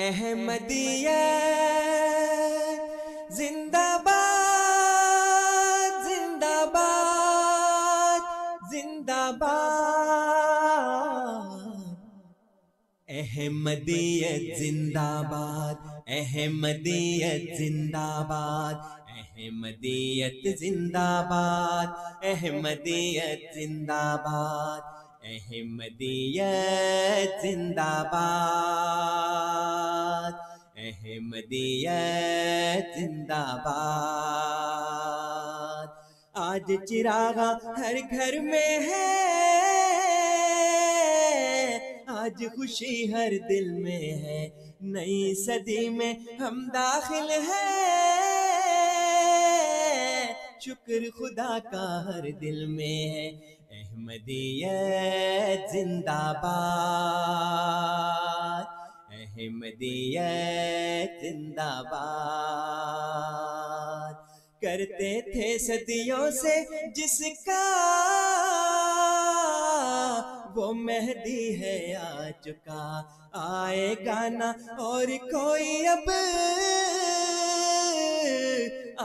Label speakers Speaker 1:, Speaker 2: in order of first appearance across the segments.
Speaker 1: अहमदिया
Speaker 2: जिंदाबाद जिंदाबाद जिंदाबाद अहमदियत जिंदाबाद अहमदियत जिंदाबाद अहमदियत जिंदाबाद अहमदियत जिंदाबाद अहमदियत जिंदाबाद अहमदियत जिंदाबाद आज चिरागा हर घर में है आज खुशी हर दिल में है नई सदी में हम दाखिल हैं शुक्र खुदा का हर दिल में है अहमदियत जिंदाबाद अहमदियत जिंदाबाद करते थे सदियों से जिसका वो मेहदी है आ चुका आएगा ना और कोई अब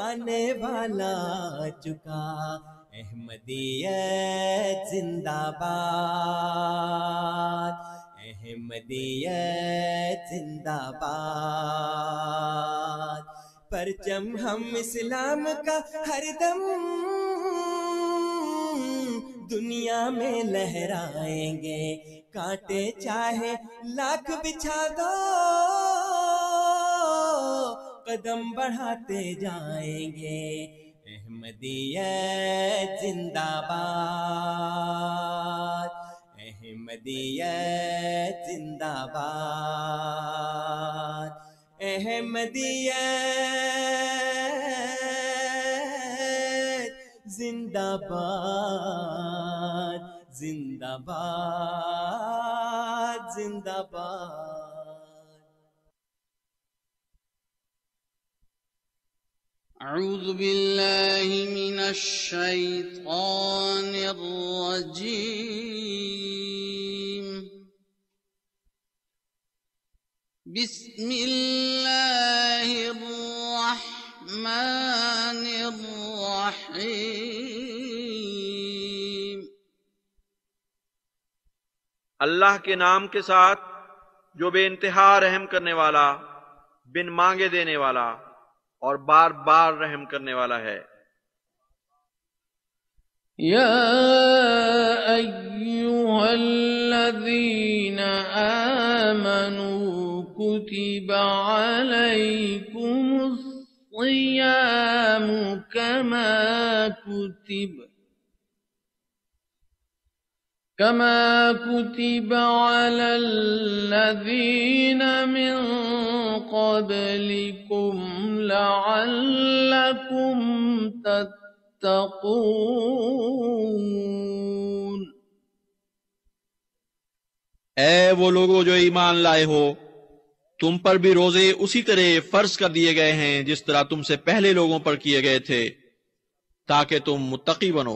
Speaker 2: आने वाला आ चुका अहमदियत जिंदाबाद अहमदियत जिंदाबाद परचम हम इस्लाम का हरदम दुनिया में लहराएंगे कांटे चाहे लाख बिछा दो कदम बढ़ाते जाएंगे अहमदिया जिंदाबाद अहमदिया जिंदाबाद अहमदिया जिंदाबाद जिंदाबाद जिंदाबाद أعوذ بالله من
Speaker 3: الشيطان الرجيم بسم الله الرحمن
Speaker 1: الرحيم अल्लाह के नाम के साथ जो बेानतहा रहम करने वाला बिन मांगे देने वाला और बार बार रहम करने वाला है
Speaker 3: या अय्युहल्लज़ीन आमनू कुतिब कुतिब كما كتب على الذين من قبلكم لعلكم تتقون
Speaker 1: ए वो लोगों जो ईमान लाए हो तुम पर भी रोजे उसी तरह फर्ज कर दिए गए हैं जिस तरह तुमसे पहले लोगों पर किए गए थे ताकि तुम मुत्तकी बनो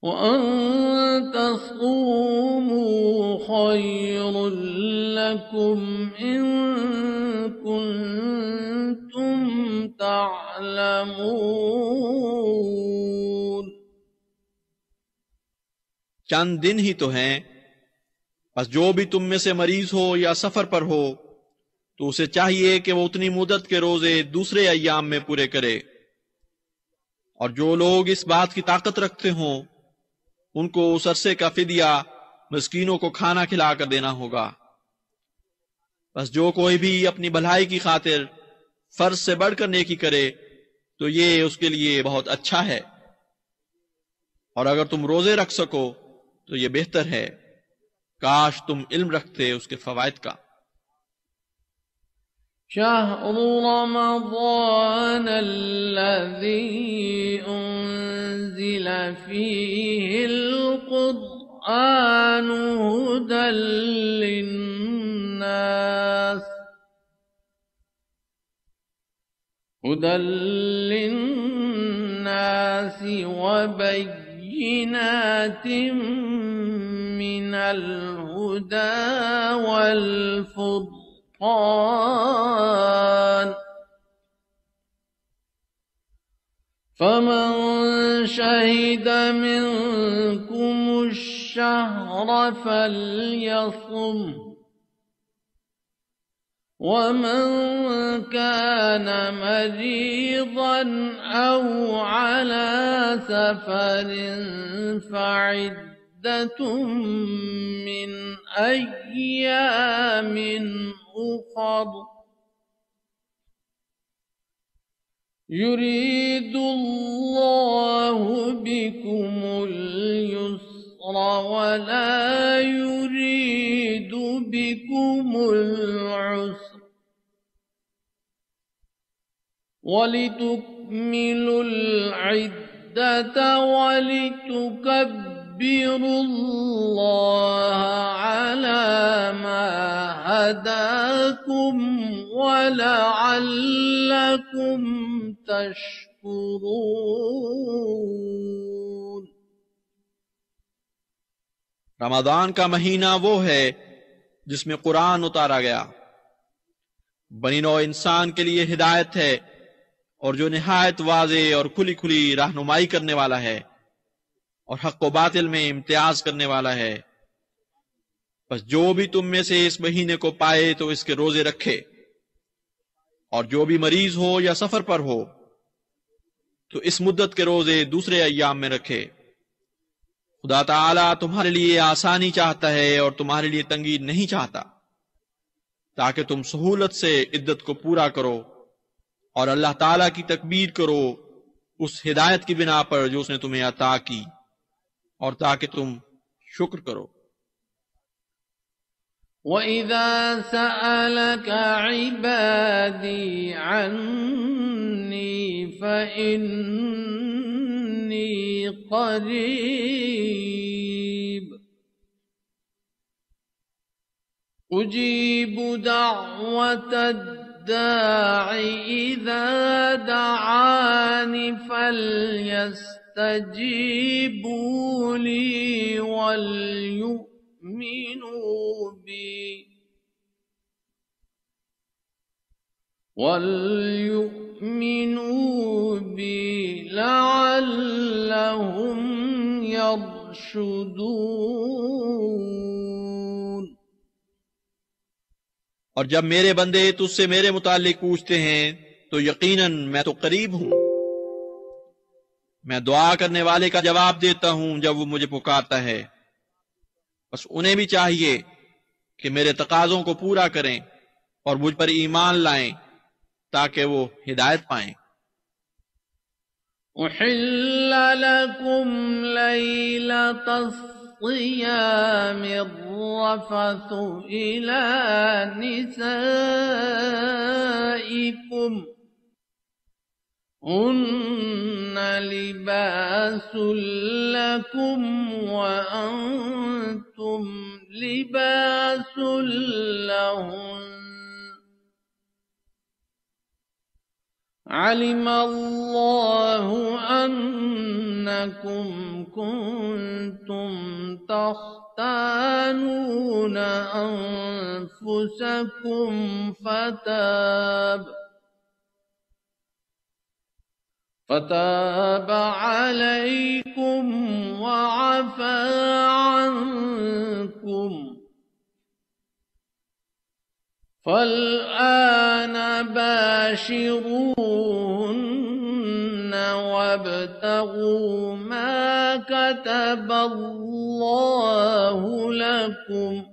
Speaker 3: चंद दिन
Speaker 1: ही तो हैं बस जो भी तुम में से मरीज हो या सफर पर हो तो उसे चाहिए कि वो उतनी मुदत के रोजे दूसरे अयाम में पूरे करे और जो लोग इस बात की ताकत रखते हों उनको उस अरसे का फिदिया मस्कीनों को खाना खिला कर देना होगा बस जो कोई भी अपनी भलाई की खातिर फर्ज से बढ़कर नेकी करे तो ये उसके लिए बहुत अच्छा है और अगर तुम रोजे रख सको तो ये बेहतर है काश तुम इल्म रखते उसके फवायद का
Speaker 3: شهر رمضان الذي أنزل فيه القرآن هدى للناس هدى للناس وبينات من الهدى والفضل الشيطان فمن شهد منكم الشهر فليصم ومن كان مريضا أو على سفر فعد عدة من أيام أخر يريد الله بكم اليسر ولا يريد بكم العسر ولتكملوا العدة ولتكبروا रमादान
Speaker 1: का महीना वो है जिसमें कुरान उतारा गया बनी नौ इंसान के लिए हिदायत है और जो नहायत वाजे और खुली खुली रहनुमाई करने वाला है और हक बातिल में इम्तियाज करने वाला है बस जो भी तुम में से इस महीने को पाए तो इसके रोजे रखे और जो भी मरीज हो या सफर पर हो तो इस मुद्दत के रोजे दूसरे अयाम में रखे खुदा तला तुम्हारे लिए आसानी चाहता है और तुम्हारे लिए तंगी नहीं चाहता ताकि तुम सहूलत से इद्दत को पूरा करो और अल्लाह ताला की तकबीर करो उस हिदायत की बिना पर जो उसने तुम्हें अता की اور تاکہ تم شکر کرو
Speaker 3: وَإِذَا سَأَلَكَ عِبَادِي عَنِّي فَإِنِّي قَرِيبٌ أُجِيبُ دَعْوَةَ الدَّاعِ إِذَا دَعَانِ فَلْيَسْتَجِيبُ فليستجيبوا لي وليؤمنوا بي وليؤمنوا بي لعلهم يرشدون
Speaker 1: और जब मेरे बंदे तुझसे मेरे मुतालिक पूछते हैं तो यकीनन मैं तो करीब हूं मैं दुआ करने वाले का जवाब देता हूं जब वो मुझे पुकारता है बस उन्हें भी चाहिए कि मेरे तकाजों को पूरा करें और मुझ पर ईमान लाएं ताकि वो हिदायत पाएं
Speaker 3: الرفث إلى نسائكم هن لباس لكم وأنتم لباس لهن علم الله أنكم كنتم تختانون أنفسكم فتاب فتاب عليكم وعفى عنكم فالآن باشرون وابتغوا ما كتب الله لكم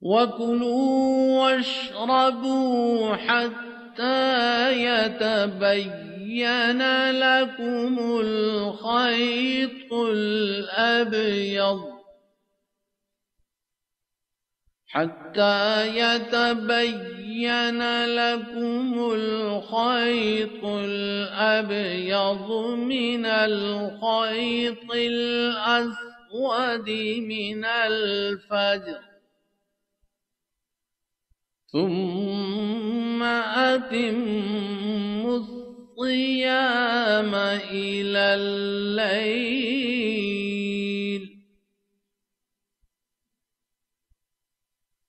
Speaker 3: وكلوا واشربوا حتى حتى يتبين لكم الخيط الأبيض حتى يتبين لكم الخيط الأبيض من الخيط الأسود من الفجر ثم أتم أتموا الصيام إلى الليل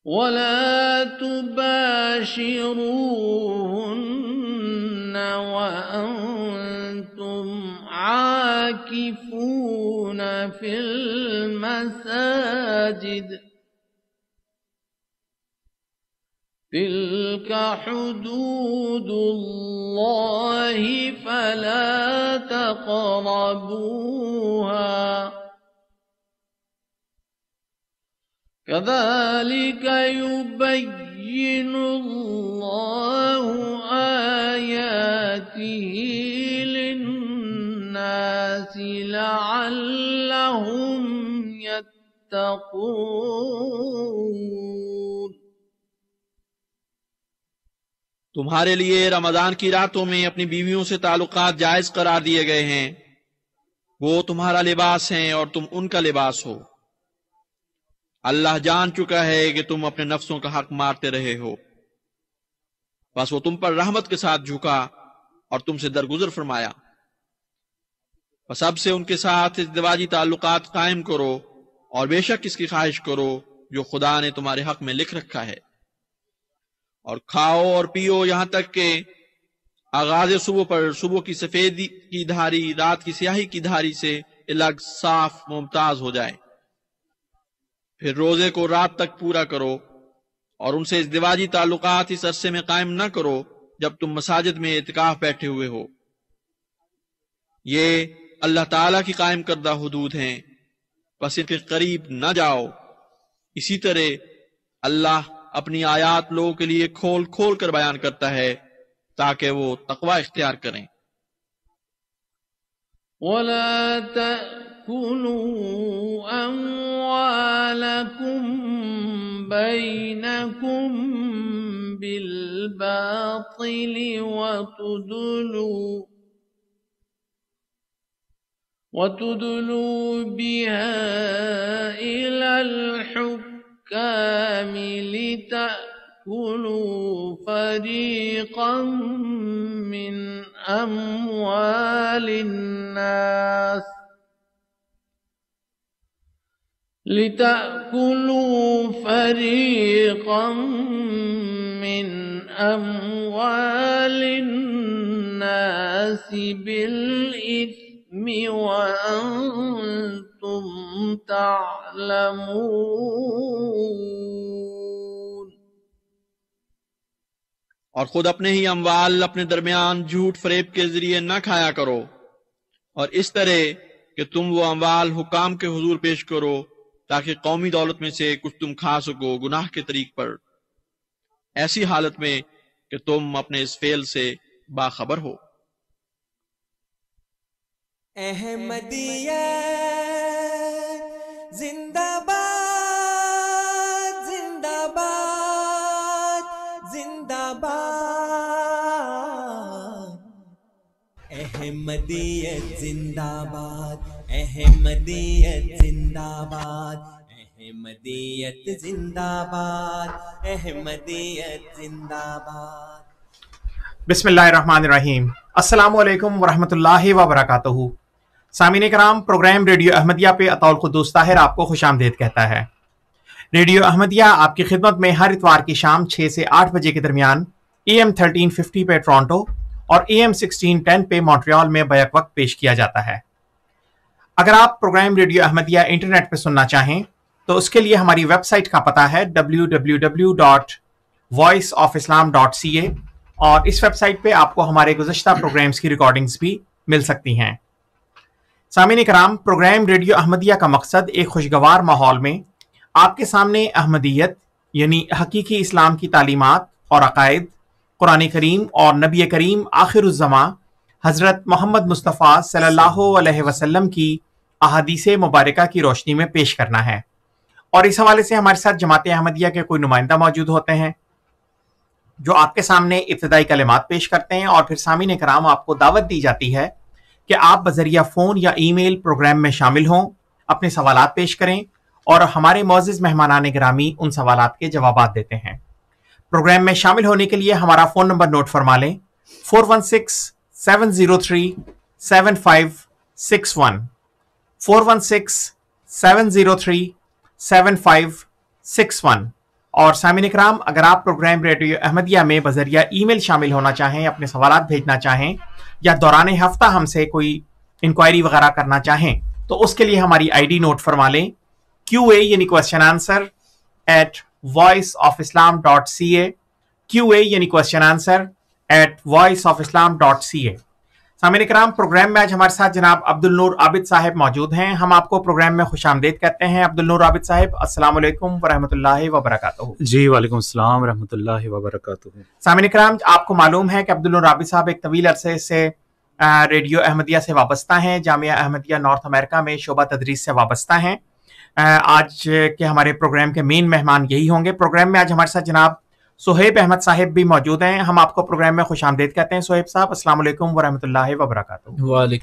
Speaker 3: ولا تباشروهن وأنتم عاكفون في المساجد تلك حدود الله فلا تقربوها كذلك يبين الله آياته للناس لعلهم يتقون
Speaker 1: तुम्हारे लिए रमजान की रातों में अपनी बीवियों से ताल्लुक जायज करार दिए गए हैं वो तुम्हारा लिबास हैं और तुम उनका लिबास हो अल्लाह जान चुका है कि तुम अपने नफ्सों का हक मारते रहे हो बस वो तुम पर रहमत के साथ झुका और तुमसे दरगुजर फरमाया बस अब से उनके साथ दिवाजी ताल्लुक कायम करो और बेशक इसकी ख्वाहिश करो जो खुदा ने तुम्हारे हक में लिख रखा है और खाओ और पियो यहां तक के आगाज सुबह पर सुबह की सफेदी की धारी रात की स्याही की धारी से अलग साफ मुमताज हो जाए फिर रोजे को रात तक पूरा करो और उनसे इस दिवाजी ताल्लुकात इस अरसे में कायम ना करो जब तुम मसाजिद में इतका बैठे हुए हो ये अल्लाह ताला की कायम करदा हदूद हैं बस इनके करीब ना जाओ इसी तरह अल्लाह अपनी आयात लोगों के लिए खोल खोल कर बयान करता है ताकि वो तकवा इख्तियार करें
Speaker 3: بينكم بالباطل وتدلوا وتدلوا بالكامل تأكلوا فريقا من أموال الناس لتأكلوا فريقا من أموال الناس بالإثم और
Speaker 1: खुद अपने ही अमवाल अपने दरमियान झूठ फरेब के जरिए न खाया करो और इस तरह कि तुम वो अमवाल हुकाम के हजूर पेश करो ताकि कौमी दौलत में से कुछ तुम खा सको गुनाह के तरीक पर ऐसी हालत में कि तुम अपने इस फेल से बाखबर हो
Speaker 2: अहमदिया जिंदाबाद जिंदाबाद जिंदाबाद अहमदियत जिंदाबाद अहमदियत जिंदाबाद अहमदियत जिंदाबाद अहमदियत जिंदाबाद
Speaker 4: बिस्मिल्लाहिर्रहमानिर्रहीम अस्सलाम वालेकुम वरहमतुल्लाहि व बरकातुहू सामिन कराम प्रोग्राम रेडियो अहमदिया पे अतौल खुदूस ताहिर आपको खुश आमदेद कहता है रेडियो अहमदिया आपकी खिदमत में हर इतवार की शाम छः से आठ बजे के दरमियान ए एम थर्टीन फिफ्टी पे टोरंटो और ए एम सिक्सटीन टेन पे मॉन्ट्रियाल में बैक वक्त पेश किया जाता है अगर आप प्रोग्राम रेडियो अहमदिया इंटरनेट पर सुनना चाहें तो उसके लिए हमारी वेबसाइट का पता है W W W dot voice of Islam dot C A और इस वेबसाइट पे आपको हमारे गुजशत प्रोग्राम्स की रिकॉर्डिंग्स भी मिल सकती हैं सामिन कराम प्रोग्राम रेडियो अहमदिया का मकसद एक खुशगवार माहौल में आपके सामने अहमदियत यानी हकीकी इस्लाम की तालीमत और अकायद कुरान करीम और नबी करीम उज़मा हज़रत मोहम्मद मुस्तफ़ा सल्लल्लाहु वसम की अहादीस मुबारक की रोशनी में पेश करना है और इस हवाले से हमारे साथ जमात अहमदिया के कोई नुमाइंदा मौजूद होते हैं जो आपके सामने इब्तदाई कलमात पेश करते हैं और फिर सामिन कराम आपको दावत दी जाती है कि आप बजरिया फ़ोन या ईमेल प्रोग्राम में शामिल हों अपने सवाल पेश करें और हमारे मोज़ ने ग्रामी उन सवाल के जवाब देते हैं प्रोग्राम में शामिल होने के लिए हमारा फ़ोन नंबर नोट फरमा लें four one six seven zero three seven five six one four one six seven zero three seven five six one और सामिन इकराम अगर आप प्रोग्राम रेडियो अहमदिया में बजरिया ईमेल शामिल होना चाहें अपने सवाल भेजना चाहें या दौरान हफ्ता हमसे कोई इंक्वायरी वगैरह करना चाहें तो उसके लिए हमारी आईडी नोट फरमा लें क्यू ए यानी question answer at voice of Islam dot C A Q A यानी question answer at voice of Islam dot C A सामने कराम प्रोग्राम में आज हमारे साथ जनाब अब्दुल नूर आबिद साहब मौजूद हैं हम आपको प्रोग्राम में खुश आमदेद कहते हैं अब्दुल नूर आबिद साहब अस्सलाम वालेकुम वरहमतुल्लाहि वबरकatuh
Speaker 5: जी वालेकुम अस्सलाम रहमतुल्लाहि वबरकatuh
Speaker 4: सामिन कराम आपको मालूम है कि अब्दुल नूर आबिद साहब एक तवील अरसे से रेडियो अहमदिया से वाबस्ता हैं जामिया अहमदिया नॉर्थ अमेरिका में शोबा तदरीस से वाबस्ता हैं आज के हमारे प्रोग्राम के मेन मेहमान यही होंगे प्रोग्राम में आज हमारे साथ जनाब सोहेब अहमद साहेब भी मौजूद हैं हम आपको प्रोग्राम में खुश आमदेद कहते हैं सोहेब साहब असल वालेकुम वरहमतुल्लाहि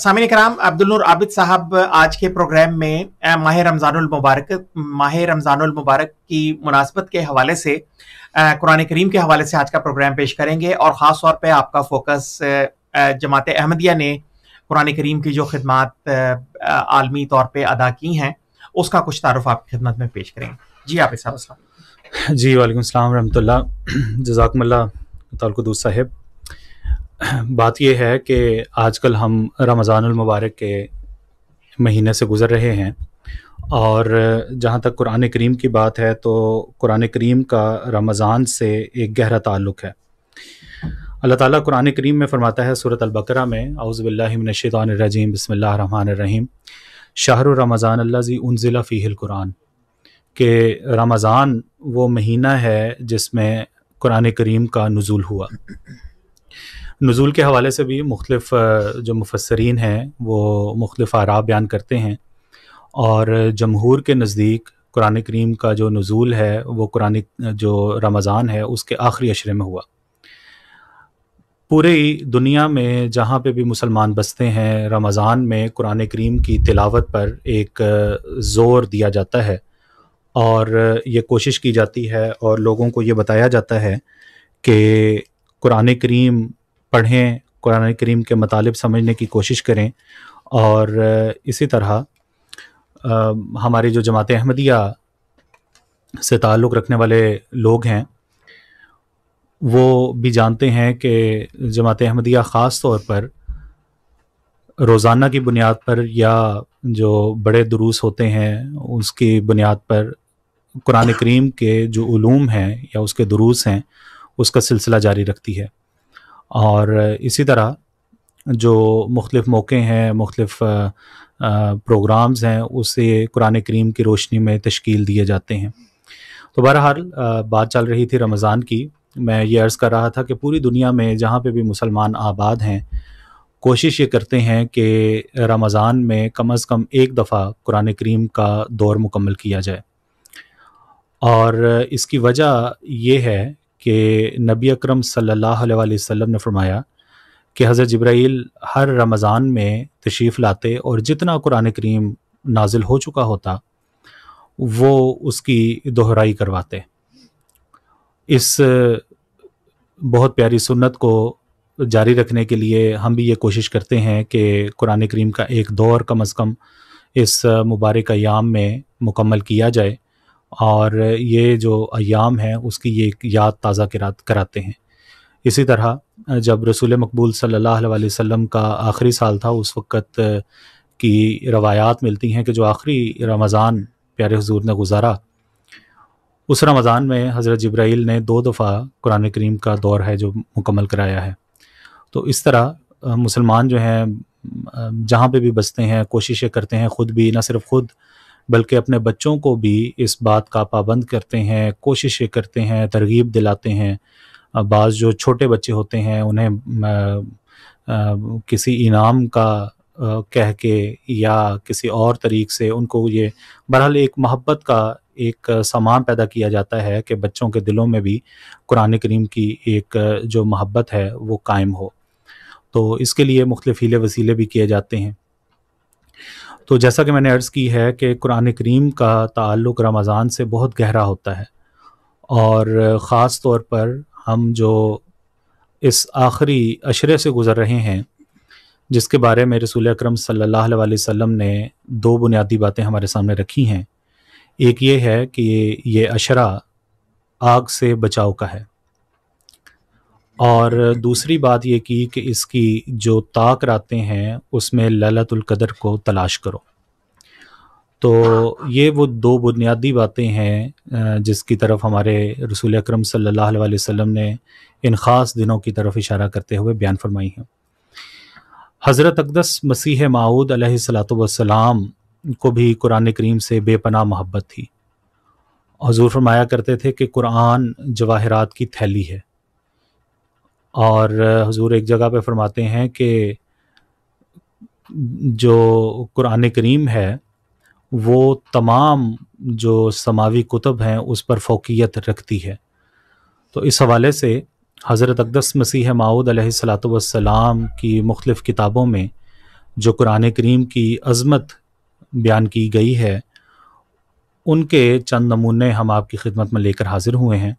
Speaker 4: सामिन कराम अब्दुलनूर आबिद साहब आज के प्रोग्राम में माह रमज़ानमबारक माह रमज़ानमबारक की मुनासबत के हवाले से कुरान करीम के हवाले से आज का प्रोग्राम पेश करेंगे और ख़ास तौर पर आपका फोकस जमात अहमदिया ने कुरान करीम की जो खदमात आलमी तौर पर अदा की हैं उसका कुछ तारफ आपकी खिदमत में पेश करेंगे जी आप साहब
Speaker 5: जी वालेकुम सलाम रहमतुल्लाह जजाकमल्ला तलकुदूस साहब बात यह है कि आजकल हम रमज़ानमबारक के महीने से गुज़र रहे हैं और जहाँ तक कुरान करीम की बात है तो कुरान करीम का रमज़ान से एक गहरा ताल्लुक़ है अल्लाह ताला कुरान करीम में फ़रमाता है सूरत बकरा में आउज़बिल्लिमिनशानरजीम रहीम शाहर रमज़ान अल्लाजी उनजिला फ़ील कुरान के रमज़ान वो महीना है जिसमें कुरान करीम का नज़ुल हुआ नज़ुल के हवाले से भी मुख्तफ जो मुफसरीन हैं वो मुख्तफ आरा बयान करते हैं और जमहूर के नज़दीक कुरान करीम का जो नज़ुल है वो कुरान जो रमज़ान है उसके आखिरी अशरे में हुआ पूरे दुनिया में जहाँ पे भी मुसलमान बसते हैं रमज़ान में कुरान करीम की तिलावत पर एक ज़ोर दिया जाता है और ये कोशिश की जाती है और लोगों को ये बताया जाता है कि कुरान करीम पढ़ें कुरान करीम के मतलब समझने की कोशिश करें और इसी तरह हमारी जो जमात अहमदिया से ताल्लुक़ रखने वाले लोग हैं वो भी जानते हैं कि जमात अहमदिया ख़ास तौर पर रोज़ाना की बुनियाद पर या जो बड़े दुरूस होते हैं उसकी बुनियाद पर कुरान करीम के जो ूम हैं या उसके दुरूस हैं उसका सिलसिला जारी रखती है और इसी तरह जो मुख्तफ मौक़े हैं मुख्तफ प्रोग्राम्स हैं उसे कुरान करीम की रोशनी में तश्कील दिए जाते हैं तो बहरहाल बात चल रही थी रमज़ान की मैं ये अर्ज़ कर रहा था कि पूरी दुनिया में जहाँ पे भी मुसलमान आबाद हैं कोशिश ये करते हैं कि रमज़ान में कम अज़ कम एक दफ़ा कुरान करीम का दौर मुकम्मल किया जाए और इसकी वजह यह है कि नबी अकरम सल्लल्लाहु अलैहि वसल्लम ने फरमाया कि हज़रत जब्राइल हर रमज़ान में तशरीफ़ लाते और जितना कुरान करीम नाजिल हो चुका होता वो उसकी दोहराई करवाते इस बहुत प्यारी सुन्नत को जारी रखने के लिए हम भी ये कोशिश करते हैं कि कुरान करीम का एक दौर कम अज़ कम इस मुबारक अयाम में मुकम्मल किया जाए और ये जो अयाम है उसकी ये एक याद ताज़ा करा कराते हैं इसी तरह जब रसूल मकबूल सल्लल्लाहु अलैहि वसल्लम का आखिरी साल था उस वक़्त की रवायात मिलती हैं कि जो आखिरी रमज़ान प्यारे हजूर ने गुजारा उस रमज़ान में हज़रत जब्राइल ने दो दफ़ा कुरान करीम का दौर है जो मुकम्मल कराया है तो इस तरह मुसलमान जो हैं जहाँ पे भी बसते हैं कोशिशें करते हैं ख़ुद भी ना सिर्फ ख़ुद बल्कि अपने बच्चों को भी इस बात का पाबंद करते हैं कोशिशें करते हैं तरगीब दिलाते हैं बाज़ जो छोटे बच्चे होते हैं उन्हें आ, आ, किसी इनाम का कह के या किसी और तरीक से उनको ये बहरहाल एक मोहब्बत का एक सामान पैदा किया जाता है कि बच्चों के दिलों में भी कुरान करीम की एक जो मोहब्बत है वो कायम हो तो इसके लिए मुख्तफ हीले वसीले भी किए जाते हैं तो जैसा कि मैंने अर्ज़ की है कि कुरान करीम का ताल्लुक़ रमज़ान से बहुत गहरा होता है और ख़ास तौर पर हम जो इस आखिरी अशरे से गुज़र रहे हैं जिसके बारे में रसूल अक्रम सम ने दो बुनियादी बातें हमारे सामने रखी हैं एक ये है कि ये अशरा आग से बचाव का है और दूसरी बात ये की कि इसकी जो ताक रातें हैं उसमें ललतुल्कदर को तलाश करो तो ये वो दो बुनियादी बातें हैं जिसकी तरफ हमारे रसूल अक्रम सल्लल्लाहु ने इन ख़ास दिनों की तरफ इशारा करते हुए बयान फरमाई हैं हज़रत अकदस मसीह माऊद सलाम को भी कुरान करीम से बेपना मोहब्बत थी हजूर फरमाया करते थे कि कुरान जवाहरात की थैली है और हजूर एक जगह पर फरमाते हैं कि जो कुरान करीम है वो तमाम जो समावी कुतब हैं उस पर फोकियत रखती है तो इस हवाले से हज़रत अकदस मसीह माऊद सलाम की मुख्तफ़ किताबों में जो कुरान करीम की अज़मत बयान की गई है उनके चंद नमूने हम आपकी खिदमत में लेकर हाजिर हुए हैं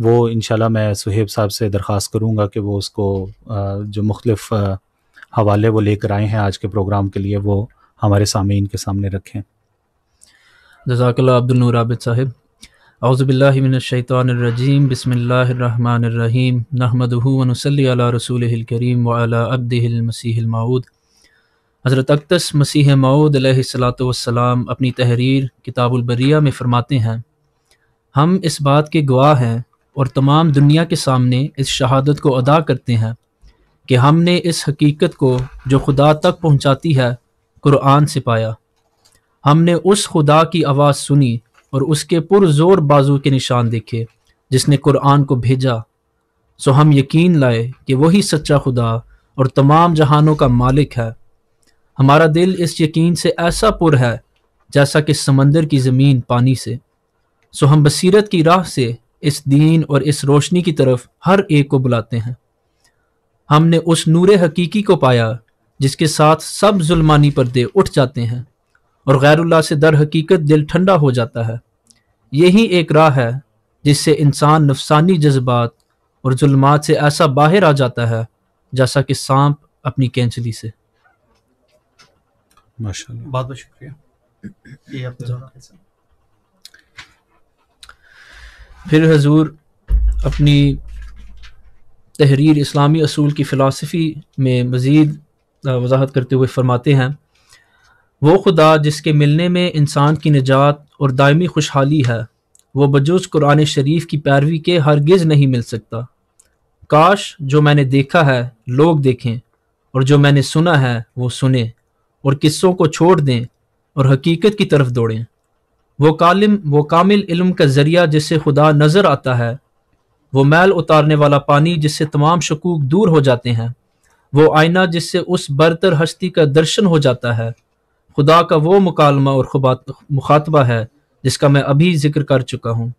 Speaker 5: वो इन मैं सुहेब साहब से दरख्वास्त करूँगा कि वो उसको जो मुख्तफ़ हवाले वो लेकर आए हैं आज के प्रोग्राम के लिए वो हमारे सामीन के सामने रखें
Speaker 6: जजाकल्ला अब्दुलनूर आबिद साहिब अज़बिल्लिमिनशैतरजीम बसमीम नहमदूनसली रसूल करीम वबदमसीमाऊद हज़रत अक्तस मसीह मऊद सलाम अपनी तहरीर किताबुलबरिया में फ़रमाते हैं हम इस बात के गवाह हैं और तमाम दुनिया के सामने इस शहादत को अदा करते हैं कि हमने इस हकीकत को जो खुदा तक पहुँचाती है क़ुरान से पाया हमने उस खुदा की आवाज़ सुनी और उसके पुरजोर बाजू के निशान देखे जिसने कुरान को भेजा सो हम यकीन लाए कि वही सच्चा खुदा और तमाम जहानों का मालिक है हमारा दिल इस यकीन से ऐसा पुर है जैसा कि समंदर की ज़मीन पानी से सो हम बसीरत की राह से इस दीन और इस रोशनी की तरफ हर एक को बुलाते हैं हमने उस नूर हकीकी को पाया जिसके साथ सब जुल्मानी पर्दे उठ जाते हैं और गैरुल्ला से दर हकीकत दिल ठंडा हो जाता है यही एक राह है जिससे इंसान नफसानी जज्बात और जुल्मात से ऐसा बाहर आ जाता है जैसा कि सांप अपनी कैंचली से बहुत
Speaker 5: बहुत शुक्रिया
Speaker 6: फिर हजूर अपनी तहरीर इस्लामी असूल की फ़िलासफ़ी में मज़ीद वजाहत करते हुए फरमाते हैं वो खुदा जिसके मिलने में इंसान की निजात और दायमी खुशहाली है वो बजूज कुरान शरीफ की पैरवी के हरगिज़ नहीं मिल सकता काश जो मैंने देखा है लोग देखें और जो मैंने सुना है वो सुने और किस्सों को छोड़ दें और हकीकत की तरफ दौड़ें वो कालिम वो कामिल इल्म का ज़रिया जिससे खुदा नज़र आता है वो मैल उतारने वाला पानी जिससे तमाम शकूक दूर हो जाते हैं वो आईना जिससे उस बरतर हस्ती का दर्शन हो जाता है खुदा का वो मुकालमा और मुखातबा है जिसका मैं अभी जिक्र कर चुका हूँ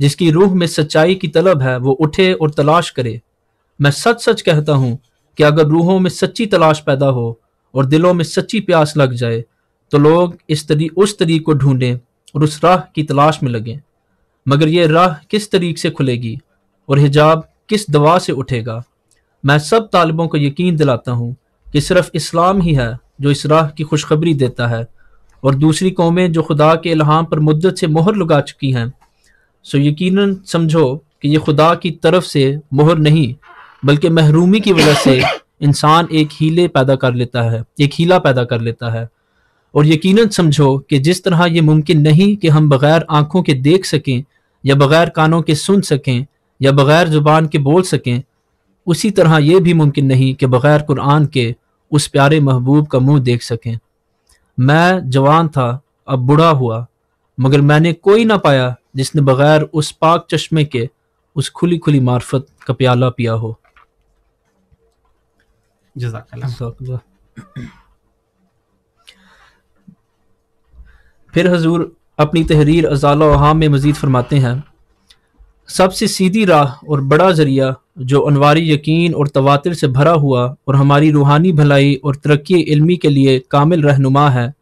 Speaker 6: जिसकी रूह में सच्चाई की तलब है वो उठे और तलाश करे मैं सच सच कहता हूँ कि अगर रूहों में सच्ची तलाश पैदा हो और दिलों में सच्ची प्यास लग जाए तो लोग इस तरी उस तरीक को ढूंढें और उस राह की तलाश में लगें मगर यह राह किस तरीक से खुलेगी और हिजाब किस दवा से उठेगा मैं सब तालिबों को यकीन दिलाता हूँ कि सिर्फ इस्लाम ही है जो इस राह की खुशखबरी देता है और दूसरी कौमें जो खुदा के इल्हाम पर मुद्दत से मोहर लगा चुकी हैं सो यकीनन समझो कि ये खुदा की तरफ से मोहर नहीं बल्कि महरूमी की वजह से इंसान एक हीले पैदा कर लेता है एक हीला पैदा कर लेता है और यकीनन समझो कि जिस तरह ये मुमकिन नहीं कि हम बग़ैर आँखों के देख सकें या बग़ैर कानों के सुन सकें या बग़ैर ज़ुबान के बोल सकें उसी तरह यह भी मुमकिन नहीं कि बग़ैर कुरान के उस प्यारे महबूब का मुंह देख सकें मैं जवान था अब बूढ़ा हुआ मगर मैंने कोई ना पाया जिसने बगैर उस पाक चश्मे के उस खुली खुली मार्फत का प्याला पिया हो फिर हजूर अपनी तहरीर अजाला में मजीद फरमाते हैं सबसे सीधी राह और बड़ा जरिया जो अनवारी यकीन और तवातर से भरा हुआ और हमारी रूहानी भलाई और तरक्की इलमी के लिए कामिल रहनुमा है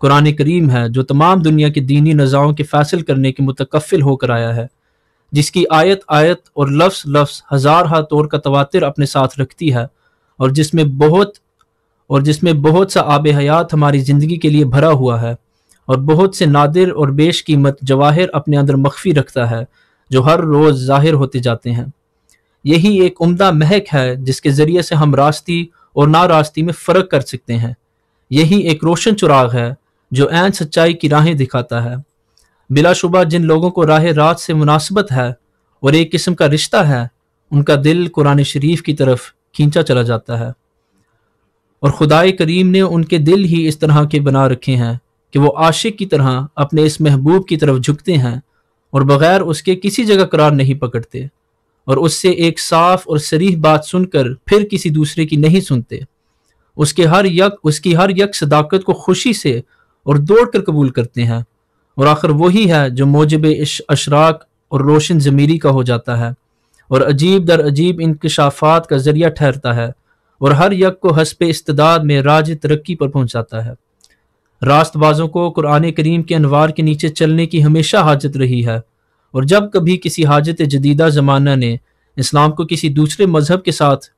Speaker 6: कुरान करीम है जो तमाम दुनिया के दीनी नज़ाओं के फैसल करने के मुतकफ़िल होकर आया है जिसकी आयत आयत और लफ्स लफ्स हज़ार हा तौर का तवातर अपने साथ रखती है और जिसमें बहुत और जिसमें बहुत सा आब हयात हमारी ज़िंदगी के लिए भरा हुआ है और बहुत से नादिर और बेश कीमत जवाहिर अपने अंदर मख्फी रखता है जो हर रोज जाहिर होते जाते हैं यही एक उम्दा महक है जिसके जरिए से हम रास्ती और नारास्ती में फर्क कर सकते हैं यही एक रोशन चुराग है जो ऐन सच्चाई की राहें दिखाता है बिलाशुबा जिन लोगों को राह रात से मुनासबत है और एक किस्म का रिश्ता है उनका दिल कुरान शरीफ की तरफ खींचा चला जाता है और खुदाए करीम ने उनके दिल ही इस तरह के बना रखे हैं कि वो आशिक की तरह अपने इस महबूब की तरफ झुकते हैं और बगैर उसके किसी जगह करार नहीं पकड़ते और उससे एक साफ और शरीफ बात सुनकर फिर किसी दूसरे की नहीं सुनते उसके हर यक उसकी हर यक सदाकत को खुशी से और दौड़ कर कबूल करते हैं और आखिर वही है जो मौजब अशराक और रोशन ज़मीरी का हो जाता है और अजीब दर अजीब इनकशाफात का जरिया ठहरता है और हर यक को हसब इस्तदाद में राज तरक्की पर पहुंचाता है रास्तबाजों को कुरान करीम के अनवार के नीचे चलने की हमेशा हाजत रही है और जब कभी किसी हाजत जदीदा ज़माना ने इस्लाम को किसी दूसरे मजहब के साथ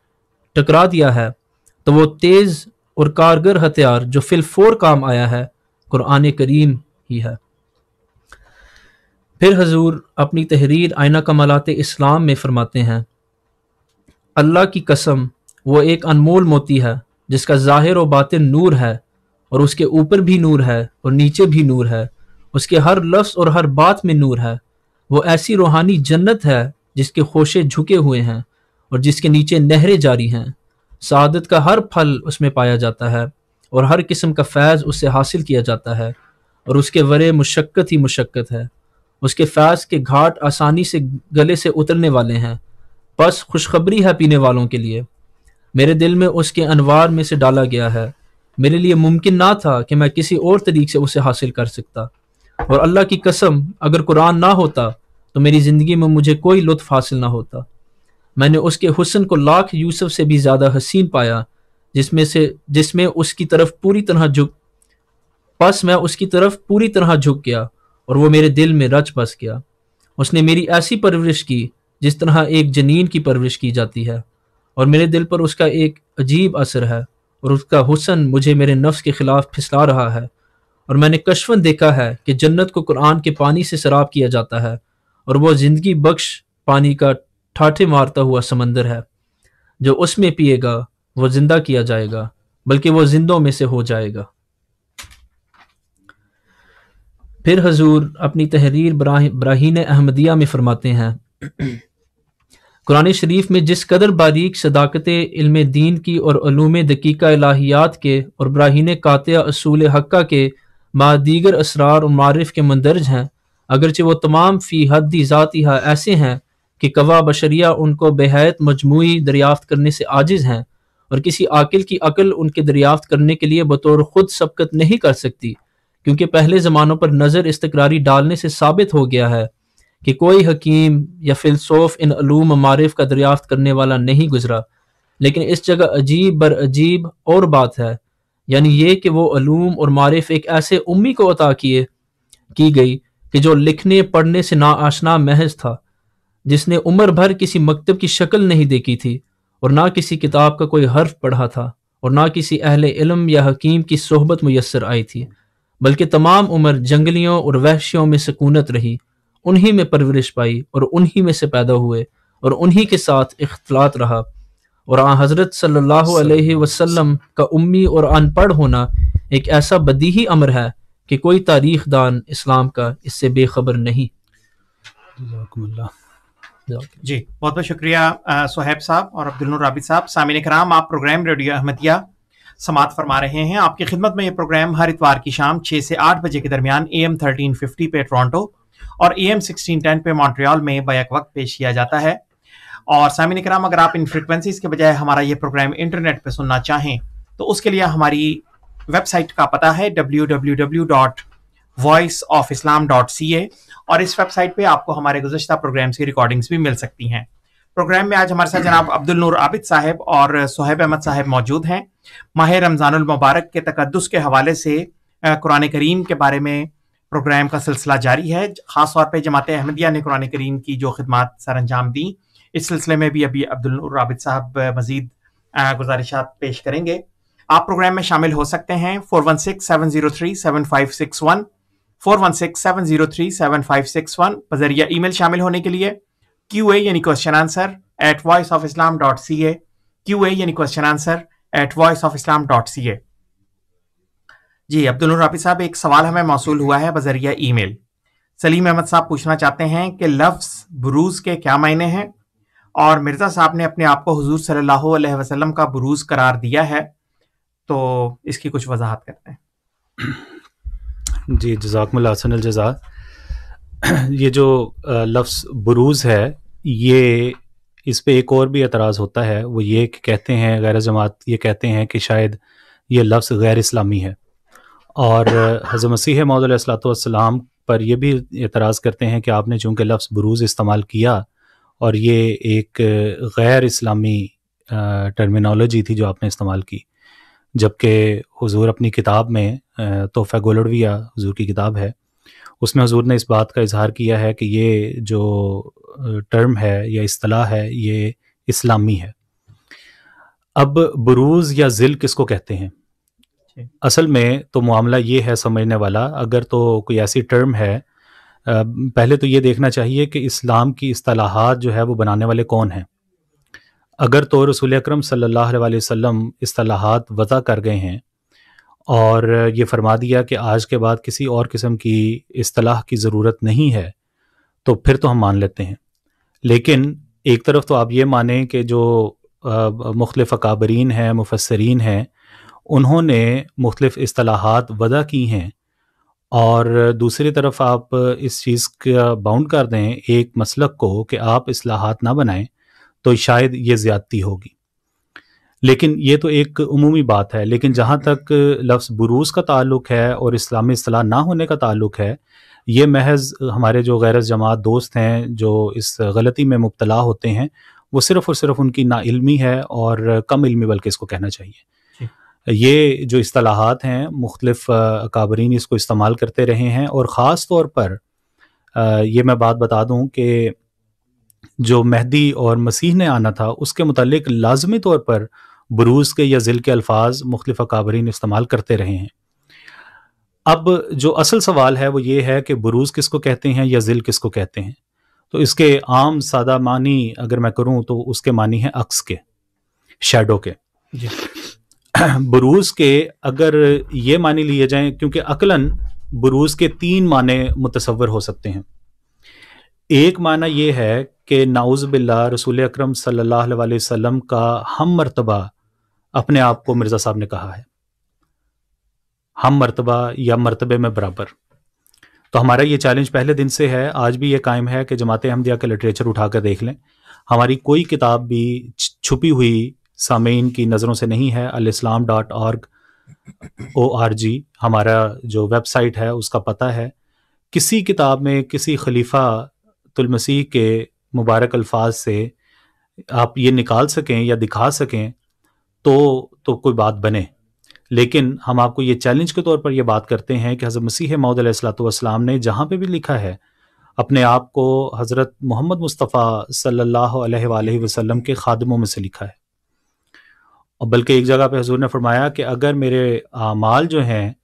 Speaker 6: टकरा दिया है तो वो तेज़ और कारगर हथियार जो फिलफोर काम आया है कुरान करीम ही है फिर हजूर अपनी तहरीर आयना कमालात इस्लाम में फरमाते हैं अल्लाह की कसम वो एक अनमोल मोती है जिसका ज़ाहिर व बातिन नूर है और उसके ऊपर भी नूर है और नीचे भी नूर है उसके हर लफ्स और हर बात में नूर है वो ऐसी रूहानी जन्नत है जिसके खोशे झुके हुए हैं और जिसके नीचे नहरें जारी हैं सादत का हर फल उसमें पाया जाता है और हर किस्म का फैज़ उससे हासिल किया जाता है और उसके वरे मुशक्क़त ही मुशक्क़त है उसके फैज़ के घाट आसानी से गले से उतरने वाले हैं बस खुशखबरी है पीने वालों के लिए मेरे दिल में उसके अनवार में से डाला गया है मेरे लिए मुमकिन ना था कि मैं किसी और तरीके से उसे हासिल कर सकता और अल्लाह की कसम अगर कुरान ना होता तो मेरी ज़िंदगी में मुझे कोई लुत्फ हासिल ना होता मैंने उसके हुसन को लाख यूसुफ से भी ज़्यादा हसीन पाया जिसमें से जिसमें उसकी तरफ पूरी तरह झुक बस मैं उसकी तरफ पूरी तरह झुक गया और वो मेरे दिल में रच बस गया उसने मेरी ऐसी परवरिश की जिस तरह एक जनीन की परवरिश की जाती है और मेरे दिल पर उसका एक अजीब असर है और उसका हुसन मुझे मेरे नफ्स के खिलाफ फिसला रहा है और मैंने कशवन देखा है कि जन्नत को कुरान के पानी से शराब किया जाता है और वह जिंदगी बख्श पानी का ठाठे मारता हुआ समंदर है जो उसमें पिएगा वह जिंदा किया जाएगा बल्कि वह जिंदों में से हो जाएगा फिर हजूर अपनी तहरीर ब्राहीन अहमदिया में फरमाते हैं कुरान शरीफ में जिस कदर बारीक सदाकत इल्म दीन की और अलूम दकीका इलाहियात के और ब्राहन कातिया असूल हक्का के मा दीगर असरार और मारफ के मंदरज हैं अगरचे वो तमाम फ़ी हदी ज़ातिहा ऐसे हैं कि कवा बशरिया उनको बेहद मजमू दरियाफ्त करने से आजिज हैं और किसी आकिल की अकल उनके दरियाफ्त करने के लिए बतौर ख़ुद सबकत नहीं कर सकती क्योंकि पहले ज़मानों पर नज़र इस्तकरारी डालने से साबित हो गया है कि कोई हकीम या फिलसोफ इन अलूम मारिफ का दरियाफ्त करने वाला नहीं गुजरा लेकिन इस जगह अजीब बर अजीब और बात है यानी ये कि वो अलूम और मारिफ एक ऐसे उम्मी को अता किए की गई कि जो लिखने पढ़ने से ना आशना महज था जिसने उम्र भर किसी मकतब की शक्ल नहीं देखी थी और ना किसी किताब का कोई हर्फ पढ़ा था और ना किसी अहल इलम या हकीम की सोहबत मैसर आई थी बल्कि तमाम उम्र जंगलियों और वहशियों में सकूनत रही उन्हीं में परवरिश पाई और उन्हीं में से पैदा हुए और उन्हीं के साथ इख्तलात रहा और आ हज़रत सल्लल्लाहु अलैहि वसल्लम का उम्मी और अनपढ़ होना एक ऐसा बदीही अमर है कि कोई तारीख दान इस्लाम का इससे बेखबर नहीं
Speaker 4: जी बहुत बहुत शुक्रिया सोहेब साहब और अब्दुल राबिद साहब सामिन कराम आप प्रोग्राम रेडियो अहमदिया समात फरमा रहे हैं आपकी खिदमत में ये प्रोग्राम हर इतवार की शाम छः से आठ बजे के दरमियान ए एम थर्टीन फिफ्टी पे टोरंटो और ए एम सिक्सटीन टेन पे मॉन्ट्रियाल में बैक वक्त पेश किया जाता है और सामिन कराम अगर आप इन फ्रिक्वेंसीज के बजाय हमारा ये प्रोग्राम इंटरनेट पर सुनना चाहें तो उसके लिए हमारी वेबसाइट का पता है W W W dot voice of Islam dot C A और इस वेबसाइट पे आपको हमारे गुजशत प्रोग्राम्स की रिकॉर्डिंग्स भी मिल सकती हैं प्रोग्राम में आज हमारे साथ जनाब अब्दुल नूर आबिद साहब और सोहेब अहमद साहब मौजूद हैं माह रमज़ान मुबारक के तकदस के हवाले से कुरान करीम के बारे में प्रोग्राम का सिलसिला जारी है खास तौर पर जमात अहमदिया ने कुरान करीम की जो खदमात सर अंजाम दी इस सिलसिले में भी अभी अब्दुल राबिद साहब मजीद गुजारिश पेश करेंगे आप प्रोग्राम में शामिल हो सकते हैं four one six seven zero three seven five six one four one six seven zero three seven five six one बजरिया ई मेल शामिल होने के लिए क्यू ए यानी question answer at voice of Islam dot C A Q A यानी question answer at voice of Islam dot C A जी अब्दुल राफी साहब एक सवाल हमें मौसू हुआ है बजरिया ईमेल सलीम अहमद साहब पूछना चाहते हैं कि लफ्ज़ बुरूज के क्या मायने हैं और मिर्ज़ा साहब ने अपने आप को हजूर सल्लल्लाहु अलैहि का बुरूज करार दिया है तो इसकी कुछ वजाहत करते हैं
Speaker 5: जी जजाकमलासन जजा ये जो लफ्ज़ बुरूज है ये इस पे एक और भी एतराज़ होता है वो ये कहते हैं गैर जमात ये कहते हैं कि शायद ये लफ्ज़ गैर इस्लामी है और हज़र मसीह मौदलाम पर यह भी एतराज़ करते हैं कि आपने चूँकि लफ्ज़ बरूज़ इस्तेमाल किया और ये एक गैर इस्लामी टर्मिनोलॉजी थी जो आपने इस्तेमाल की जबकि हुजूर अपनी किताब में तोहफ़ा गोलड़विया हुजूर की किताब है उसमें हुजूर ने इस बात का इजहार किया है कि ये जो टर्म है या असलाह है ये इस्लामी है अब बरूज़ या जिल किसको कहते हैं असल में तो मामला ये है समझने वाला अगर तो कोई ऐसी टर्म है पहले तो ये देखना चाहिए कि इस्लाम की असलाहत जो है वो बनाने वाले कौन हैं अगर तो रसूल अक्रम सम असलाहत वज़ा कर गए हैं और ये फरमा दिया कि आज के बाद किसी और किस्म की असलाह की ज़रूरत नहीं है तो फिर तो हम मान लेते हैं लेकिन एक तरफ तो आप ये माने कि जो मुख्तफ अकाबरीन हैं मुफसरीन हैं उन्होंने मुख्तलिफ़ असलाहत वदा की हैं और दूसरी तरफ आप इस चीज़ का बाउंड कर दें एक मसलक को कि आप असलाहत ना बनाएं तो शायद ये ज़्यादती होगी लेकिन ये तो एक अमूमी बात है लेकिन जहाँ तक लफ्ज़ बुरूस का ताल्लुक है और इस्लामी असलाह ना होने का ताल्लुक है ये महज हमारे जो गैर जमात दोस्त हैं जो इस गलती में मुबतला होते हैं वो सिर्फ़ और सिर्फ़ उनकी नाइलमी है और कम इलमी बल्कि इसको कहना चाहिए ये जो असलाहत हैं मुख्तलिफ काबरीन इसको इस्तेमाल करते रहे हैं और ख़ास तौर पर ये मैं बात बता दूँ कि जो मेहदी और मसीह ने आना था उसके मतलब लाजमी तौर पर बरूज़ के या जिल के अल्फाज मुख्तफ अकाबरीन इस्तेमाल करते रहे हैं अब जो असल सवाल है वो ये है कि बरूज़ किसको कहते हैं या जिल किसको कहते हैं तो इसके आम सादा मानी अगर मैं करूँ तो उसके मानी है अक्स के शेडो के बरूज के अगर ये माने लिए जाएं क्योंकि अकलन बरूज के तीन माने मुतसवर हो सकते हैं एक माना यह है कि नाउज बिल्ला रसूल अक्रम सम का हम मरतबा अपने आप को मिर्ज़ा साहब ने कहा है हम मरतबा या मरतबे में बराबर तो हमारा ये चैलेंज पहले दिन से है आज भी ये कायम है कि जमात अहमदिया का लिटरेचर उठा कर देख लें हमारी कोई किताब भी छुपी हुई सामीन की नज़रों से नहीं है alislam dot org O R G हमारा जो वेबसाइट है उसका पता है किसी किताब में किसी खलीफा तुलमसी के मुबारक अल्फाज से आप ये निकाल सकें या दिखा सकें तो तो कोई बात बने लेकिन हम आपको ये चैलेंज के तौर पर यह बात करते हैं कि हज़रत मसीह असलाम ने जहाँ पे भी लिखा है अपने आप को हज़रत मोहम्मद मुस्तफ़ा सल्लल्लाहु अलैहि वसल्लम के खादमों में से लिखा है और बल्कि एक जगह पे हजूर ने फरमाया कि अगर मेरे माल जो हैं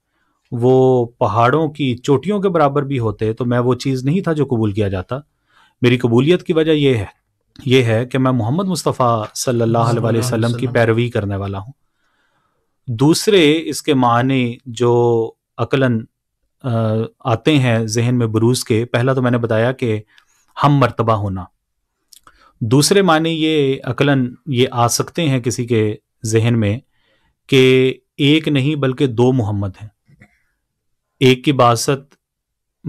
Speaker 5: वो पहाड़ों की चोटियों के बराबर भी होते तो मैं वो चीज़ नहीं था जो कबूल किया जाता मेरी कबूलियत की वजह यह है ये है कि मैं मोहम्मद मुस्तफ़ा सल्ला अलैहि की पैरवी करने वाला हूँ दूसरे इसके माने जो अकलन आते हैं जहन में बरूस के पहला तो मैंने बताया कि हम मरतबा होना दूसरे माने ये अकलन ये आ सकते हैं किसी के जहन में कि एक नहीं बल्कि दो मोहम्मद हैं एक की बासत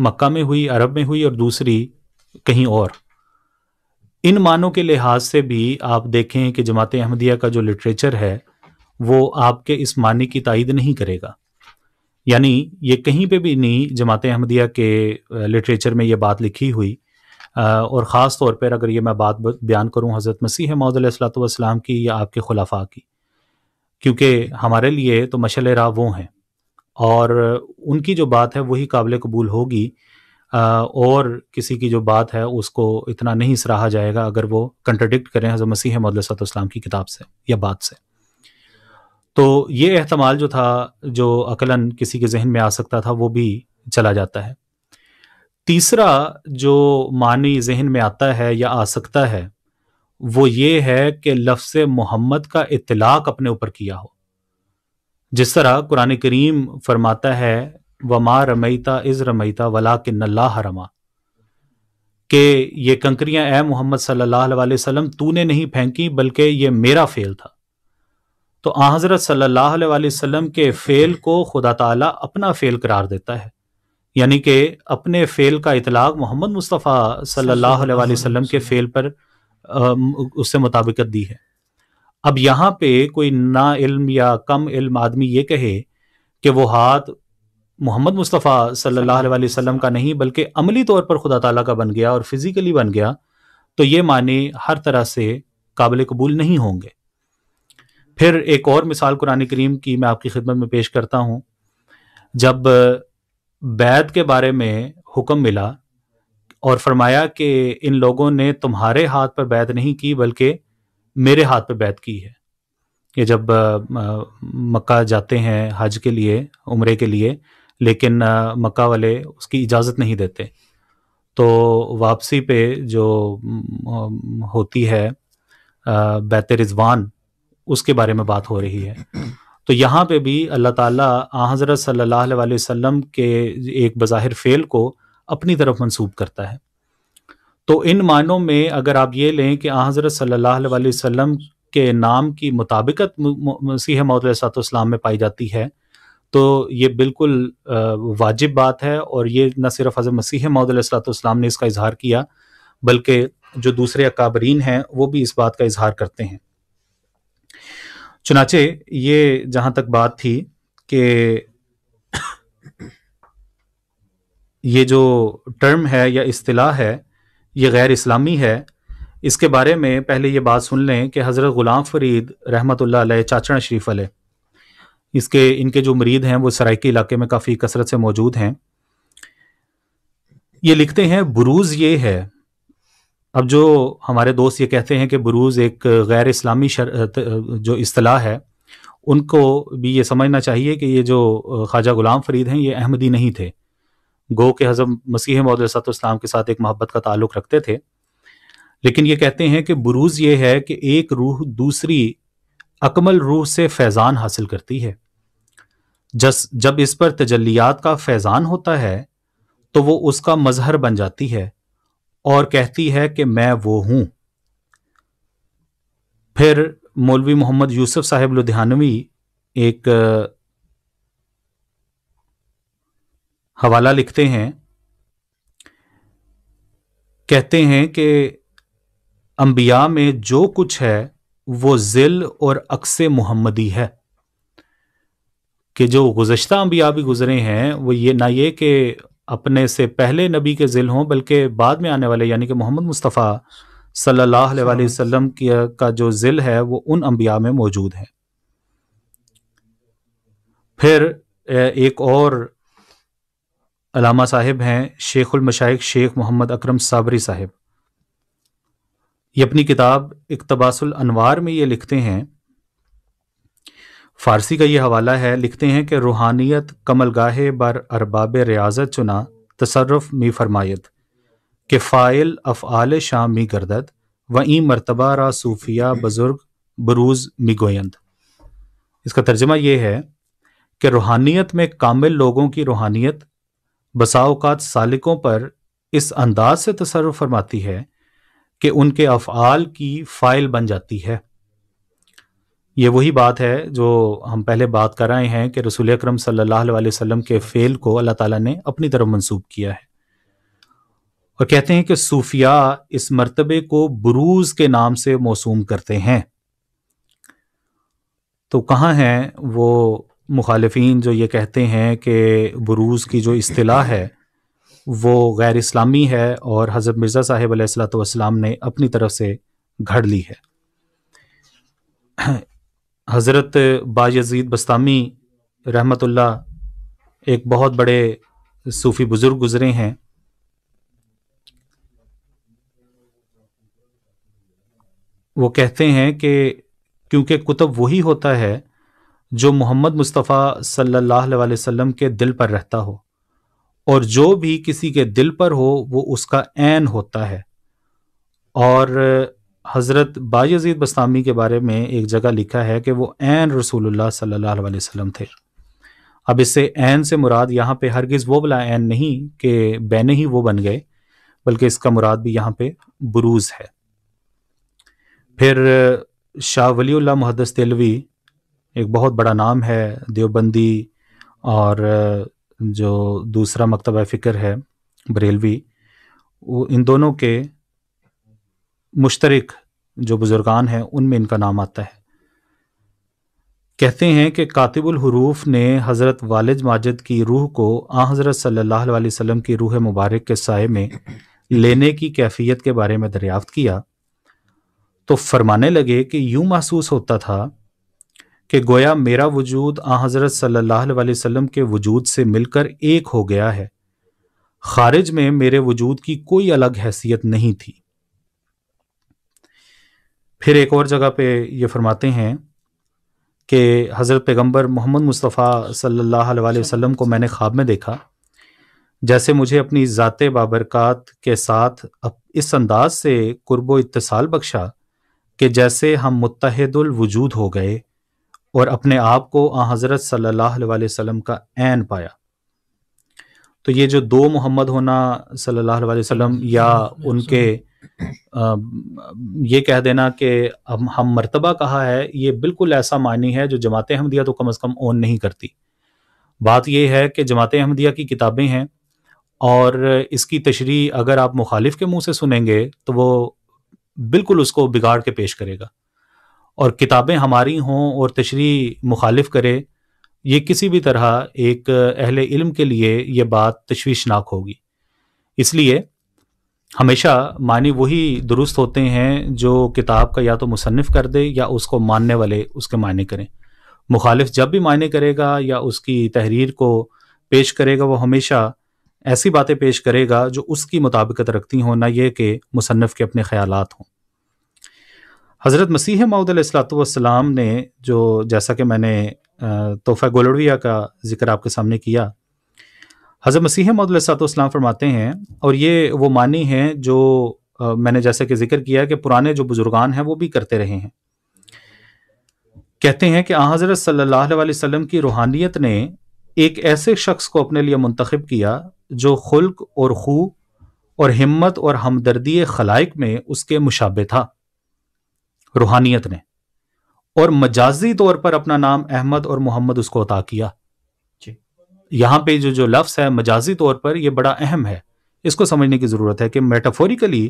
Speaker 5: मक्का में हुई अरब में हुई और दूसरी कहीं और इन मानों के लिहाज से भी आप देखें कि जमात अहमदिया का जो लिटरेचर है वो आपके इस माने की तायद नहीं करेगा यानी ये कहीं पे भी नहीं जमात अहमदिया के लिटरेचर में ये बात लिखी हुई और ख़ास तौर पर अगर ये मैं बात बयान करूँ हज़रत मसीह मौदल की या आपके खुलाफा की क्योंकि हमारे लिए तो मशल राह वो हैं और उनकी जो बात है वही काबिल कबूल होगी और किसी की जो बात है उसको इतना नहीं सराहा जाएगा अगर वो कंट्रडिक्ट करें हज़र मसीह मदलसतम की किताब से या बात से तो ये अहतमाल जो था जो अकलन किसी के जहन में आ सकता था वो भी चला जाता है तीसरा जो मानी जहन में आता है या आ सकता है वो ये है कि लफ्स मोहम्मद का इतलाक अपने ऊपर किया हो जिस तरह कुरान करीम फरमाता है वमा रमैता इज़ रमयता वला के नल्ला रमा के ये कंकरियां ए मोहम्मद सल्लाम तूने नहीं फेंकी बल्कि ये मेरा फ़ेल था तो आ हज़रत सल्लाम के फ़ेल को खुदा तला अपना फ़ेल करार देता है यानी कि अपने फ़ेल का इतलाक़ मोहम्मद मुस्तफ़ा सल्लाम के फ़ेल पर उससे मुताबिकत दी है अब यहाँ पे कोई ना इल्म या कम इल्म आदमी ये कहे कि वो हाथ मोहम्मद मुस्तफ़ा सल्लल्लाहु अलैहि वसल्लम का नहीं बल्कि अमली तौर पर खुदा ताला का बन गया और फिज़िकली बन गया तो ये माने हर तरह से काबिल कबूल नहीं होंगे फिर एक और मिसाल कुरान करीम की मैं आपकी खिदमत में पेश करता हूँ जब बैत के बारे में हुक्म मिला और फरमाया कि इन लोगों ने तुम्हारे हाथ पर बैत नहीं की बल्कि मेरे हाथ पर बैत की है ये जब मक्का जाते हैं हज के लिए उम्रे के लिए लेकिन मक्का वाले उसकी इजाज़त नहीं देते तो वापसी पे जो होती है बैत रिजवान उसके बारे में बात हो रही है तो यहाँ पे भी अल्लाह ताला हज़रत सल्लल्लाहु अलैहि वसल्लम के एक बज़ाहिर फ़ेल को अपनी तरफ मंसूब करता है तो इन मानों में अगर आप ये लें कि हज़रत सल्लल्लाहु अलैहि वसल्लम के नाम की मुताबिकत मसीह मौतलाम में पाई जाती है तो ये बिल्कुल वाजिब बात है और ये न सिर्फ हज़रत मसीह मौदलाम ने इसका इजहार किया बल्कि जो दूसरे अकाबरीन हैं वो भी इस बात का इजहार करते हैं चुनाचे ये जहाँ तक बात थी कि ये जो टर्म है या असलाह है ये गैर इस्लामी है इसके बारे में पहले ये बात सुन लें कि हज़रत ग़ुलाम फरीद रहमत चाचण शरीफ अल इसके इनके जो मरीद हैं वो सराइकी इलाके में काफ़ी कसरत से मौजूद हैं ये लिखते हैं बरूज़ ये है अब जो हमारे दोस्त ये कहते हैं कि बरूज़ एक गैर इस्लामी जो अतलाह है उनको भी ये समझना चाहिए कि ये जो ख्वाजा ग़ुलाम फरीद हैं ये अहमदी नहीं थे गो के हजम मसीह मौदसत इस्लाम के साथ एक मोहब्बत का ताल्लुक रखते थे लेकिन ये कहते हैं कि बुरूज ये है कि एक रूह दूसरी अकमल रूह से फैज़ान हासिल करती है जस जब इस पर तजलियात का फैज़ान होता है तो वो उसका मजहर बन जाती है और कहती है कि मैं वो हूं फिर मौलवी मोहम्मद यूसुफ साहेब लुधियानवी एक हवाला लिखते हैं कहते हैं कि अंबिया में जो कुछ है वो ज़िल और अक्स मुहम्मदी है कि जो गुज्त अंबिया भी गुज़रे हैं वो ये ना ये कि अपने से पहले नबी के ज़िल हों बल्कि बाद में आने वाले यानी कि मोहम्मद मुस्तफ़ा सल्लल्लाहु अलैहि वसल्लम का जो ज़िल है वो उन अंबिया में मौजूद है फिर एक और अलामा साहिब हैं शेखुलमशाइक शेख मोहम्मद अकरम साबरी साहिब ये अपनी किताब इकतबासुल अनवार में ये लिखते हैं फारसी का ये हवाला है लिखते हैं कि रूहानियत कमल गाहे बर अरबाब रियाजत चुना तसरफ मी फरमायत के फ़ाइल अफ़ाल शाह मी गर्दत व ई मरतबा रा सूफिया बुज़ुर्ग बरूज मी गोयंद इसका तर्जमा ये है कि रूहानियत में कामिल लोगों की रूहानियत बसाओकात सालिकों पर इस अंदाज से तसर फरमाती है कि उनके अफ़ाल की फ़ाइल बन जाती है ये वही बात है जो हम पहले बात कर रहे हैं कि रसूल अक्रम सम के फ़ेल को अल्लाह ताला ने अपनी तरफ मंसूब किया है और कहते हैं कि सूफिया इस मरतबे को बरूज के नाम से मौसूम करते हैं तो कहाँ हैं वो मुखालफन जो ये कहते हैं कि बरूज़ की जो अतलाह है वो गैर इस्लामी है और हज़रत मिर्ज़ा साहेब सलाम ने अपनी तरफ से घड़ ली है हज़रत बाजीद बस्तामी ला एक बहुत बड़े सूफ़ी बुज़ुर्ग गुज़रे हैं वो कहते हैं कि क्योंकि कुतब वही होता है जो मोहम्मद मुस्तफ़ा सल्लल्लाहु अलैहि वसल्लम के दिल पर रहता हो और जो भी किसी के दिल पर हो वो उसका ऐन होता है और हज़रत बायजीद बस्तामी के बारे में एक जगह लिखा है कि वो ऐन रसूलुल्लाह सल्लल्लाहु अलैहि वसल्लम थे अब इससे ऐन से मुराद यहाँ पे हरगिज़ वो बला ऐन नहीं कि बैन ही वो बन गए बल्कि इसका मुराद भी यहाँ पर बुरूज़ है फिर शाह वली महदस तेलवी एक बहुत बड़ा नाम है देवबंदी और जो दूसरा मकतब फ़िक्र है बरेलवी वो इन दोनों के मुश्तरक जो बुज़ुर्गान हैं उनमें इनका नाम आता है कहते हैं कि कातिबुल हरूफ ने हज़रत वालिद माजिद की रूह को आ हज़रत सल्लल्लाहु वसम की रूह मुबारक के साय में लेने की कैफियत के बारे में दरियाफ़त किया तो फरमाने लगे कि यूँ महसूस होता था कि गोया मेरा वजूद आ हज़रत सल्ला वसम के वजूद से मिलकर एक हो गया है खारिज में मेरे वजूद की कोई अलग हैसियत नहीं थी फिर एक और जगह पे ये फरमाते हैं कि हज़रत पैगंबर मोहम्मद मुस्तफ़ा सल्ला वसम को मैंने ख्वाब में देखा जैसे मुझे अपनी ज़ात बाबरकत के साथ इस अंदाज से कुर्ब इतसाल बख्शा कि जैसे हम मुतहदुल वजूद हो गए और अपने आप को आ हज़रत सल्लल्लाहु अलैहि का ऐन पाया तो ये जो दो मोहम्मद होना सल्लल्लाहु अलैहि वसल्लम या उनके आ, ये कह देना कि हम हम कहा है ये बिल्कुल ऐसा मानी है जो जमात अहमदिया तो कम अज़ कम ओन नहीं करती बात यह है कि जमात अहमदिया की किताबें हैं और इसकी तशरी अगर आप मुखालिफ के मुंह से सुनेंगे तो वो बिल्कुल उसको बिगाड़ के पेश करेगा और किताबें हमारी हों और तशरी मुखालिफ करे ये किसी भी तरह एक अहल इल्म के लिए ये बात तशवीशनाक होगी इसलिए हमेशा मानी वही दुरुस्त होते हैं जो किताब का या तो मुसनफ़ कर दे या उसको मानने वाले उसके मायने करें मुखालिफ जब भी मायने करेगा या उसकी तहरीर को पेश करेगा वो हमेशा ऐसी बातें पेश करेगा जो उसकी मुताबिकत रखती हों ना ये कि मुसनफ़ के अपने ख्याल हों हज़रत मसीह मऊदलाम ने जो जैसा कि मैंने तोहफ़ा गोलड़विया का ज़िक्र आपके सामने किया हज़रत मसीह मऊदलाम फरमाते हैं और ये वो मानी हैं जो आ, मैंने जैसा कि जिक्र किया कि पुराने जो बुज़ुर्गान हैं वो भी करते रहे हैं कहते हैं कि हज़रत सल्ला वसम की रूहानियत ने एक ऐसे शख्स को अपने लिए मंतखब किया जो खुल्क और खू और हिम्मत और हमदर्दी खलाइक में उसके मुशाबे था रूहानियत ने और मजाजी तौर पर अपना नाम अहमद और मोहम्मद उसको अता किया यहां पे जो जो लफ्स है मजाजी तौर पर यह बड़ा अहम है इसको समझने की ज़रूरत है कि मेटाफोरिकली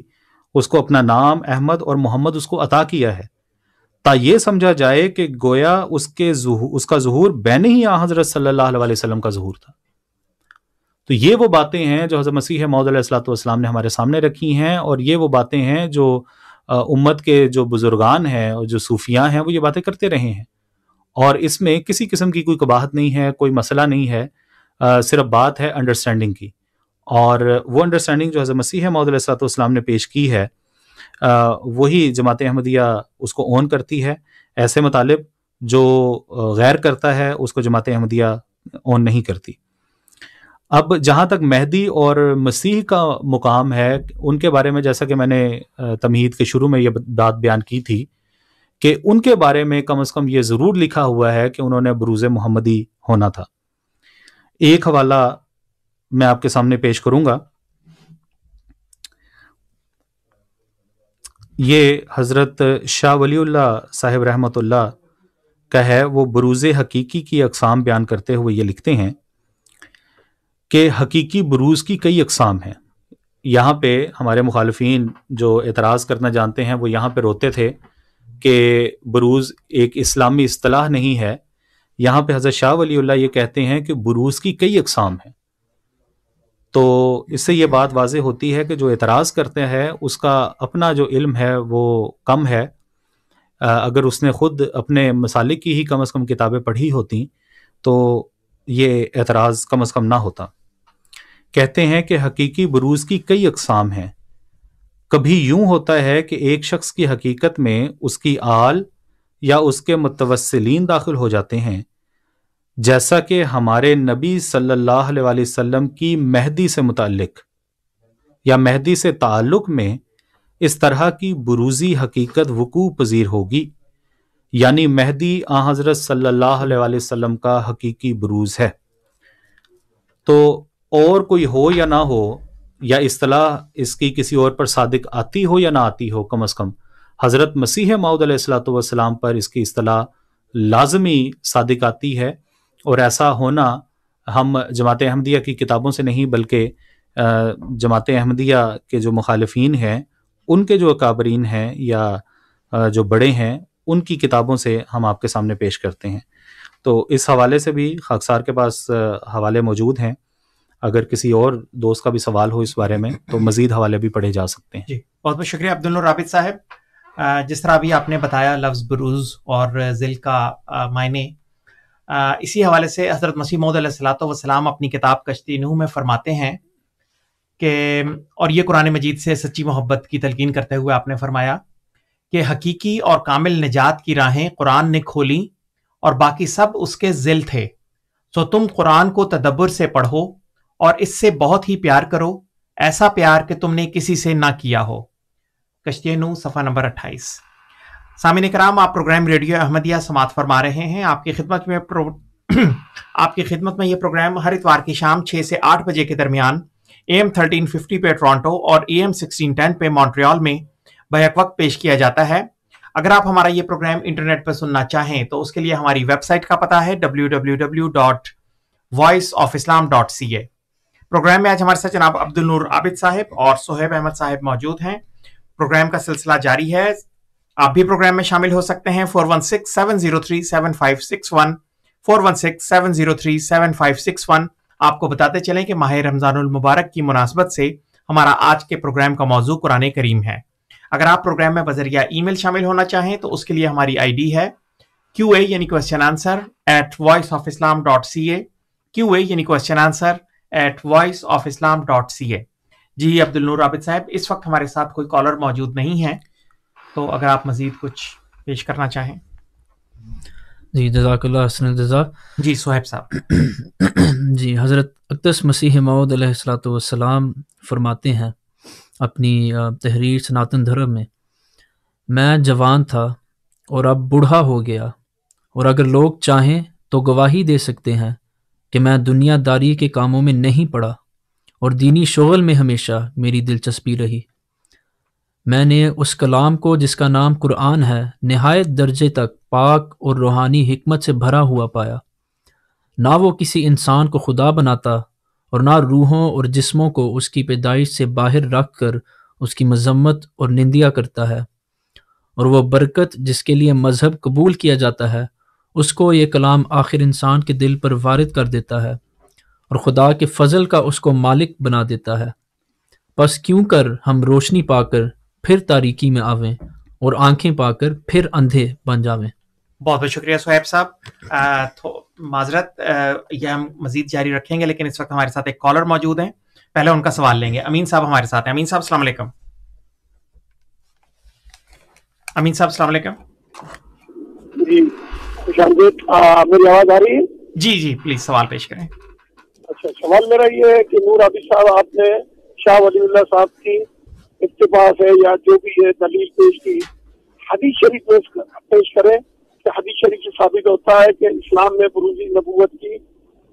Speaker 5: उसको अपना नाम अहमद और मोहम्मद उसको अता किया है ता ये समझा जाए कि गोया उसके जुहू, उसका जहूर बैन ही हज़रत सल्लाम का जहूर था तो ये वो बातें हैं जो हज़रत मसीह सलाम ने हमारे सामने रखी हैं और ये वो बातें हैं जो उम्मत के जो बुजुर्गान हैं और जो सूफियाँ हैं वो ये बातें करते रहे हैं और इसमें किसी किस्म की कोई कबाहत नहीं है कोई मसला नहीं है सिर्फ बात है अंडरस्टैंडिंग की और वो अंडरस्टैंडिंग जो हजर मसीह मौदलाम ने पेश की है वही जमात अहमदिया उसको ओन करती है ऐसे मतलब जो गैर करता है उसको जमात अहमदिया ओन नहीं करती अब जहाँ तक मेहदी और मसीह का मुकाम है उनके बारे में जैसा कि मैंने तमहीद के शुरू में ये बात बयान की थी कि उनके बारे में कम अज़ कम ये ज़रूर लिखा हुआ है कि उन्होंने बरूज मोहम्मदी होना था एक हवाला मैं आपके सामने पेश करूंगा ये हज़रत शाह वली साहिब रहमतुल्ला का है वो बरूज हकीकी की अकसाम बयान करते हुए ये लिखते हैं के हकीकी बरूज की कई अकसाम हैं यहाँ पे हमारे मुखालफन जो एतराज़ करना जानते हैं वो यहाँ पे रोते थे कि बरूज एक इस्लामी असलाह नहीं है यहाँ पे हज़रत शाह वली ये कहते हैं कि बरूज की कई अकसाम हैं तो इससे ये बात वाज होती है कि जो एतराज़ करते हैं उसका अपना जो इल्म है वो कम है अगर उसने ख़ुद अपने मसाले की ही कम अज़ कम किताबें पढ़ी होती तो ये एतराज़ कम अज़ कम ना होता कहते हैं कि हकीकी बरूज की कई अकसाम हैं कभी यूं होता है कि एक शख्स की हकीकत में उसकी आल या उसके मुतवसलिन दाखिल हो जाते हैं जैसा कि हमारे नबी सल्लल्लाहु अलैहि वसल्लम की मेहदी से मुतक या मेहदी से ताल्लुक़ में इस तरह की बरूजी हकीकत वकू पजीर होगी यानी मेहदी आ हज़रत सल्लाम का हकीकी बरूज है तो और कोई हो या ना हो या असलाह इसकी किसी और पर सादिक आती हो या ना आती हो कम अज़ कम हज़रत मसीह माउद सलाम पर इसकी असलाह लाजमी सादिक आती है और ऐसा होना हम जमात अहमदिया की किताबों से नहीं बल्कि जमात अहमदिया के जो मुखालफी हैं उनके जो अकाबरीन हैं या जो बड़े हैं उनकी किताबों से हम आपके सामने पेश करते हैं तो इस हवाले से भी खाकसार के पास हवाले मौजूद हैं अगर किसी और दोस्त का भी सवाल हो इस बारे में तो मजीद हवाले भी पढ़े जा सकते
Speaker 4: हैं जी बहुत बहुत शुक्रिया अब्दुल राबिद साहब जिस तरह अभी आपने बताया लफ्ज़ बरूज और जिल का मायने इसी हवाले से हज़रत मसीह सलाम अपनी किताब कश्ती नूह में फरमाते हैं कि और ये कुरान मजीद से सच्ची मोहब्बत की तलकिन करते हुए आपने फरमाया कि हकीकी और कामिल निजात की राहें कुरान ने खोली और बाकी सब उसके जिल थे सो तो तुम कुरान को तदब्बर से पढ़ो और इससे बहुत ही प्यार करो ऐसा प्यार कि तुमने किसी से ना किया हो कश्तनू सफ़ा नंबर अट्ठाईस सामिन कराम आप प्रोग्राम रेडियो अहमदिया समात फरमा रहे हैं आपकी खिदमत में प्रो आपकी खिदमत में ये प्रोग्राम हर इतवार की शाम छः से आठ बजे के दरमियान ए एम थर्टीन फिफ्टी पे टोरंटो और ए एम सिक्सटीन टेन पे मॉन्ट्रियल में बैक वक्त पेश किया जाता है अगर आप हमारा ये प्रोग्राम इंटरनेट पर सुनना चाहें तो उसके लिए हमारी वेबसाइट का पता है डब्ल्यू प्रोग्राम में आज हमारे साथ जनाब अब्दुल नूर आबिद साहब और सोहेब अहमद साहब मौजूद हैं प्रोग्राम का सिलसिला जारी है आप भी प्रोग्राम में शामिल हो सकते हैं four one six seven zero three seven five six one four one six seven zero three seven five six one आपको बताते चलें कि माह रमजानुल मुबारक की मुनासबत से हमारा आज के प्रोग्राम का मौजू कुरान करीम है अगर आप प्रोग्राम में बजरिया ईमेल शामिल होना चाहें तो उसके लिए हमारी आईडी है क्यू ए यानी question answer at voice of Islam dot C A Q A यानी question answer at voice of Islam dot C A जी अब्दुल नूर आबिद साहब इस वक्त हमारे साथ कोई कॉलर मौजूद नहीं है तो अगर आप मज़ीद कुछ पेश करना चाहें
Speaker 6: जी जजाकल्ला जी सोहेब साहब जी हज़रत अक्तस मसीह मऊद सलाम फरमाते हैं अपनी तहरीर सनातन धर्म में मैं जवान था और अब बूढ़ा हो गया और अगर लोग चाहें तो गवाही दे सकते हैं कि मैं दुनियादारी के कामों में नहीं पड़ा और दीनी शोगल में हमेशा मेरी दिलचस्पी रही मैंने उस कलाम को जिसका नाम कुरान है नहायत दर्जे तक पाक और रूहानी हमत से भरा हुआ पाया ना वो किसी इंसान को खुदा बनाता और ना रूहों और जिस्मों को उसकी पैदाइश से बाहर रख कर उसकी मजम्मत और निंदिया करता है और वह बरकत जिसके लिए मजहब कबूल किया जाता है उसको ये कलाम आखिर इंसान के दिल पर वारद कर देता है और खुदा के फजल का उसको मालिक बना देता है बस क्यों कर हम रोशनी पाकर फिर तारीकी में आवें और आंखें पाकर फिर अंधे बन जावें
Speaker 4: बहुत बहुत शुक्रिया सोहैब साहब माजरत यह हम मजीद जारी रखेंगे लेकिन इस वक्त हमारे साथ एक कॉलर मौजूद हैं पहले उनका सवाल लेंगे अमीन साहब हमारे साथ हैं अमीन साहब सलामकम अमीन साहब सलामकम
Speaker 7: जी मेरी आवाज आ रही है
Speaker 4: जी जी प्लीज सवाल पेश करें अच्छा
Speaker 7: सवाल मेरा ये है कि नूर आबिद साहब आपने शाह वलीउल्ला साहब की इतफाक है या जो भी है दलील पेश की हदीस शरीफ पेश करें कि हदीस शरीफ से साबित होता है कि इस्लाम में बुरूजी नबूत की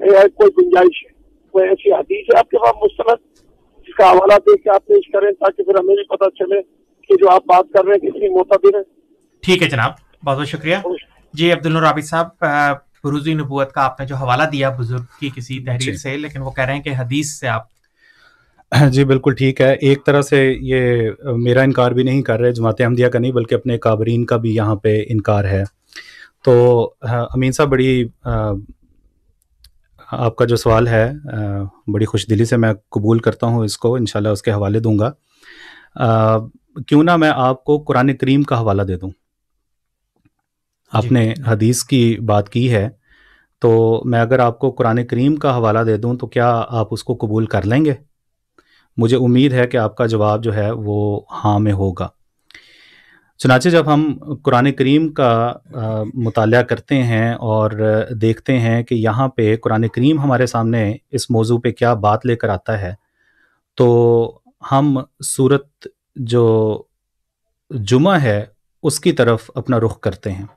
Speaker 7: कोई गुंजाइश है कोई ऐसी हदीस है आपके पास मुस्तरद जिसका हवाला दे के आप पेश करें ताकि फिर हमें भी पता चले कि जो आप बात कर रहे हैं कितनी मोतबिर है
Speaker 4: ठीक है जनाब बहुत बहुत शुक्रिया जी अब्दुल राबी साहब बुरूजी नबूत का आपने जो हवाला दिया बुजुर्ग की किसी तहरीर से लेकिन वो कह रहे हैं कि हदीस से आप
Speaker 5: जी बिल्कुल ठीक है एक तरह से ये मेरा इनकार भी नहीं कर रहे जमात अहमदिया का नहीं बल्कि अपने काबरीन का भी यहाँ पे इनकार है तो हाँ, अमीन साहब बड़ी आपका जो सवाल है बड़ी खुश दिली से मैं कबूल करता हूँ इसको इनशाला उसके हवाले दूंगा क्यों ना मैं आपको कुरान करीम का हवाला दे दूँ आपने हदीस की बात की है तो मैं अगर आपको कुरान करीम का हवाला दे दूँ तो क्या आप उसको कबूल कर लेंगे मुझे उम्मीद है कि आपका जवाब जो है वो हाँ में होगा चुनाचे जब हम कुरान करीम का मुताल करते हैं और देखते हैं कि यहाँ पे कुरान करीम हमारे सामने इस मौजू पे क्या बात लेकर आता है तो हम सूरत जो जुमा है उसकी तरफ अपना रुख करते हैं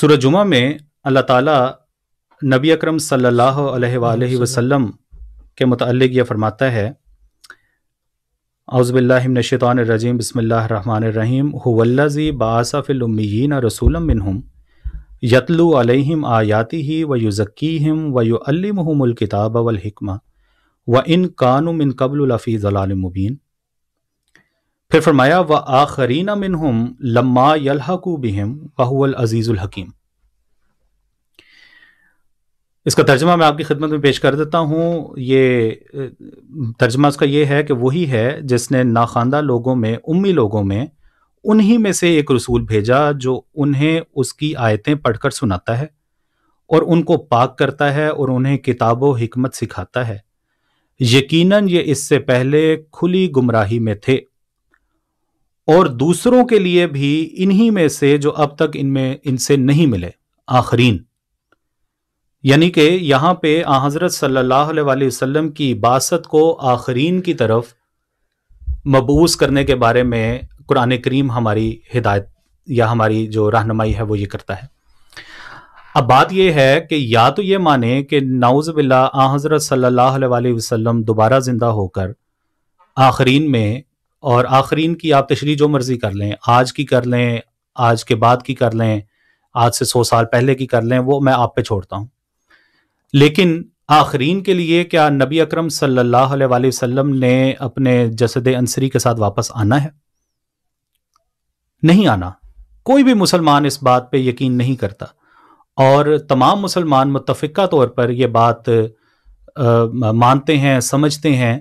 Speaker 5: सूरत जुमा में अल्लाह ताला नबी अकरम सल्लल्लाहु अलैहि वसल्लम के मुतल यह फरमाता है अज़बिल्लाशैतरजीम बसमीम हुवल्लज़ी रसूलम बिन यतलु अलैहिम आयाति ही व युज़क्कीम व युअल्लमहमुल्किताब वलहिकमा व इन कानुम इन कबलफ़ी ज़लालमुबीन फिर फरमाया व आखरीना मिनहम लम्मा यलहकू बिहम वहुअल अज़ीज़ुल हकीम इसका तर्जमा मैं आपकी खिदमत में पेश कर देता हूँ ये तर्जमा उसका ये है कि वही है जिसने नाखानदा लोगों में उम्मी लोगों में उन्हीं में से एक रसूल भेजा जो उन्हें उसकी आयतें पढ़कर सुनाता है और उनको पाक करता है और उन्हें किताबो हमत सिखाता है यकीन ये इससे पहले खुली गुमराही में थे और दूसरों के लिए भी इन्हीं में से जो अब तक इनमें इनसे नहीं मिले आखरीन यानी कि यहाँ पे हज़रत सल्लल्लाहु अलैहि वसल्लम की बासत को आखरीन की तरफ मबूस करने के बारे में कुरान करीम हमारी हिदायत या हमारी जो रहनमाई है वो ये करता है अब बात यह है कि या तो ये माने कि नाउज़ बिल्ला आ हज़रत सल्लल्लाहु अलैहि वसल्लम दोबारा ज़िंदा होकर आखरीन में और आखरीन की आप तशरी जो मर्ज़ी कर लें आज की कर लें आज के बाद की कर लें आज से सौ साल पहले की कर लें वो मैं आप पे छोड़ता हूँ लेकिन आखरीन के लिए क्या नबी अकरम सल्लल्लाहु अलैहि वसल्लम ने अपने जसद अंसरी के साथ वापस आना है नहीं आना कोई भी मुसलमान इस बात पे यकीन नहीं करता और तमाम मुसलमान मुतफ़ा तौर पर यह बात आ, मानते हैं समझते हैं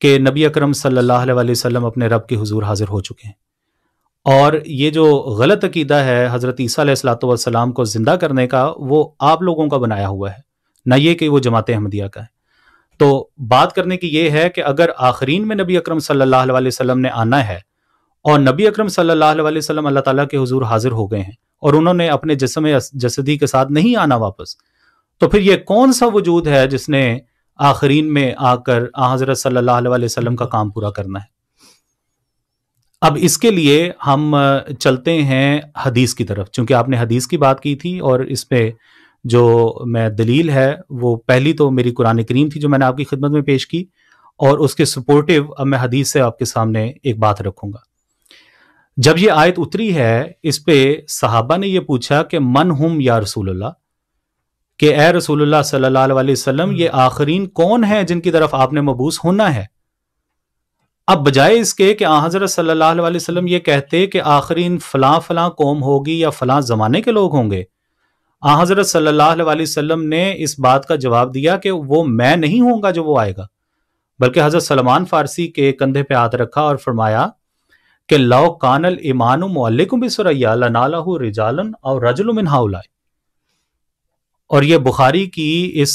Speaker 5: कि नबी अकरम सल्लल्लाहु अलैहि वसल्लम अपने रब के हुजूर हाजिर हो चुके हैं और ये जो गलत अकीदा है हज़रत ईसा सलाम को ज़िंदा करने का वो आप लोगों का बनाया हुआ है ना ये कि वो जमात अहमदिया का है तो बात करने की ये है कि अगर आखरीन में नबी अकरम सल्लल्लाहु अलैहि वसल्लम ने आना है और नबी अकरम सल्लल्लाहु अलैहि वसल्लम अल्लाह ताला के हुजूर हाजिर हो गए हैं और उन्होंने अपने जिसम जसदी के साथ नहीं आना वापस तो फिर ये कौन सा वजूद है जिसने आखरीन में आकर हजरत सल्लल्लाहु अलैहि वसल्लम का काम पूरा करना है अब इसके लिए हम चलते हैं हदीस की तरफ चूंकि आपने हदीस की बात की थी और इस पर जो मैं दलील है वो पहली तो मेरी कुरान करीम थी जो मैंने आपकी खिदमत में पेश की और उसके सपोर्टिव अब मैं हदीस से आपके सामने एक बात रखूंगा जब ये आयत उतरी है इस पे सहाबा ने ये पूछा कि मन हम या रसूल्ला के ए रसूल्ला सल्लाम ये आखरीन कौन है जिनकी तरफ आपने मबूस होना है अब बजाय इसके कि हजरत सल्लाम ये कहते कि आखरीन फलां फलां कौम होगी या फला ज़माने के लोग होंगे हज़रत सल्लाम ने इस बात का जवाब दिया कि वो मैं नहीं होऊंगा जो वो आएगा बल्कि हज़रत सलमान फारसी के कंधे पे हाथ रखा और फरमाया कि लाओ कानल ईमान रिजालन और रजलमिन और ये बुखारी की इस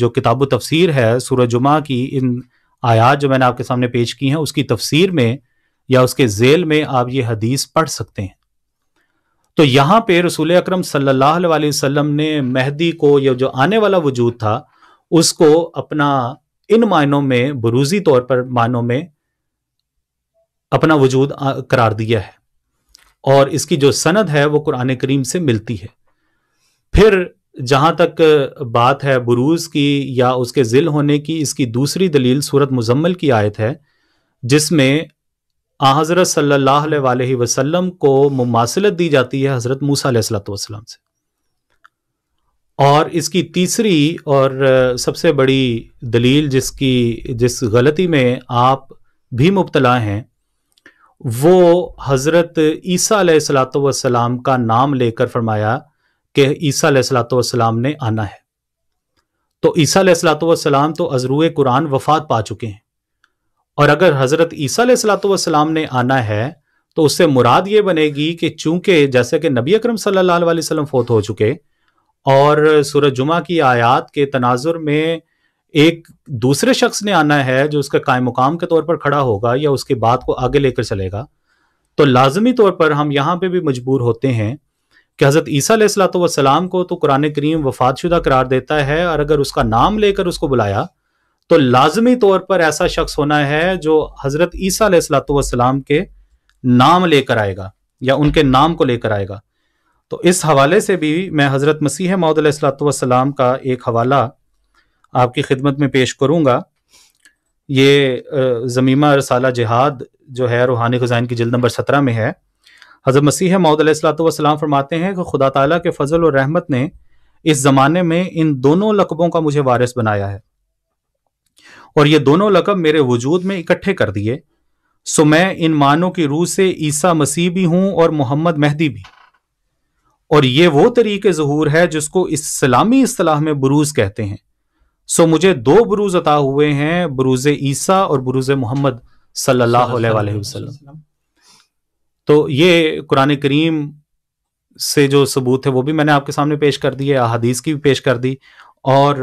Speaker 5: जो किताब तफसीर है सूरज जुमा की इन आयात जो मैंने आपके सामने पेश की हैं उसकी तफसीर में या उसके जेल में आप ये हदीस पढ़ सकते हैं तो यहाँ पे रसूल अक्रम सल्लल्लाहु ने मेहदी को या जो आने वाला वजूद था उसको अपना इन मायनों में बरूजी तौर पर मानों में अपना वजूद करार दिया है और इसकी जो सनद है वो कुरान करीम से मिलती है फिर जहां तक बात है बरूज की या उसके जिल होने की इसकी दूसरी दलील सूरत मुजम्मल की आयत है जिसमें आ हज़रत सल्ला वसलम को मुासिलत दी जाती है हज़रत मूसा वसलम से और इसकी तीसरी और सबसे बड़ी दलील जिसकी जिस गलती में आप भी मुबतला हैं वो हज़रत ईसा सलाम का नाम लेकर फरमाया कि ईसा सलाम ने आना है तो ईसा सलाम तो अजरू कुरान वफ़ात पा चुके हैं और अगर हज़रत ईसा सलाम ने आना है तो उससे मुराद ये बनेगी कि चूंकि जैसे कि नबी अकरम सल्लल्लाहु अलैहि वसल्लम फोत हो चुके और सूरज जुमा की आयात के तनाजुर में एक दूसरे शख्स ने आना है जो उसके कायम मुकाम के तौर पर खड़ा होगा या उसकी बात को आगे लेकर चलेगा तो लाजमी तौर पर हम यहाँ पे भी मजबूर होते हैं कि हज़रत ईसा सलाम को तो कुरान करीम वफात शुदा करार देता है और अगर उसका नाम लेकर उसको बुलाया तो लाजमी तौर पर ऐसा शख्स होना है जो हजरत ईसा सलातम के नाम लेकर आएगा या उनके नाम को लेकर आएगा तो इस हवाले से भी मैं हज़रत मसीह मौदसलाम का एक हवाला आपकी खिदमत में पेश करूँगा ये ज़मीमा रसाला जिहाद जो है रूहानी ख़जान की जल्द नंबर सत्रह में है हज़रत मसीह मौदसलाम फरमाते हैं कि खुदा ताली के फजल और रहमत ने इस ज़माने में इन दोनों लकबों का मुझे वारिस बनाया है और ये दोनों लकब मेरे वजूद में इकट्ठे कर दिए सो मैं इन मानों की रूह से ईसा मसीह भी हूं और मोहम्मद मेहदी भी और ये वो तरीके जहूर है जिसको इस्लामी असलाह में बरूज कहते हैं सो मुझे दो बरूज अता हुए हैं बरूज ईसा और बरूज मोहम्मद सल्लाम तो ये कुरान करीम से जो सबूत है वो भी मैंने आपके सामने पेश कर दी है अहादीस की भी पेश कर दी और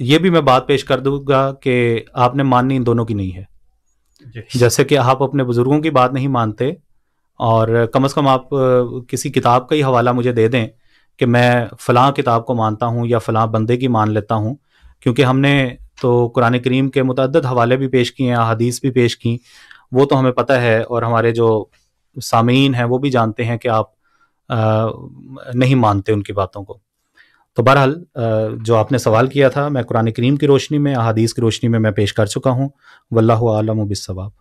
Speaker 5: ये भी मैं बात पेश कर दूंगा कि आपने माननी इन दोनों की नहीं है जैसे कि आप अपने बुजुर्गों की बात नहीं मानते और कम से कम आप किसी किताब का ही हवाला मुझे दे दें कि मैं फ़लाँ किताब को मानता हूँ या फ़लाँ बंदे की मान लेता हूँ क्योंकि हमने तो कुरान करीम के मतदद हवाले भी पेश किए हैं हदीस भी पेश की वो तो हमें पता है और हमारे जो सामीन हैं वो भी जानते हैं कि आप आ, नहीं मानते उनकी बातों को तो बहरहाल जो आपने सवाल किया था मैं कुरान करीम की रोशनी में अहादीस की रोशनी में मैं पेश कर चुका हूँ वल्ला आलम बिसवाब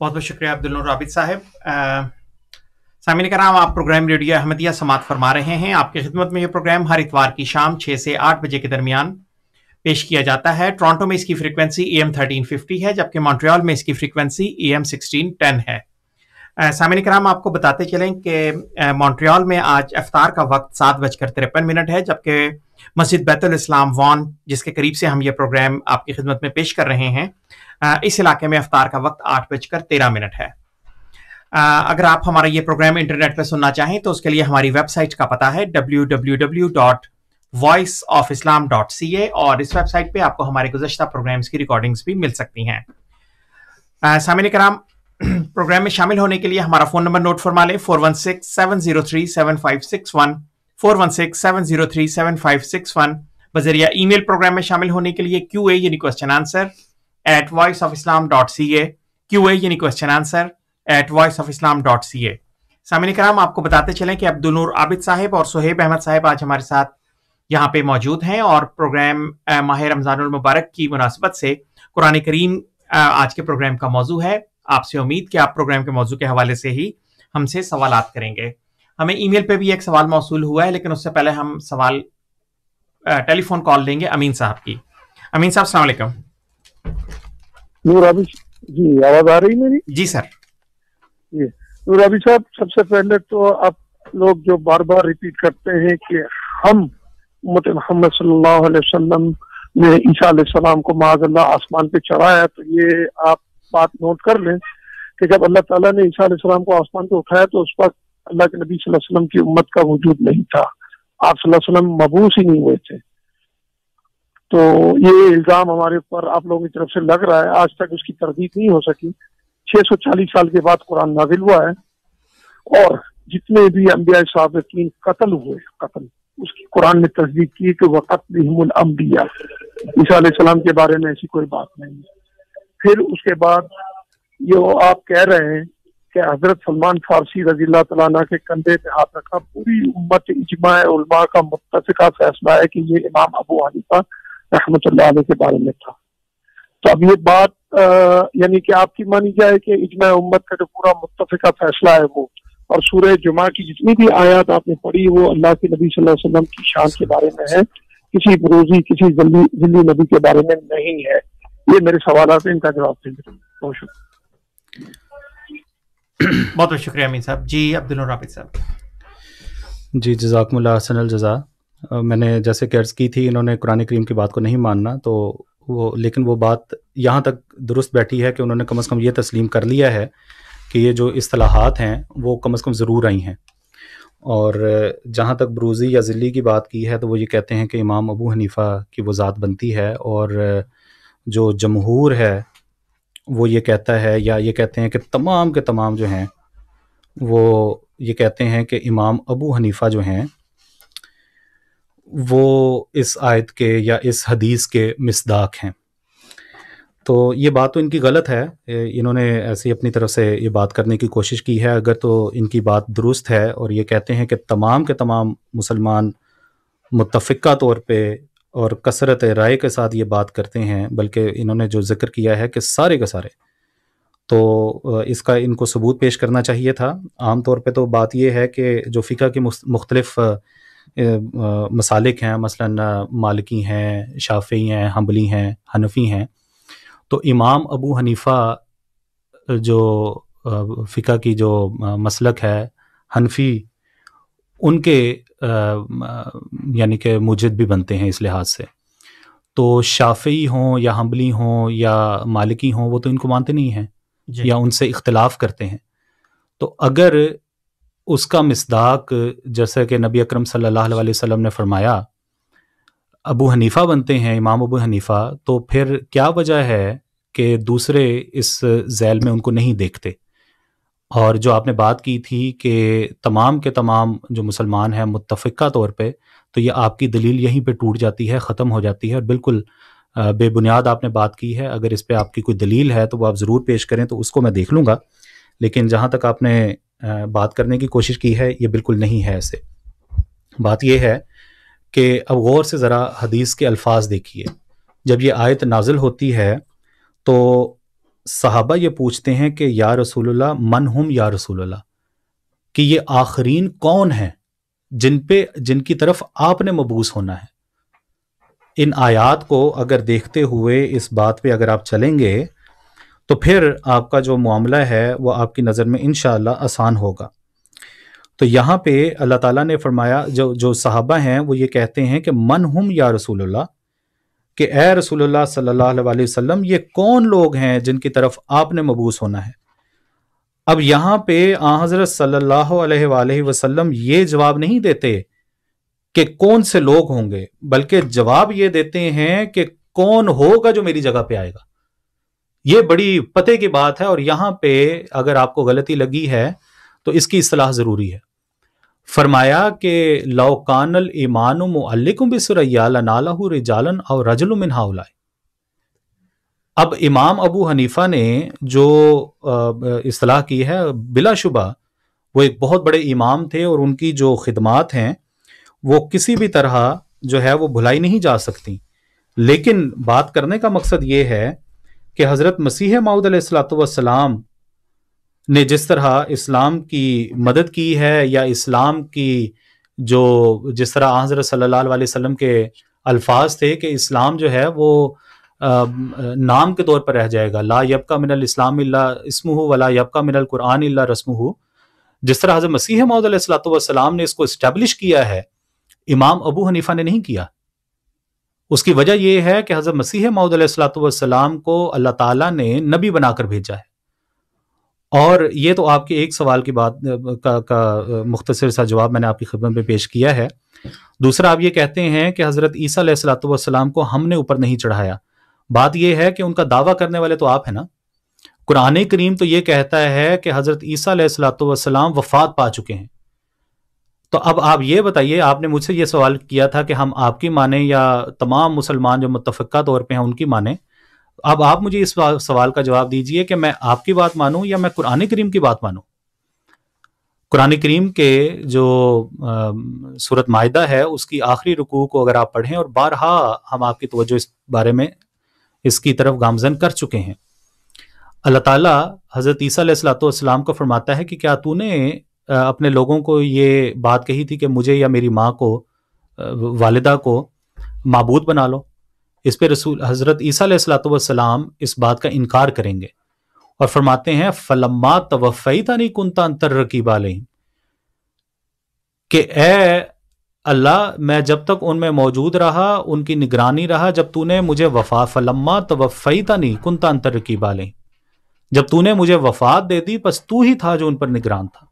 Speaker 4: बहुत बहुत शुक्रिया अब्दुल राबिद साहब सामिन कराम आप प्रोग्राम रेडियो अहमदिया समात फरमा रहे हैं आपकी खिदमत में ये प्रोग्राम हर इतवार की शाम छः से आठ बजे के दरमियान पेश किया जाता है टोरंटो में इसकी frequency A M thirteen fifty है जबकि मॉन्ट्रियाल में इसकी frequency A M sixteen ten है सामिन कराम आपको बताते चलें कि मॉन्ट्रियल में आज अफ्तार का वक्त सात बजकर तिरपन मिनट है जबकि मस्जिद बैतुल इस्लाम वॉन जिसके करीब से हम ये प्रोग्राम आपकी खिदमत में पेश कर रहे हैं इस इलाके में अफ्तार का वक्त आठ बजकर तेरह मिनट है अगर आप हमारा ये प्रोग्राम इंटरनेट पर सुनना चाहें तो उसके लिए हमारी वेबसाइट का पता है W W W dot voice of Islam dot C A और इस वेबसाइट पर आपको हमारे गुजशत प्रोग्राम्स की रिकॉर्डिंग्स भी मिल सकती हैं सामिन कराम प्रोग्राम में शामिल होने के लिए हमारा फोन नंबर नोट फरमा ले four one six seven zero three seven five six one four one six seven zero three seven five six one बजरिया मेल प्रोग्राम में शामिल होने के लिए क्यू ए यानी question answer at voice of Islam dot C A Q A यानी question answer at voice of Islam dot C A सामिन कराम आपको बताते चलें कि अब्दुल नूर आबिद साहब और सोहेब अहमद साहब आज हमारे साथ यहाँ पे मौजूद हैं और प्रोग्राम माह रमज़ान मुबारक की मुनासबत से कुरान करीम आज के प्रोग्राम का मौजू है आपसे उम्मीद कि आप प्रोग्राम के मौजू के हवाले से ही हमसे सवाल करेंगे हमें ईमेल पे भी एक सवाल मौसू हुआ है लेकिन उससे पहले हम सवाल टेलीफोन कॉल लेंगे अमीन साहब की अमीन साहब सलाम
Speaker 7: जी आवाज आ रही मेरी जी सर जी साहब सबसे पहले तो आप लोग जो बार बार रिपीट करते हैं कि हम उम्मत मोहम्मद सल्लल्लाहु अलैहि वसल्लम ने ईसा सलाम को माजल्ला आसमान पे चढ़ाया तो ये आप बात नोट कर लें कि जब अल्लाह ताला ने ईसा इस्लाम को आसमान पे उठाया तो उस वक्त अल्लाह के नबी वसल्लम की उम्मत का वजूद नहीं था आप वसल्लम मबूस ही नहीं हुए थे तो ये इल्ज़ाम हमारे ऊपर आप लोगों की तरफ से लग रहा है आज तक उसकी तरदीद नहीं हो सकी 640 साल के बाद कुरान नाजिल हुआ है और जितने भी अम्बिया साहब यकीन कत्ल हुए कत्ल उसकी कुरान ने तस्दीक की कि वक़त भी अम्बिया ईसा के बारे में ऐसी कोई बात नहीं है फिर उसके बाद वो आप कह रहे हैं कि हजरत सलमान फारसी रजी तला के कंधे पे हाथ रखा पूरी उम्मत इजमा का मुतफिका फैसला है कि ये इमाम अबू हनीफा रहमत के बारे में था तो अब ये बात यानी कि आपकी मानी जाए कि इजमा उम्मत का जो पूरा मुतफिका फैसला है वो और सूर्य जुमा की जितनी भी आयात आपने पढ़ी वो अल्लाह के नबी सल्लल्लाहु वसल्लम की शान के बारे में है किसी बरूजी किसी जल्दी नबी के बारे में नहीं है ये मेरे सवाल पे इनका जवाब देंगे बहुत शुक्रिया
Speaker 4: बहुत बहुत शुक्रिया अमीन साहब जी अब्दुल राबिद साहब
Speaker 5: जी जजाकमुल्ला हसन जजा मैंने जैसे कि की थी इन्होंने कुरान करीम की बात को नहीं मानना तो वो लेकिन वो बात यहाँ तक दुरुस्त बैठी है कि उन्होंने कम अज़ कम ये तस्लीम कर लिया है कि ये जो असलाहत हैं वो कम अज़ कम ज़रूर आई हैं और जहाँ तक बरूज़ी या ज़िली की बात की है तो वो ये कहते हैं कि इमाम अबू हनीफ़ा की वो ज़ात बनती है और जो जमहूर है वो ये कहता है या ये कहते हैं कि तमाम के तमाम जो हैं वो ये कहते हैं कि इमाम अबू हनीफा जो हैं वो इस आयत के या इस हदीस के मिसदाक हैं तो ये बात तो इनकी गलत है इन्होंने ऐसे ही अपनी तरफ से ये बात करने की कोशिश की है अगर तो इनकी बात दुरुस्त है और ये कहते हैं कि तमाम के तमाम मुसलमान मुतफ़ा तौर पे और कसरत राय के साथ ये बात करते हैं बल्कि इन्होंने जो जिक्र किया है कि सारे के सारे तो इसका इनको सबूत पेश करना चाहिए था आम तौर पे तो बात यह है कि जो फ़िका के मुख्तलिफ मसालिक हैं मसला मालिकी हैं शाफी हैं हम्बली हैं हनफी हैं तो इमाम अबू हनीफ़ा जो फ़िका की जो मसलक है हनफी उनके यानी कि मुजद भी बनते हैं इस लिहाज से तो शाफी हों या हम्बली हों या मालिकी हों वो तो इनको मानते नहीं हैं या उनसे इख्तलाफ करते हैं तो अगर उसका मसदाक जैसा कि नबी अक्रम सम ने फरमाया अबू हनीफ़ा बनते हैं इमाम अबू हनीफ़ा तो फिर क्या वजह है कि दूसरे इस जैल में उनको नहीं देखते और जो आपने बात की थी कि तमाम के तमाम जो मुसलमान हैं मुतफ़ा तौर पे तो ये आपकी दलील यहीं पे टूट जाती है ख़त्म हो जाती है और बिल्कुल बेबुनियाद आपने बात की है अगर इस पर आपकी कोई दलील है तो वो आप ज़रूर पेश करें तो उसको मैं देख लूँगा लेकिन जहाँ तक आपने बात करने की कोशिश की है ये बिल्कुल नहीं है ऐसे बात यह है कि अब गौर से ज़रा हदीस के अल्फाज देखिए जब ये आयत नाजिल होती है तो सहाबा ये पूछते हैं कि या रसूलुल्लाह मन हम या रसूलुल्लाह कि ये आखरीन कौन है जिन पे जिनकी तरफ आपने मबूस होना है इन आयात को अगर देखते हुए इस बात पे अगर आप चलेंगे तो फिर आपका जो मामला है वह आपकी नज़र में इन आसान होगा तो यहाँ पे अल्लाह ताला ने फरमाया जो जो साहबा हैं वो ये कहते हैं कि मन हम या रसूलुल्लाह कि ए रसूलुल्लाह सल्लल्लाहु अलैहि वसल्लम ये कौन लोग हैं जिनकी तरफ आपने मबूस होना है अब यहाँ पे आ हज़रत अलैहि वसल्लम ये जवाब नहीं देते कि कौन से लोग होंगे बल्कि जवाब ये देते हैं कि कौन होगा जो मेरी जगह पे आएगा ये बड़ी पते की बात है और यहाँ पे अगर आपको गलती लगी है तो इसकी असलाह ज़रूरी है फरमाया कि लौकानल ईमान मल्लिकुम और रजल मिनहाउलाए अब इमाम अबू हनीफा ने जो असलाह की है बिलाशुबा वो एक बहुत बड़े इमाम थे और उनकी जो खिदमात हैं वो किसी भी तरह जो है वो भुलाई नहीं जा सकती लेकिन बात करने का मकसद ये है कि हज़रत मसीह माउद सलाम ने जिस तरह इस्लाम की मदद की है या इस्लाम की जो जिस तरह हज़रत सल्लल्लाहु अलैहि वसल्लम के अल्फाज थे कि इस्लाम जो है वो आ, नाम के तौर पर रह जाएगा ला यबका मिनल इस्लाम इसमू वला यबका मिनल कुरान इल्ला जिस तरह हज़रत मसीह मौदलाम ने इसको इस्टेब्लिश किया है इमाम अबू हनीफा ने नहीं किया उसकी वजह यह है कि हज़रत मसीह मौदलाम को अल्लाह तला ने नबी बनाकर भेजा है और ये तो आपके एक सवाल की बात का, का मुख्तर सा जवाब मैंने आपकी खिदमत में पेश किया है दूसरा आप ये कहते हैं कि हज़रत ईसा सलातम को हमने ऊपर नहीं चढ़ाया बात यह है कि उनका दावा करने वाले तो आप हैं ना कुरान करीम तो ये कहता है कि हज़रत ईसा सलाम वफात पा चुके हैं तो अब आप ये बताइए आपने मुझसे ये सवाल किया था कि हम आपकी माने या तमाम मुसलमान जो मुतफ़ा तौर पर हैं उनकी माने अब आप मुझे इस सवाल का जवाब दीजिए कि मैं आपकी बात मानूं या मैं कुरान करीम की बात मानूं कुरान करीम के जो सूरत माहिदा है उसकी आखिरी रुकू को अगर आप पढ़ें और बारहा हम आपकी तवज्जो इस बारे में इसकी तरफ गामजन कर चुके हैं अल्लाह ताला हज़रत ईसीम को फरमाता है कि क्या तूने अपने लोगों को ये बात कही थी कि मुझे या मेरी माँ को वालदा को मबूद बना लो इस पर रसूल हज़रत ईसा सलाम इस बात का इनकार करेंगे और फरमाते हैं फलम्मा था नहीं कुंता अंतर रकीब आलिम कि ए अल्लाह मैं जब तक उनमें मौजूद रहा उनकी निगरानी रहा जब तूने मुझे वफा फलम्मा था नहीं कुंता अंतर रकीब आलिम जब तूने मुझे वफात दे दी बस तू ही था जो उन पर निगरान था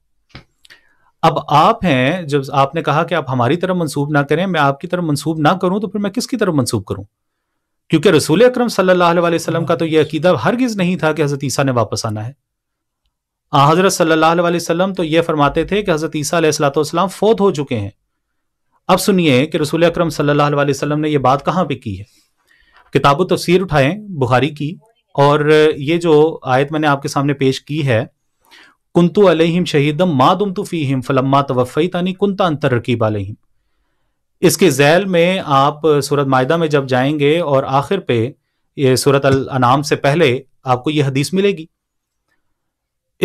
Speaker 5: अब आप हैं जब आपने कहा कि आप हमारी तरफ मंसूब ना करें मैं आपकी तरफ मंसूब ना करूं तो फिर मैं किसकी तरफ मंसूब करूं क्योंकि रसूल अक्रम सल्लाम का तो यह अकीदा हरगिज नहीं था कि हज़रत ईसा ने वापस आना है आ हज़रत सल्लाम तो यह फरमाते थे कि हज़रत ईसा सलाम फोत हो चुके हैं अब सुनिए कि रसूल अक्रम सल्लल्लाहु ने यह बात कहाँ पर की है किताब तफसीर उठाएं बुखारी की और ये जो आयत मैंने आपके सामने पेश की है कुंतु अलहिम शहीदम मा दुम तुफ़ीम फलम्मा तवफ़ी तानी कुंता अंतर रकीब अलहिम इसके जैल में आप सूरत मायदा में जब जाएंगे और आखिर पे ये सूरत अल अनाम से पहले आपको ये हदीस मिलेगी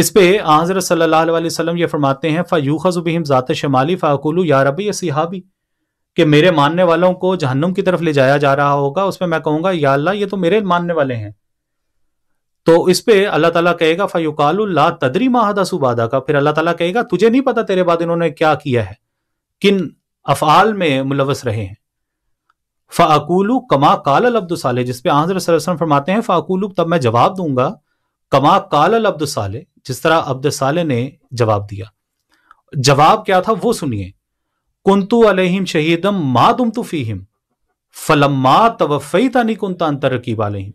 Speaker 5: इस पे आजर सल्लाम ये फरमाते हैं फ़यूखा ज़ुबिम ज़ात शमाली फ़ाकुलू या रबी या सिहाबी कि मेरे मानने वालों को जहन्नुम की तरफ ले जाया जा रहा होगा उसमें मैं कहूँगा या अल्लाह ये तो मेरे मानने वाले हैं तो इस पे अल्लाह ताला कहेगा फ़युकालू ला तदरी माहदा सुबादा का फिर अल्लाह ताला कहेगा तुझे नहीं पता तेरे बाद इन्होंने क्या किया है किन अफ़ाल में मुलवस रहे हैं फ़ाकुलू कमा काल अब्दुसाले जिसपे आजर वसल्लम फरमाते हैं फ़ाकुलू तब मैं जवाब दूंगा कमा काल साले जिस तरह साले ने जवाब दिया जवाब क्या था वो सुनिए कुंतु अलहिम शहीदम मा तुम तो फीहिम फलम्मा तवफ़ी तानी कुंता अंतर की अलहिम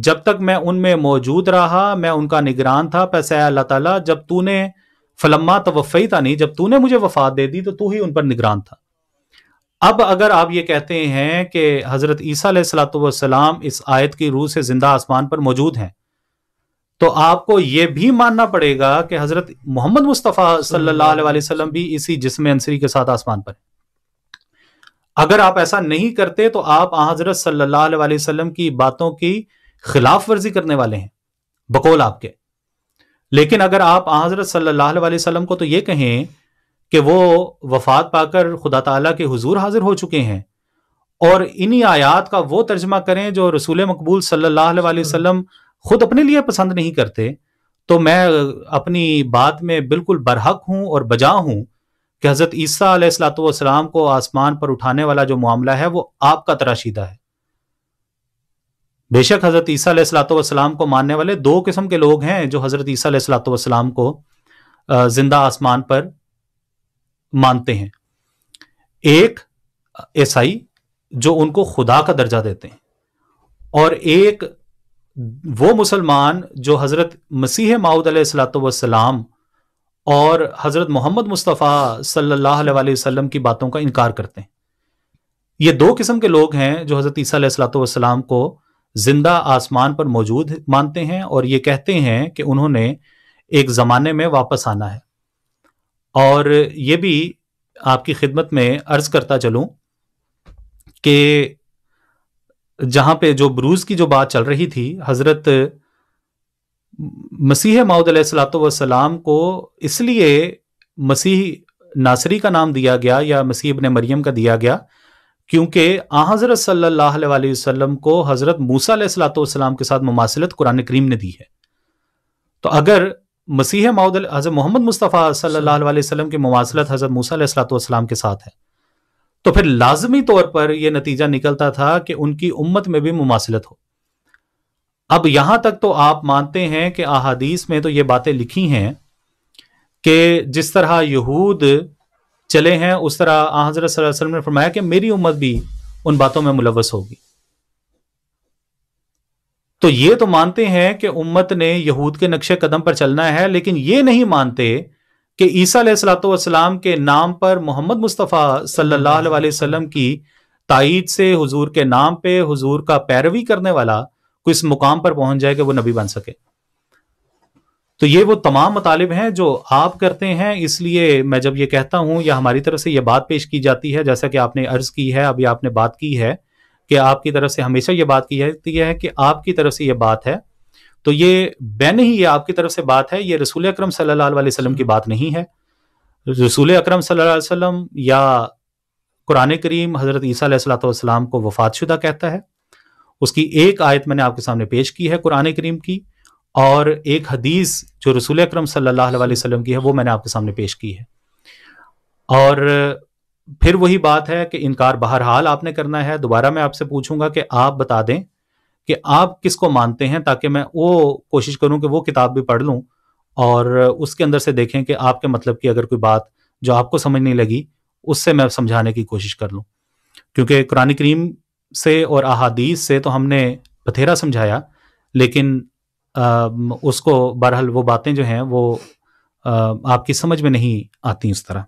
Speaker 5: जब तक मैं उनमें मौजूद रहा मैं उनका निगरान था पैसे अल्लाह ताला जब तूने फलम्मा तवफ़ीता नहीं जब तूने मुझे वफात दे दी तो तू ही उन पर निगरान था अब अगर आप ये कहते हैं कि हज़रत ईसा सलातम इस आयत की रूह से ज़िंदा आसमान पर मौजूद हैं तो आपको ये भी मानना पड़ेगा कि हज़रत मोहम्मद मुस्तफ़ा सल्लल्लाहु अलैहि वसल्लम भी इसी जिसम अंसरी के साथ आसमान पर अगर आप ऐसा नहीं करते तो आप हज़रत सल्लल्लाहु अलैहि वसल्लम की बातों की खिलाफ वर्जी करने वाले हैं बकौल आपके लेकिन अगर आप हज़रत सल्लाम को तो ये कहें कि वो वफात पाकर खुदा तला के हजूर हाजिर हो चुके हैं और इन्हीं आयात का वो तर्जमा करें जो रसूल मकबूल सल्लाम खुद अपने लिए पसंद नहीं करते तो मैं अपनी बात में बिल्कुल बरहक हूँ और बजा हूँ कि हज़रत ईसा को आसमान पर उठाने वाला जो मामला है वो आपका तराशीदा है बेशक हज़रत ईसा सलाम को मानने वाले दो किस्म के लोग हैं जो हज़रत ईसा सलाम को जिंदा आसमान पर मानते हैं एक ईसाई जो उनको खुदा का दर्जा देते हैं और एक वो मुसलमान जो हज़रत मसीह माऊद सलाम और हज़रत मोहम्मद मुस्तफ़ा सल्लल्लाहु अलैहि वसल्लम की बातों का इनकार करते हैं ये दो किस्म के लोग हैं जो हज़रत ईसा सलाम को जिंदा आसमान पर मौजूद मानते हैं और ये कहते हैं कि उन्होंने एक ज़माने में वापस आना है और ये भी आपकी खिदमत में अर्ज़ करता चलूं कि जहां पे जो ब्रूज़ की जो बात चल रही थी हज़रत मसीह माउद सलाम को इसलिए मसीह नासरी का नाम दिया गया या मसीह ने मरियम का दिया गया क्योंकि हज़रत सल्लाम को हज़रत मूसा के साथ मुमासिलत कुरान करीम ने दी है तो अगर मसीह माउद हज़रत मोहम्मद मुस्तफ़ा सल्ला की मुमासिलत हज़रत मूसा के साथ है तो फिर लाजमी तौर पर यह नतीजा निकलता था कि उनकी उम्मत में भी मुमासिलत हो अब यहां तक तो आप मानते हैं कि अहादीस में तो ये बातें लिखी हैं कि जिस तरह यहूद चले हैं उस तरह हजरत वसल्लम ने फरमाया कि मेरी उम्मत भी उन बातों में मुलवस होगी तो ये तो मानते हैं कि उम्मत ने यहूद के नक्शे कदम पर चलना है लेकिन ये नहीं मानते कि ईसा सलातम के नाम पर मोहम्मद मुस्तफ़ा सल्ला वसलम की तइद से हुजूर के नाम पे हुजूर का पैरवी करने वाला कोई इस मुकाम पर पहुंच जाए कि वो नबी बन सके तो ये वो तमाम मतालब हैं जो आप करते हैं इसलिए मैं जब ये कहता हूँ या हमारी तरफ से ये बात पेश की जाती है जैसा कि आपने अर्ज की है अभी आपने बात की है कि आपकी तरफ से हमेशा ये बात की जाती है कि आपकी तरफ से ये बात है तो ये बैन ही ये आपकी तरफ से बात है ये रसूल अक्रम सम की बात नहीं है रसूल अक्रम सम या कुरान करीम हज़रत ईसा सलाम को वफात शुदा कहता है उसकी एक आयत मैंने आपके सामने पेश की है कुरान करीम की और एक हदीस जो रसूल अक्रम सल्लल्लाहु की है वो मैंने आपके सामने पेश की है और फिर वही बात है कि इनकार बहरहाल आपने करना है दोबारा मैं आपसे पूछूंगा कि आप बता दें कि आप किसको मानते हैं ताकि मैं वो कोशिश करूं कि वो किताब भी पढ़ लूं और उसके अंदर से देखें कि आपके मतलब की अगर कोई बात जो आपको समझ नहीं लगी उससे मैं समझाने की कोशिश कर लूँ क्योंकि कुरानी करीम से और अहादीस से तो हमने बथेरा समझाया लेकिन उसको बहरहाल वो बातें जो हैं वो आपकी समझ में नहीं आती उस तरह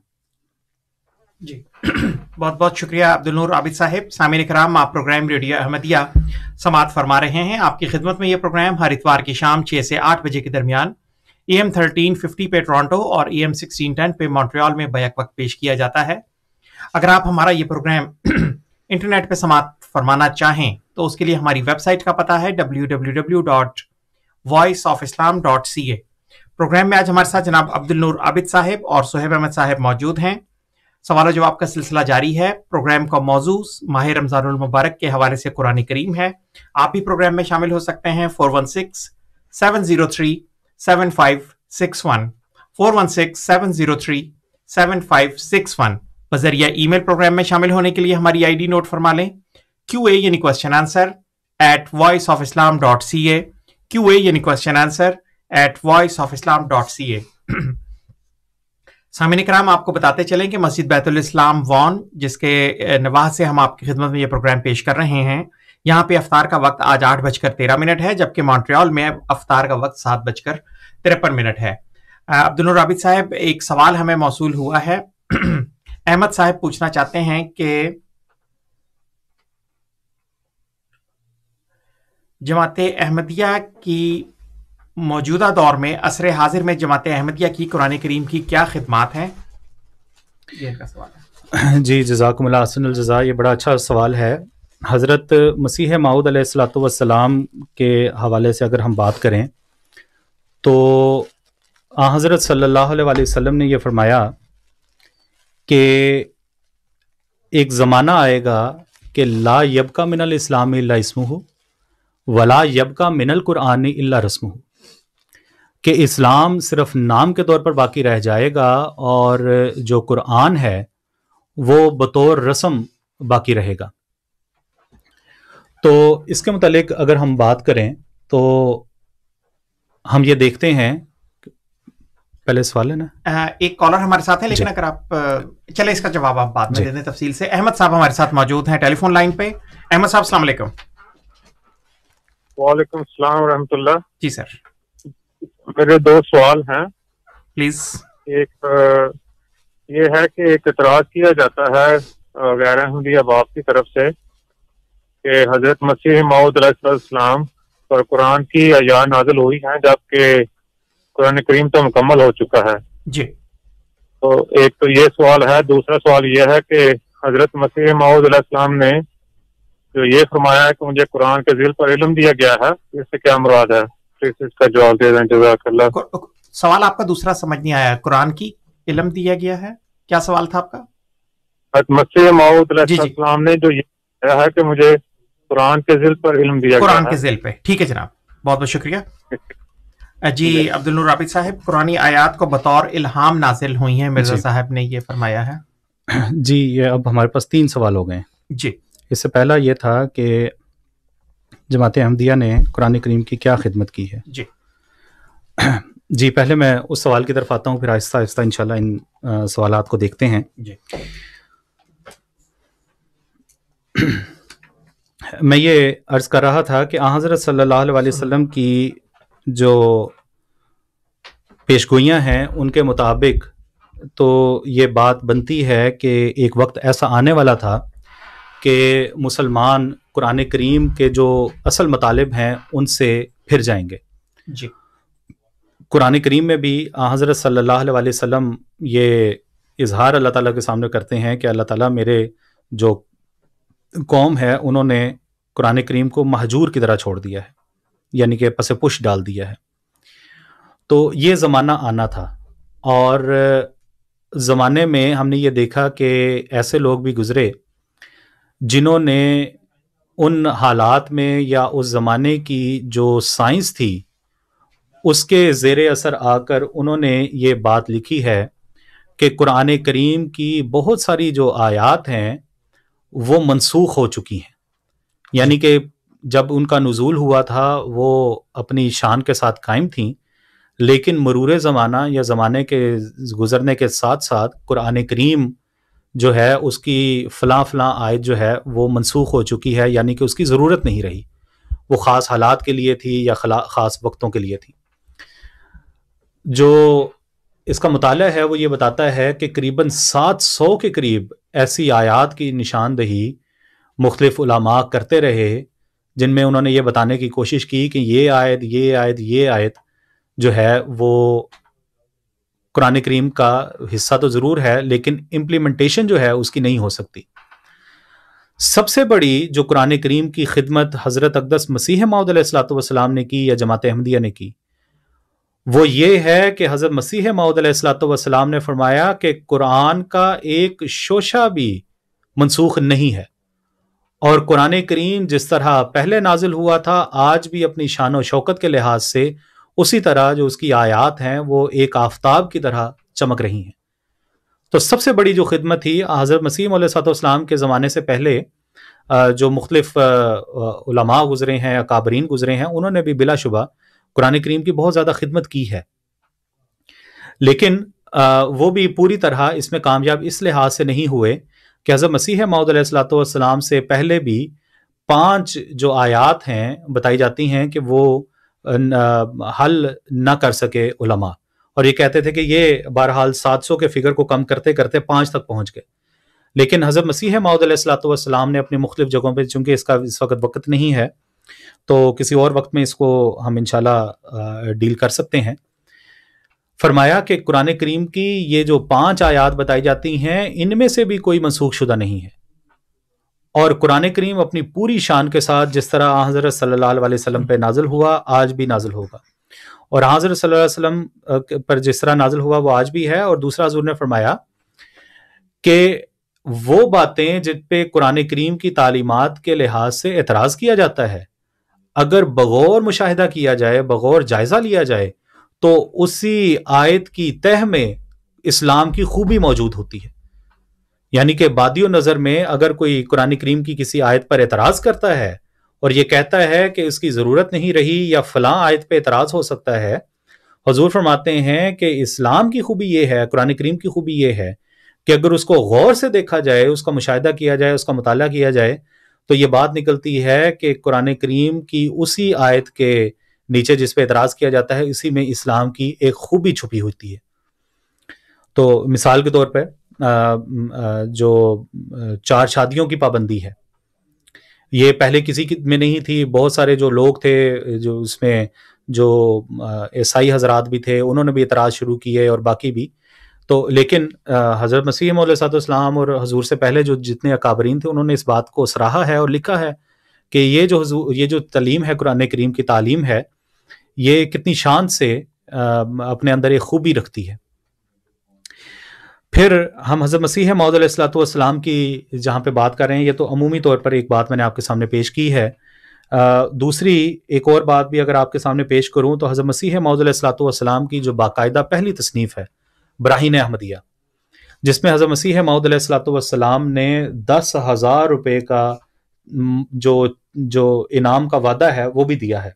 Speaker 4: जी बहुत बहुत शुक्रिया अब्दुल नूर आबिद साहिब सामिन कराम आप प्रोग्राम रेडियो अहमदिया समात फरमा रहे हैं आपकी खिदमत में ये प्रोग्राम हर इतवार की शाम छः से आठ बजे के दरमियान ए एम थर्टीन फिफ्टी पे टोरंटो और ए एम सिक्सटीन टेन पे मॉन्ट्रियाल में बैक वक्त पेश किया जाता है अगर आप हमारा ये प्रोग्राम इंटरनेट पर समाप्त फरमाना चाहें तो उसके लिए हमारी वेबसाइट का पता है W W W dot voice of Islam dot C A programme में आज हमारे साथ जनाब अब्दुल नूर आबिद साहब और सोहेब अहमद साहब मौजूद हैं सवाल जवाब का सिलसिला जारी है प्रोग्राम का मौजू माह रमजानबारक मुबारक के हवाले से कुरान करीम है आप भी प्रोग्राम में शामिल हो सकते हैं four one six seven zero three seven five six one four one six seven zero three seven five six one बजरिया मेल प्रोग्राम में शामिल होने के लिए हमारी आई डी नोट फरमा लें क्यू ए यानी question answer at voice of Islam dot C A Q A यानी question answer at voice of Islam dot C A सामिन कराम आपको बताते चलें कि मस्जिद बैतुल इस्लाम वॉन जिसके नवाह से हम आपकी खिदमत में ये प्रोग्राम पेश कर रहे हैं यहाँ पे अफ्तार का वक्त आज आठ बजकर तेरह मिनट है जबकि मॉन्ट्रियाल में अफ्तार का वक्त सात बजकर तिरपन मिनट है अब्दुल राबिद साहब एक सवाल हमें मौसू हुआ है अहमद साहब पूछना चाहते हैं कि जमात अहमदिया की मौजूदा दौर में असर हाजिर में जमात अहमदिया की कुरान करीम की क्या खदमात हैं जी
Speaker 5: का सवाल जी ये बड़ा अच्छा सवाल है हज़रत मसीह माऊद सलाम के हवाले से अगर हम बात करें तो आ हज़रत सल्लल्लाहु वसल्लम ने यह फरमाया कि एक ज़माना आएगा कि ला यबका मिनल इस्लाम इस्म हो वला यब का मिनल कुरानी इल्ला रस्म कि इस्लाम सिर्फ नाम के तौर पर बाकी रह जाएगा और जो कुरान है वो बतौर रस्म बाकी रहेगा तो इसके मतलब अगर हम बात करें तो हम ये देखते हैं पहले सवाल है
Speaker 4: ना एक कॉलर हमारे साथ है लेकिन अगर आप चले इसका जवाब आप बाद में दे दें तफसील से अहमद साहब हमारे साथ मौजूद हैं टेलीफोन लाइन पे अहमद साहब सलाम
Speaker 7: वालेकुम सलाम रहमतुल्ला जी सर मेरे दो सवाल हैं प्लीज एक ये है कि एक इतराज किया जाता है गैर अहमदी की तरफ से कि हजरत मसीह सलाम पर कुरान की अजा नाजिल हुई है जबकि कुरान करीम तो मुकम्मल हो चुका है जी तो एक तो ये सवाल है दूसरा सवाल यह है कि हजरत मसीह माउदलाम ने जो तो ये फरमाया है कि मुझे कुरान के जिल पर इलम दिया गया है तो इससे क्या मुराद है तो इसका जवाब दे दें जजाकल्ला
Speaker 4: सवाल आपका दूसरा समझ नहीं आया कुरान की इलम दिया गया है क्या सवाल था आपका मसीह ने जो ये कहा है कि मुझे कुरान के जिल पर इलम दिया कुरान के जिल पे ठीक है जनाब बहुत बहुत शुक्रिया जी अब्दुल राबिद साहब पुरानी आयात को बतौर इल्हाम नाजिल हुई है मिर्जा साहब ने ये फरमाया है
Speaker 5: जी ये अब हमारे पास तीन सवाल हो गए जी इससे पहला ये था कि जमात अहमदिया ने कुरान करीम की क्या खिदमत की है जी जी पहले मैं उस सवाल की तरफ आता हूँ फिर आहिस्ता आहिस्ता इंशाल्लाह इन सवाल को देखते हैं जी मैं ये अर्ज़ कर रहा था कि हज़रत सल्लल्लाहु अलैहि वसल्लम की जो पेशगोइयाँ हैं उनके मुताबिक तो ये बात बनती है कि एक वक्त ऐसा आने वाला था कि मुसलमान कुरान करीम के जो असल मतालब हैं उनसे फिर जाएंगे जी कुरान करीम में भी हज़रत सल्ला वसम ये इजहार अल्लाह ताला के सामने करते हैं कि अल्लाह ताला मेरे जो कौम है उन्होंने कुरान करीम को महजूर की तरह छोड़ दिया है यानी कि पसे पुश डाल दिया है तो ये ज़माना आना था और ज़माने में हमने ये देखा कि ऐसे लोग भी गुज़रे जिन्होंने उन हालात में या उस ज़माने की जो साइंस थी उसके ज़ेर असर आकर उन्होंने ये बात लिखी है कि कुरान करीम की बहुत सारी जो आयात हैं वो मनसूख हो चुकी हैं यानी कि जब उनका नज़ूल हुआ था वो अपनी शान के साथ कायम थी लेकिन मरूर ज़माना या ज़माने के गुज़रने के साथ साथ कुरान करीम जो है उसकी फ़लाँ फ़लाँ आयत जो है वो मनसूख हो चुकी है यानी कि उसकी ज़रूरत नहीं रही वो ख़ास हालात के लिए थी या ख़ास वक्तों के लिए थी जो इसका मताल है वो ये बताता है कि करीबन सात सौ के करीब ऐसी आयात की निशानदही मुख्तफ करते रहे जिनमें उन्होंने ये बताने की कोशिश की कि ये आयत ये आयत ये आयत जो है वो कुरान करीम का हिस्सा तो ज़रूर है लेकिन इम्प्लीमेंटेशन जो है उसकी नहीं हो सकती सबसे बड़ी जो कुरान करीम की खिदमत हज़रत अकदस मसीह माउद सलाम ने की या जमात अहमदिया ने की वो ये है कि हज़रत मसीह सलाम ने फरमाया कि कुरान का एक शोशा भी मनसूख नहीं है और कुरान करीम जिस तरह पहले नाजिल हुआ था आज भी अपनी शान शौकत के लिहाज से उसी तरह जो उसकी आयात हैं वो एक आफ्ताब की तरह चमक रही हैं तो सबसे बड़ी जो खिदमत थी हज़रत मसीम सतोस्लाम के ज़माने से पहले जो मुख्तलिफ गुज़रे हैं अकाबरीन गुज़रे हैं उन्होंने भी बिलाशुबा कुरान करीम की बहुत ज़्यादा खिदमत की है लेकिन वो भी पूरी तरह इसमें कामयाब इस लिहाज से नहीं हुए कि हज़रत मसीह सलाम से पहले भी पाँच जो आयात हैं बताई जाती हैं कि वो हल ना कर सके उलमा और ये कहते थे कि ये बहरहाल 700 के फिगर को कम करते करते पांच तक पहुंच गए लेकिन हज़रत मसीह माउदलाम ने अपनी मुख्तु जगहों पर चूंकि इसका इस वक्त वक्त नहीं है तो किसी और वक्त में इसको हम इनशाला डील कर सकते हैं फरमाया कि कुरान करीम की ये जो पांच आयात बताई जाती हैं इनमें से भी कोई मनसूख शुदा नहीं है और कुरान करीम अपनी पूरी शान के साथ जिस तरह हज़रत सल्लल्लाहु अलैहि वसल्लम पे हुआ आज भी नाजल होगा और हज़रत सल्लल्लाहु अलैहि वसल्लम पर जिस तरह नाजिल हुआ वो आज भी है और दूसरा हजूर ने फरमाया कि वो बातें जिन पे कुरान करीम की तालीमत के लिहाज से एतराज़ किया जाता है अगर बगौर मुशाहिदा किया जाए बगौर जायज़ा लिया जाए तो उसी आयत की तह में इस्लाम की खूबी मौजूद होती है यानी कि बादियों नज़र में अगर कोई कुरानी करीम की किसी आयत पर एतराज़ करता है और ये कहता है कि इसकी ज़रूरत नहीं रही या फला आयत पर एतराज़ हो सकता है हजूर फरमाते हैं कि इस्लाम की खूबी ये है कुरान करीम की खूबी ये है कि अगर उसको गौर से देखा जाए उसका मुशाह किया जाए उसका मुताल किया जाए तो ये बात निकलती है कि कुरान करीम की उसी आयत के नीचे जिस पर एतराज़ किया जाता है इसी में इस्लाम की एक खूबी छुपी होती है तो मिसाल के तौर पर जो चार शादियों की पाबंदी है ये पहले किसी की में नहीं थी बहुत सारे जो लोग थे जो उसमें जो ईसाई हजरात भी थे उन्होंने भी इतराज़ शुरू किए और बाकी भी तो लेकिन हज़रत मसीह मौलसातम और हजूर से पहले जो जितने अकाबरीन थे उन्होंने इस बात को सराहा है और लिखा है कि ये जो ये जो तलीम है कुरान करीम की तालीम है ये कितनी शान से अपने अंदर एक खूबी रखती है फिर हम हज़रत मसीह मौदलाम की जहाँ पे बात कर रहे हैं ये तो अमूमी तौर पर एक बात मैंने आपके सामने पेश की है आ, दूसरी एक और बात भी अगर आपके सामने पेश करूँ तो हज़रत मसीह मौदलाम की जो बाकायदा पहली तसनीफ़ है ब्राहिन अहमदिया जिसमें हज़रत मसीह मौदलाम ने दस हज़ार रुपये का जो जो इनाम का वादा है वो भी दिया है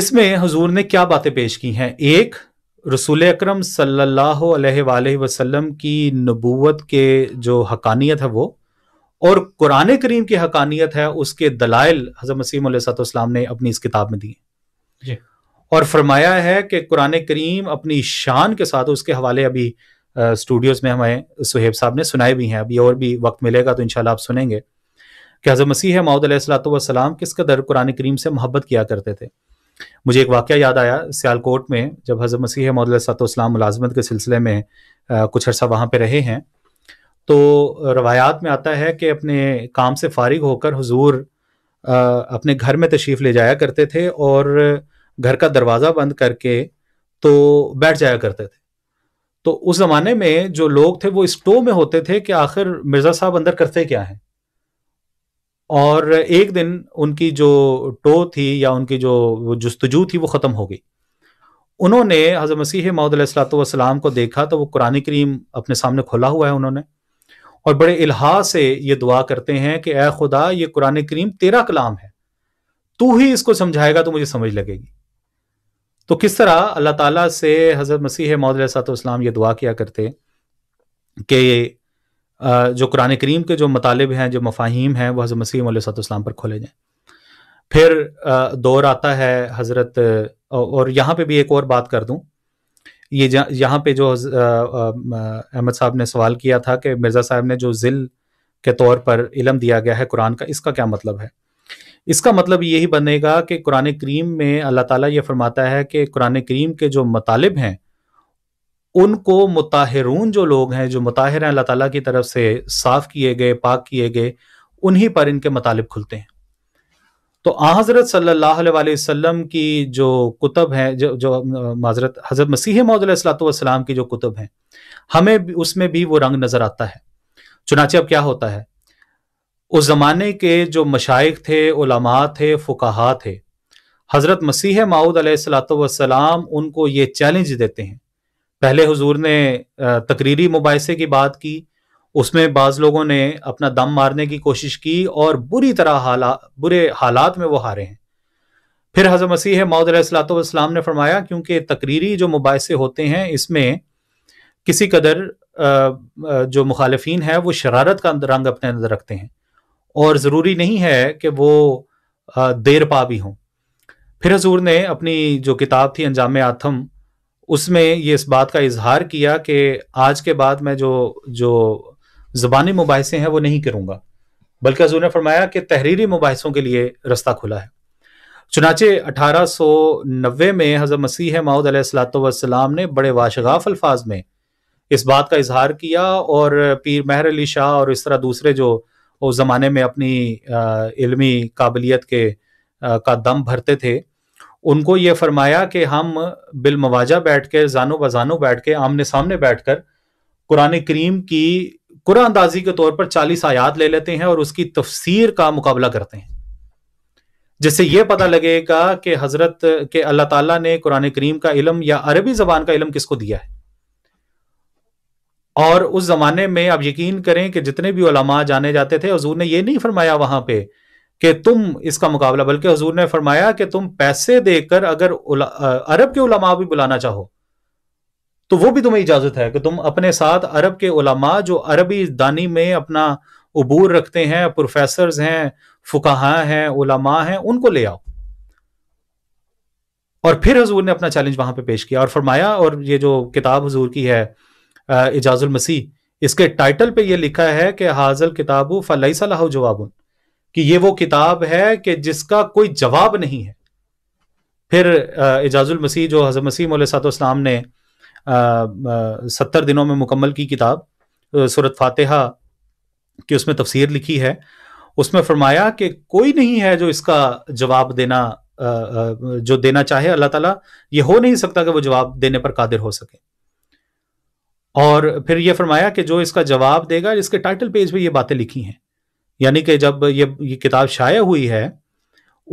Speaker 5: इसमें हजूर ने क्या बातें पेश की हैं एक रसूल अक्रम सम की नबूत के जो हकानियत है वो और कुरान करीम की हकानियत है उसके दलाइल हज़रत मसीम सतम ने अपनी इस किताब में
Speaker 6: दिए
Speaker 5: और फरमाया है कि कुरान करीम अपनी शान के साथ उसके हवाले अभी स्टूडियोज़ में हमें सुहेब साहब ने सुनाए भी हैं अभी और भी वक्त मिलेगा तो इनशाला आप सुनेंगे कि हज़रत मसीह माउद वसलाम किस कदर कुरान करीम से मोहब्बत किया करते थे मुझे एक वाक्य याद आया सियालकोट में जब हज़रत मसीह मौलाम मुलाजमत के सिलसिले में आ, कुछ अर्सा वहाँ पे रहे हैं तो रवायात में आता है कि अपने काम से फारिग होकर हजूर अपने घर में तशरीफ़ ले जाया करते थे और घर का दरवाज़ा बंद करके तो बैठ जाया करते थे तो उस ज़माने में जो लोग थे वो स्टो में होते थे कि आखिर मिर्ज़ा साहब अंदर करते क्या हैं और एक दिन उनकी जो टो थी या उनकी जो जस्तजू थी वो ख़त्म हो गई उन्होंने हज़रत मसीह मौदलाम को देखा तो वो कुरान करीम अपने सामने खोला हुआ है उन्होंने और बड़े इल्हा से ये दुआ करते हैं कि ए खुदा ये कुरान करीम तेरा कलाम है तू ही इसको समझाएगा तो मुझे समझ लगेगी तो किस तरह अल्लाह ताला से हज़रत मसीह मौदलाम ये दुआ किया करते कि जो कुरान करीम के जो मतलब हैं जो मफाहिम हैं वह हज़रत मसीम सतम पर खोले जाएँ फिर दौर आता है हज़रत और यहाँ पे भी एक और बात कर दूँ ये यह यहाँ पे जो अहमद साहब ने सवाल किया था कि मिर्ज़ा साहब ने जो ज़िल के तौर पर इलम दिया गया है कुरान का इसका क्या मतलब है इसका मतलब यही बनेगा कि कुरान करीम में अल्लाह ताला ये फरमाता है कि कुरान करीम के जो मतालब हैं उनको मुताहरून जो लोग हैं जो मुताहिर हैं अल्लाह ताला की तरफ से साफ किए गए पाक किए गए उन्हीं पर इनके मतलब खुलते हैं तो आ हज़रत सल्लल्लाहु अलैहि वसल्लम की जो कुतब हैं जो जो माजरत हज़रत मसीह मौदलाम की जो कुतब हैं हमें उसमें भी वो रंग नज़र आता है चुनाचे अब क्या होता है उस ज़माने के जो मशाइ थे उलमा थे फ़ुकाहा थे हज़रत मसीह माऊद सलाम उनको ये चैलेंज देते हैं पहले हुजूर ने तकरीरी मुबासे की बात की उसमें बाज़ लोगों ने अपना दम मारने की कोशिश की और बुरी तरह हाला बुरे हालात में वो हारे हैं फिर हजर मसीह मौदलाम ने फरमाया क्योंकि तकरीरी जो मुबासे होते हैं इसमें किसी कदर जो मुखालफन है वो शरारत का रंग अपने अंदर रखते हैं और ज़रूरी नहीं है कि वो देर पा भी हों फिर हजूर ने अपनी जो किताब थी अंजाम आथम उसमें ये इस बात का इजहार किया कि आज के बाद मैं जो जो ज़बानी मुबासे हैं वो नहीं करूँगा बल्कि हजू ने फरमाया कि तहरीरी मुबासों के लिए रास्ता खुला है चुनाचे अठारह सौ नब्बे में हज़रत मसीह माउद सलाम ने बड़े वाशगाफ अल्फाज में इस बात का इजहार किया और पीर महर अली शाह और इस तरह दूसरे जो उस ज़माने में अपनी आ, इल्मी काबिलियत के आ, का दम भरते थे उनको ये फरमाया कि हम बिल मवाजा बैठ के जानो बजानो बैठ के आमने सामने बैठ कर कुरान करीम की कुरानंदाजी अंदाजी के तौर पर चालीस आयात ले लेते हैं और उसकी तफसीर का मुकाबला करते हैं जिससे यह पता लगेगा कि हजरत के अल्लाह ताला ने कुरान करीम का इलम या अरबी जबान का इलम किसको दिया है और उस जमाने में आप यकीन करें कि जितने भी उलमा जाने जाते थे हजूर ने यह नहीं फरमाया वहां पर कि तुम इसका मुकाबला बल्कि हजूर ने फरमाया कि तुम पैसे देकर अगर अरब के उलमा भी बुलाना चाहो तो वो भी तुम्हें इजाजत है कि तुम अपने साथ अरब के उलमा जो अरबी दानी में अपना अबूर रखते हैं प्रोफेसर हैं फुकाहा हैं उलमा हैं उनको ले आओ और फिर हजूर ने अपना चैलेंज वहां पे पेश किया और फरमाया और ये जो किताब हजूर की है इजाजुल मसीह इसके टाइटल पे ये लिखा है कि हाजल किताबू फ़लई सलाह जवाबुन कि ये वो किताब है कि जिसका कोई जवाब नहीं है फिर एजाजुल मसीह जो हजर मसीम सातम ने सत्तर दिनों में मुकम्मल की किताब सूरत फातहा की उसमें तफसीर लिखी है उसमें फरमाया कि कोई नहीं है जो इसका जवाब देना जो देना चाहे अल्लाह ताला ये हो नहीं सकता कि वो जवाब देने पर कादिर हो सके और फिर ये फरमाया कि जो इसका जवाब देगा इसके टाइटल पेज पे ये बातें लिखी हैं यानी कि जब ये ये किताब शाया हुई है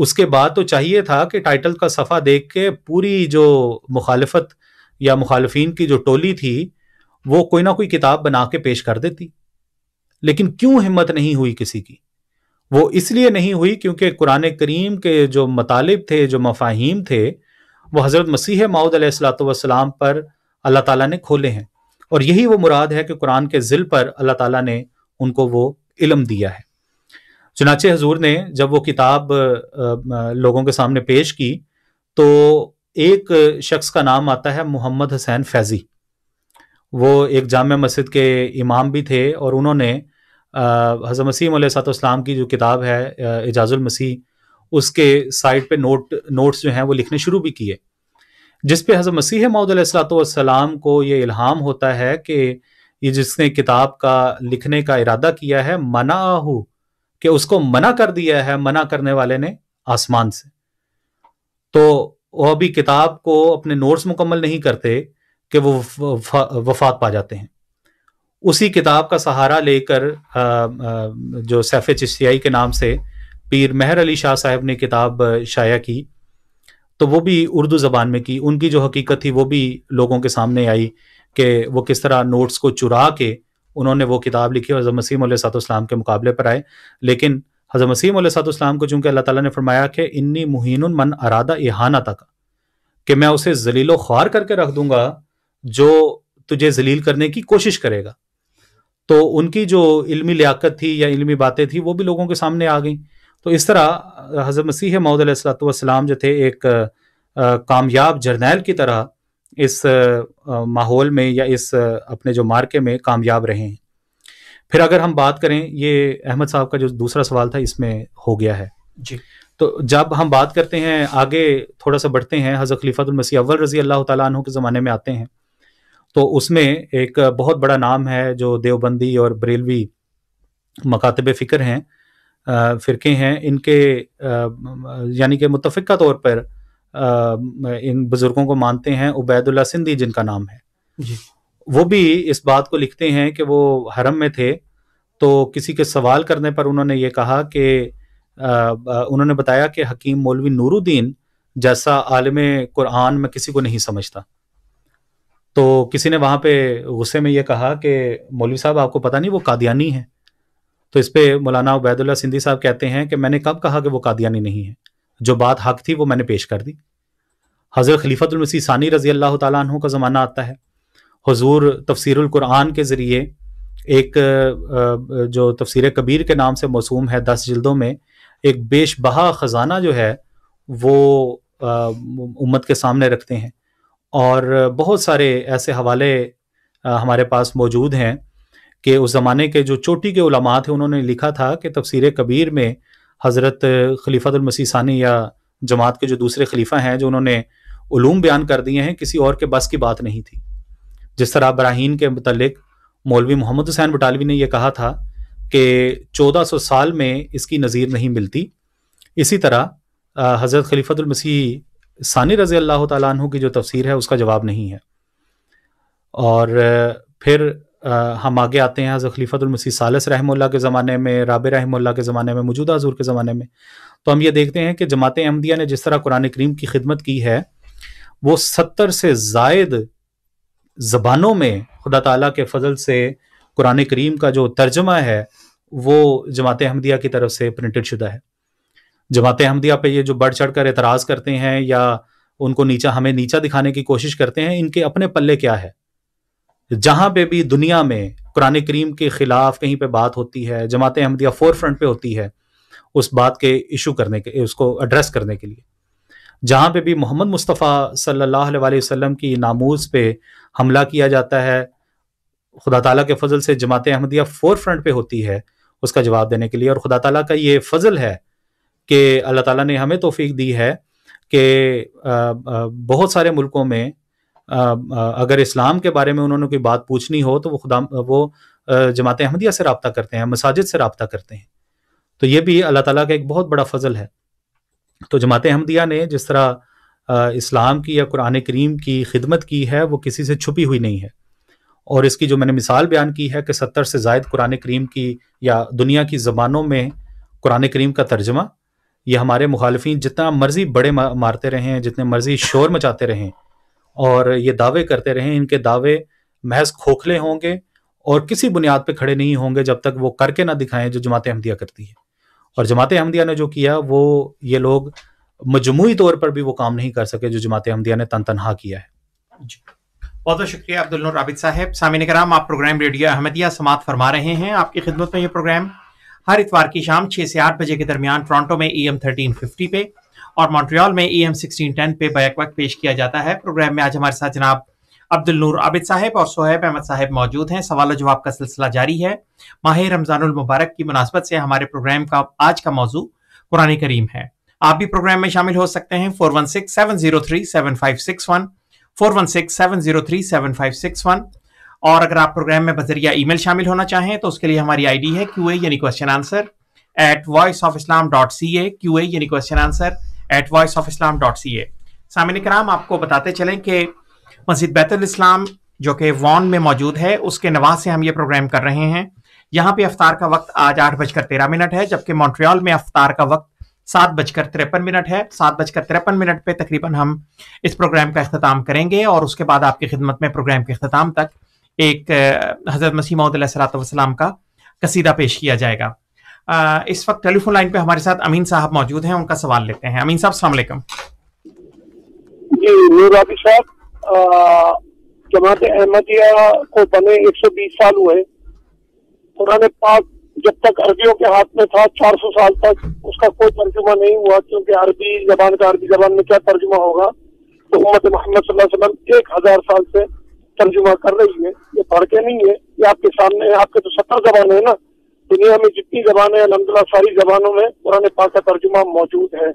Speaker 5: उसके बाद तो चाहिए था कि टाइटल का सफ़ा देख के पूरी जो मुखालफत या मुखालफी की जो टोली थी वो कोई ना कोई किताब बना के पेश कर देती लेकिन क्यों हिम्मत नहीं हुई किसी की वो इसलिए नहीं हुई क्योंकि कुरान करीम के जो मतालब थे जो मफाहिम थे वो हज़रत मसीह माउद सलाम पर अल्लाह ताला ने खोले हैं और यही वो मुराद है कि कुरान के जिल पर अल्लाह ताला ने उनको वो इलम दिया है चुनाचे हजूर ने जब वो किताब लोगों के सामने पेश की तो एक शख्स का नाम आता है मोहम्मद हसैन फैज़ी वो एक जाम मस्जिद के इमाम भी थे और उन्होंने हजर मसीम सातम की जो किताब है एजाजुल मसीह उसके साइड पे नोट नोट्स जो हैं वो लिखने शुरू भी किए जिस पे हज़रत मसीह मौदसलाम को ये इल्हाम होता है कि ये जिसने किताब का लिखने का इरादा किया है मनाहू कि उसको मना कर दिया है मना करने वाले ने आसमान से तो वह अभी किताब को अपने नोट्स मुकम्मल नहीं करते कि वो वफात पा जाते हैं उसी किताब का सहारा लेकर जो सैफ चिश्तियाई के नाम से पीर मेहर अली शाह साहब ने किताब शाया की तो वो भी उर्दू ज़बान में की उनकी जो हकीकत थी वो भी लोगों के सामने आई कि वो किस तरह नोट्स को चुरा के उन्होंने वो किताब लिखी और हज़रत मसीम के मुकाबले पर आए लेकिन हज़रत मसीम सातोस्लाम को चूंकि अल्लाह ताला ने फरमाया कि इन्नी मुहिन मन अरादा इहाना तक कि मैं उसे जलीलो ख्वार करके रख दूंगा जो तुझे जलील करने की कोशिश करेगा तो उनकी जो इल्मी लियाकत थी या इल्मी बातें थी वो भी लोगों के सामने आ गई तो इस तरह हज़रत मसीह मौदसलाम जो थे एक कामयाब जर्नैल की तरह इस माहौल में या इस अपने जो मार्के में कामयाब रहे हैं फिर अगर हम बात करें ये अहमद साहब का जो दूसरा सवाल था इसमें हो गया है जी तो जब हम बात करते हैं आगे थोड़ा सा बढ़ते हैं हज़रत खलीफातुलमसी अव्वल रजी अल्लाह तु के ज़माने में आते हैं तो उसमें एक बहुत बड़ा नाम है जो देवबंदी और बरेलवी मकातब फ़िक्र हैं फ़िरके हैं इनके यानी कि मुतफ़ा तौर पर इन बुजुर्गों को मानते हैं उबैदुल्ला सिंधी जिनका नाम है जी वो भी इस बात को लिखते हैं कि वो हरम में थे तो किसी के सवाल करने पर उन्होंने ये कहा कि उन्होंने बताया कि हकीम मौलवी नूरुद्दीन जैसा आलम कुरान में किसी को नहीं समझता तो किसी ने वहाँ पे गुस्से में ये कहा कि मौलवी साहब आपको पता नहीं वो कादियानी है तो इस पर मौलाना उबैदुल्ला सिंधी साहब कहते हैं कि मैंने कब कहा कि वो कादियानी नहीं है जो बात हक थी वो मैंने पेश कर दी हज़रत खलीफतुलमसी सानी रज़ी अल्लाह तु का ज़माना आता है हजूर तफसरकुरान के ज़रिए एक जो तफसर कबीर के नाम से मौसूम है दस जल्दों में एक बेश बहा ख़जाना जो है वो उम्मत के सामने रखते हैं और बहुत सारे ऐसे हवाले हमारे पास मौजूद हैं कि उस ज़माने के जो चोटी के उलमा थे उन्होंने लिखा था कि तफसर कबीर में हज़रत खलीफा मसीसानी या जमात के जो दूसरे खलीफा हैं जो उन्होंने ूम बयान कर दिए हैं किसी और के बस की बात नहीं थी जिस तरह बराहन के मतलब मौलवी मोहम्मद हुसैन बटालवी ने यह कहा था कि 1400 साल में इसकी नज़ीर नहीं मिलती इसी तरह हज़रत खलीफतमसी सानी रज़ी अल्लाह तु की जो तफसीर है उसका जवाब नहीं है और फिर हम आगे आते हैं हज़र खलीफतुलमसी सालस रहमुल्ला के ज़माने में राब रहमुल्ला के ज़माने में मौजूदा हजूर के ज़माने में तो हम ये देखते हैं कि जमात अहमदिया ने जिस तरह कुरान करीम की खिदमत की है वो सत्तर से जायद ज़बानों में खुदा तला के फजल से कुरान करीम का जो तर्जमा है वो जमात अहमदिया की तरफ से प्रिंटेड शुदा है जमात अहमदिया पर ये जो बढ़ चढ़ कर एतराज़ करते हैं या उनको नीचा हमें नीचा दिखाने की कोशिश करते हैं इनके अपने पल्ले क्या है जहां पे भी दुनिया में कुरान करीम के खिलाफ कहीं पे बात होती है जमात अहमदिया फोर फ्रंट पे होती है उस बात के इशू करने के उसको एड्रेस करने के लिए जहाँ पे भी मोहम्मद मुस्तफ़ा सल्लल्लाहु अलैहि वसल्लम की नामूज पे हमला किया जाता है खुदा ताला के फजल से जमात अहमदिया फोर फ्रंट पे होती है उसका जवाब देने के लिए और खुदा ताला का ये फजल है कि अल्लाह ताला ने हमें तोफीक दी है कि बहुत सारे मुल्कों में अगर इस्लाम के बारे में उन्होंने कोई बात पूछनी हो तो वो खुदा वो जमात अहमदिया से रबता करते हैं मसाजिद से रबता करते हैं तो ये भी अल्लाह ताला का एक बहुत बड़ा फजल है तो जमात अहमदिया ने जिस तरह इस्लाम की या कुरान करीम की खिदमत की है वो किसी से छुपी हुई नहीं है और इसकी जो मैंने मिसाल बयान की है कि सत्तर से जायद कुरान करीम की या दुनिया की ज़बानों में कुरान करीम का तर्जमा ये हमारे मुखालफी जितना मर्ज़ी बड़े मारते रहे हैं जितने मर्ज़ी शोर मचाते रहें और ये दावे करते रहे इनके दावे महज खोखले होंगे और किसी बुनियाद पर खड़े नहीं होंगे जब तक वो करके ना दिखाएं जो जमात अहमदिया करती है और जमात अहमदिया ने जो किया वो ये लोग मजमू तौर पर भी वो काम नहीं कर सके जो जमात अहमदिया ने तन तनहा किया है
Speaker 4: बहुत बहुत शुक्रिया अब्दुल नूर साहब सामिन कराम आप प्रोग्राम रेडियो अहमदिया समात फरमा रहे हैं आपकी खिदमत में ये प्रोग्राम हर इतवार की शाम छः से आठ बजे के दरमियान टोरंटो में ई एम थर्टीन फिफ्टी पे और मॉन्ट्रियल में ई एम सिक्सटीन टेन पे बैक वक्त पेश किया जाता है प्रोग्राम में आज हमारे साथ जनाब अब्दुल नूर आबिद साहब और सोहेब अहमद साहब मौजूद हैं सवाल और जवाब का सिलसिला जारी है माह रमजानुल मुबारक की मुनासबत से हमारे प्रोग्राम का आज का मौजू कुरान करीम है आप भी प्रोग्राम में शामिल हो सकते हैं four one six seven zero three seven five six one four one six seven zero three seven five six one और अगर आप प्रोग्राम में बजरिया ईमेल शामिल होना चाहें तो उसके लिए हमारी आईडी है क्यू ए यानी question answer at voice of Islam dot C A Q A यानी question answer at voice of Islam dot C A सामिन कराम आपको बताते चलें कि मस्जिद बैतुल इस्लाम जो कि वॉन में मौजूद है उसके नवाज से हम ये प्रोग्राम कर रहे हैं यहाँ पे अफ्तार का वक्त आज आठ बजकर तेरह मिनट है जबकि मॉन्ट्रियाल में अफ्तार का वक्त सात बजकर तिरपन मिनट है सात बजकर तिरपन मिनट पे तकरीबन हम इस प्रोग्राम का अख्ताम करेंगे और उसके बाद आपकी खिदमत में प्रोग्राम के अख्ताम तक एक हज़रत मसीम महदल सलाम का कसीदा पेश किया जाएगा इस वक्त टेलीफोन लाइन पे हमारे साथ अमीन साहब मौजूद हैं उनका सवाल लेते हैं अमीन साहब सलामकुम
Speaker 7: जी नूराबी साहब जमात अहमदिया को बने 120 साल हुए पुराने पाक जब तक अरबियों के हाथ में था 400 साल तक उसका कोई तर्जुमा नहीं हुआ क्योंकि अरबी जबान का अरबी जबान में क्या तर्जुमा होगा तो उम्मत मोहम्मद वसल्लम एक हजार साल से तर्जुमा कर रही है ये पढ़ के नहीं है ये आपके सामने है आपके तो सत्तर जबान है ना दुनिया में जितनी जबान है अलहमदुल्ला सारी जबानों में कुरान पाक का तर्जुमा मौजूद है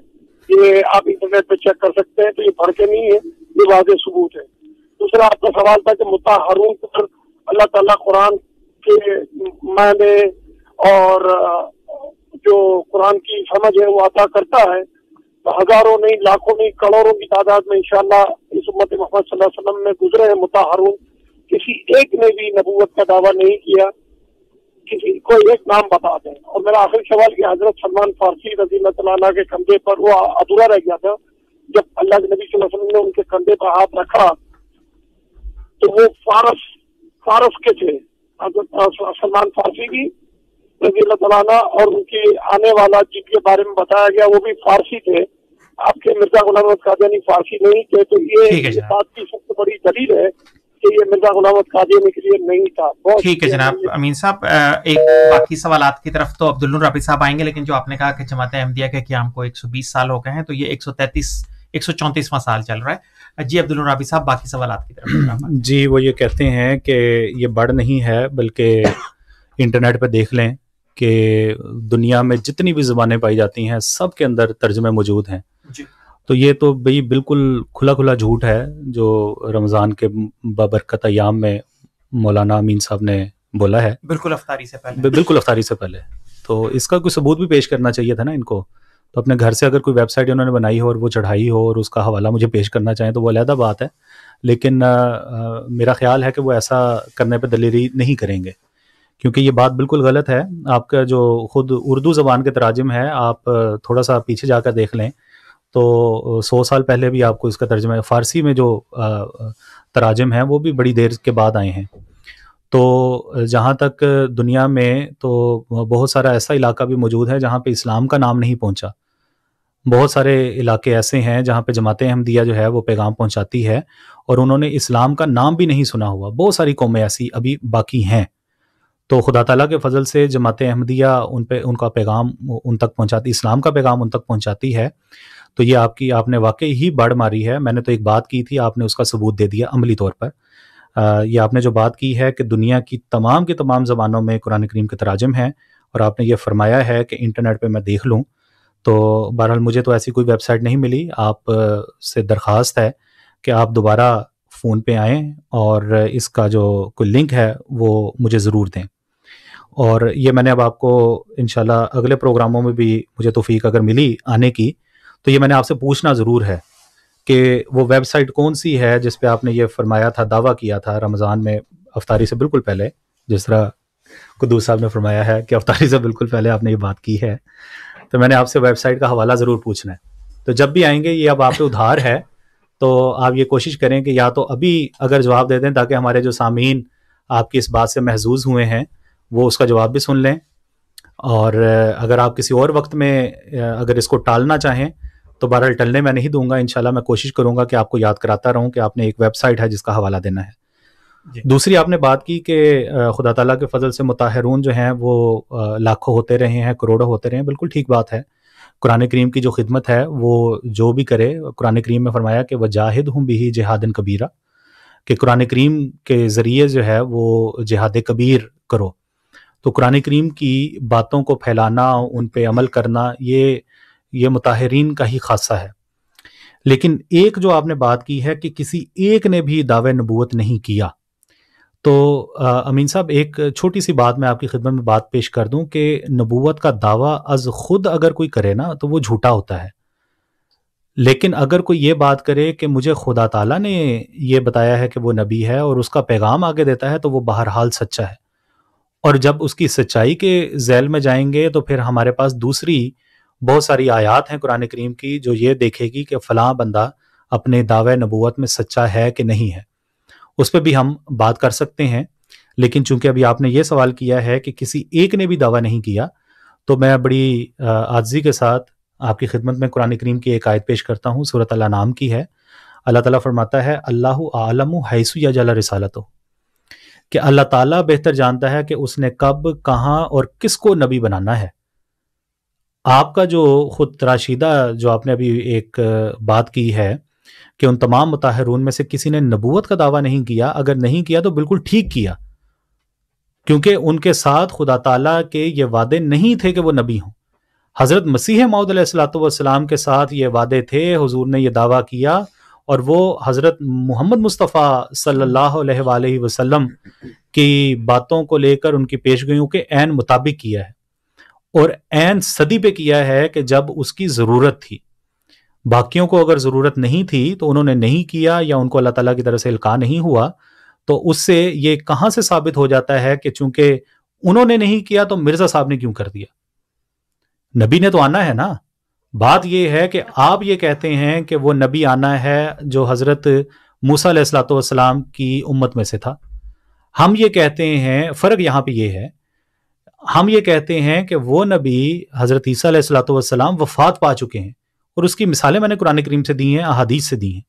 Speaker 7: ये आप इंटरनेट पे चेक कर सकते हैं तो ये भड़के नहीं है ये वाज सबूत है दूसरा आपका सवाल था कि मुता पर अल्लाह ताला कुरान के मायने और जो कुरान की समझ है वो अदा करता है तो हजारों नहीं लाखों नहीं करोड़ों की तादाद में इंशाला इस उम्मत मोहम्मद में गुजरे हैं मुता किसी एक ने भी नबूवत का दावा नहीं किया किसी को एक नाम बता दें और मेरा आखिरी सवाल कि हजरत सलमान फारसी रजी के कंधे पर वो अधूरा रह गया था जब अल्लाह के नबी वसल्लम ने उनके कंधे पर हाथ रखा तो वो फारस फारस के थे सलमान फारसी भी रजी तला और उनके आने वाला जिनके बारे में बताया गया वो भी फारसी थे आपके मिर्जा गुलाम कादानी फारसी नहीं थे तो ये बात की सबसे बड़ी दलील है के लिए मिर्जा गुलाम कादियानी के लिए नहीं था ठीक है जनाब
Speaker 4: अमीन साहब एक बाकी सवाल की तरफ तो अब्दुल रफी साहब आएंगे लेकिन जो आपने कहा कि जमात अहमदिया के क्याम को 120 साल हो गए हैं तो ये 133 134वां साल चल रहा है जी अब्दुल राबी साहब बाकी सवाल की
Speaker 5: तरफ जी वो ये कहते हैं कि ये बढ़ नहीं है बल्कि इंटरनेट पर देख लें कि दुनिया में जितनी भी ज़ुबानें पाई जाती हैं सब के अंदर तर्जमे मौजूद हैं जी तो ये तो भाई बिल्कुल खुला खुला झूठ है जो रमज़ान के बबरकत याम में मौलाना अमीन साहब ने बोला है
Speaker 4: बिल्कुल अफ्तारी से पहले बिल्कुल अफ्तारी
Speaker 5: से पहले तो इसका कोई सबूत भी पेश करना चाहिए था ना इनको तो अपने घर से अगर कोई वेबसाइट इन्होंने बनाई हो और वो चढ़ाई हो और उसका हवाला मुझे पेश करना चाहें तो वो अलहदा बात है लेकिन आ, आ, मेरा ख्याल है कि वो ऐसा करने पर दलेरी नहीं करेंगे क्योंकि ये बात बिल्कुल गलत है आपका जो खुद उर्दू ज़बान के तराजम है आप थोड़ा सा पीछे जाकर देख लें तो सौ साल पहले भी आपको इसका तर्जमा फ़ारसी में जो तराजम हैं वो भी बड़ी देर के बाद आए हैं तो जहाँ तक दुनिया में तो बहुत सारा ऐसा इलाका भी मौजूद है जहाँ पे इस्लाम का नाम नहीं पहुँचा बहुत सारे इलाके ऐसे हैं जहाँ पे जमात अहमदिया जो है वो पैगाम पहुँचाती है और उन्होंने इस्लाम का नाम भी नहीं सुना हुआ बहुत सारी कौमें ऐसी अभी बाकी हैं तो खुदा तला के फजल से जमात अहमदिया उन पे उनका पैगाम उन तक पहुँचाती इस्लाम का पैगाम उन तक पहुँचाती है तो ये आपकी आपने वाकई ही बाढ़ मारी है मैंने तो एक बात की थी आपने उसका सबूत दे दिया अमली तौर पर यह ये आपने जो बात की है कि दुनिया की तमाम के तमाम ज़बानों में कुरान करीम के तराजम हैं और आपने ये फरमाया है कि इंटरनेट पर मैं देख लूँ तो बहरहाल मुझे तो ऐसी कोई वेबसाइट नहीं मिली आप से दरख्वास्त है कि आप दोबारा फ़ोन पे आएँ और इसका जो कोई लिंक है वो मुझे ज़रूर दें और ये मैंने अब आपको इन अगले प्रोग्रामों में भी मुझे तोफ़ी अगर मिली आने की तो ये मैंने आपसे पूछना ज़रूर है कि वो वेबसाइट कौन सी है जिस पे आपने ये फरमाया था दावा किया था रमज़ान में अफतारी से बिल्कुल पहले जिस तरह कुदूस साहब ने फरमाया है कि अफतारी से बिल्कुल पहले आपने ये बात की है तो मैंने आपसे वेबसाइट का हवाला ज़रूर पूछना है तो जब भी आएंगे ये अब आप उधार है तो आप ये कोशिश करें कि या तो अभी अगर जवाब दे दें ताकि हमारे जो सामीन आपकी इस बात से महजूज हुए हैं वो उसका जवाब भी सुन लें और अगर आप किसी और वक्त में अगर इसको टालना चाहें तो बहरहाल टलने मैं नहीं दूंगा इनशाला मैं कोशिश करूंगा कि आपको याद कराता रहूं कि आपने एक वेबसाइट है जिसका हवाला देना है दूसरी आपने बात की कि खुदा तला के फजल से मुताहरून जो हैं वो लाखों होते रहे हैं करोड़ों होते रहे हैं बिल्कुल ठीक बात है कुरान करीम की जो खिदमत है वो जो भी करे कुरान करीम में फरमाया कि जाहिद हूँ भी जिहादन कबीरा कि कुरान करीम के ज़रिए जो है वो जिहाद कबीर करो तो कुरान करीम की बातों को फैलाना उन पर अमल करना ये ये मुताहरीन का ही खासा है लेकिन एक जो आपने बात की है कि किसी एक ने भी दावे नबूत नहीं किया तो आ, अमीन साहब एक छोटी सी बात मैं आपकी खिदमत में बात पेश कर दूं कि नबूत का दावा अज खुद अगर कोई करे ना तो वो झूठा होता है लेकिन अगर कोई ये बात करे कि मुझे खुदा ताला ने ये बताया है कि वो नबी है और उसका पैगाम आगे देता है तो वो बहरहाल सच्चा है और जब उसकी सच्चाई के जैल में जाएंगे तो फिर हमारे पास दूसरी बहुत सारी आयात हैं कुरान करीम की जो ये देखेगी कि फ़लाँ बंदा अपने दावे नबूत में सच्चा है कि नहीं है उस पर भी हम बात कर सकते हैं लेकिन चूंकि अभी आपने ये सवाल किया है कि किसी एक ने भी दावा नहीं किया तो मैं बड़ी आजी के साथ आपकी खिदमत में कुरान करीम की एक आयत पेश करता हूँ सूरत अल्लाह नाम की है अल्लाह ताला फरमाता है अल्लाह आलम हैसु या जला रसालत हो कि अल्लाह ताला बेहतर जानता है कि उसने कब कहाँ और किसको नबी बनाना है आपका जो खुद तराशीदा जो आपने अभी एक बात की है कि उन तमाम मतहरून में से किसी ने नबूत का दावा नहीं किया अगर नहीं किया तो बिल्कुल ठीक किया क्योंकि उनके साथ खुदा ताला के ये वादे नहीं थे कि वो नबी हों हज़रत मसीह मऊदलाम के साथ ये वादे थे हजूर ने यह दावा किया और वो हज़रत मोहम्मद मुस्तफ़ा सल्ला वसलम की बातों को लेकर उनकी पेशगोइयों के एन मुताबिक किया है और ऐन सदी पे किया है कि जब उसकी ज़रूरत थी बाकियों को अगर ज़रूरत नहीं थी तो उन्होंने नहीं किया या उनको अल्लाह ताला की तरफ से इल्का नहीं हुआ तो उससे ये कहां से साबित हो जाता है कि चूंकि उन्होंने नहीं किया तो मिर्ज़ा साहब ने क्यों कर दिया नबी ने तो आना है ना बात यह है कि आप ये कहते हैं कि वो नबी आना है जो हज़रत मूसा सलाम की उम्मत में से था हम ये कहते हैं फ़र्क यहां पे ये है हम ये कहते हैं कि वो नबी हज़रत ईसा वफ़ात पा चुके हैं और उसकी मिसालें मैंने कुरान करीम से दी हैं अहादीस से दी हैं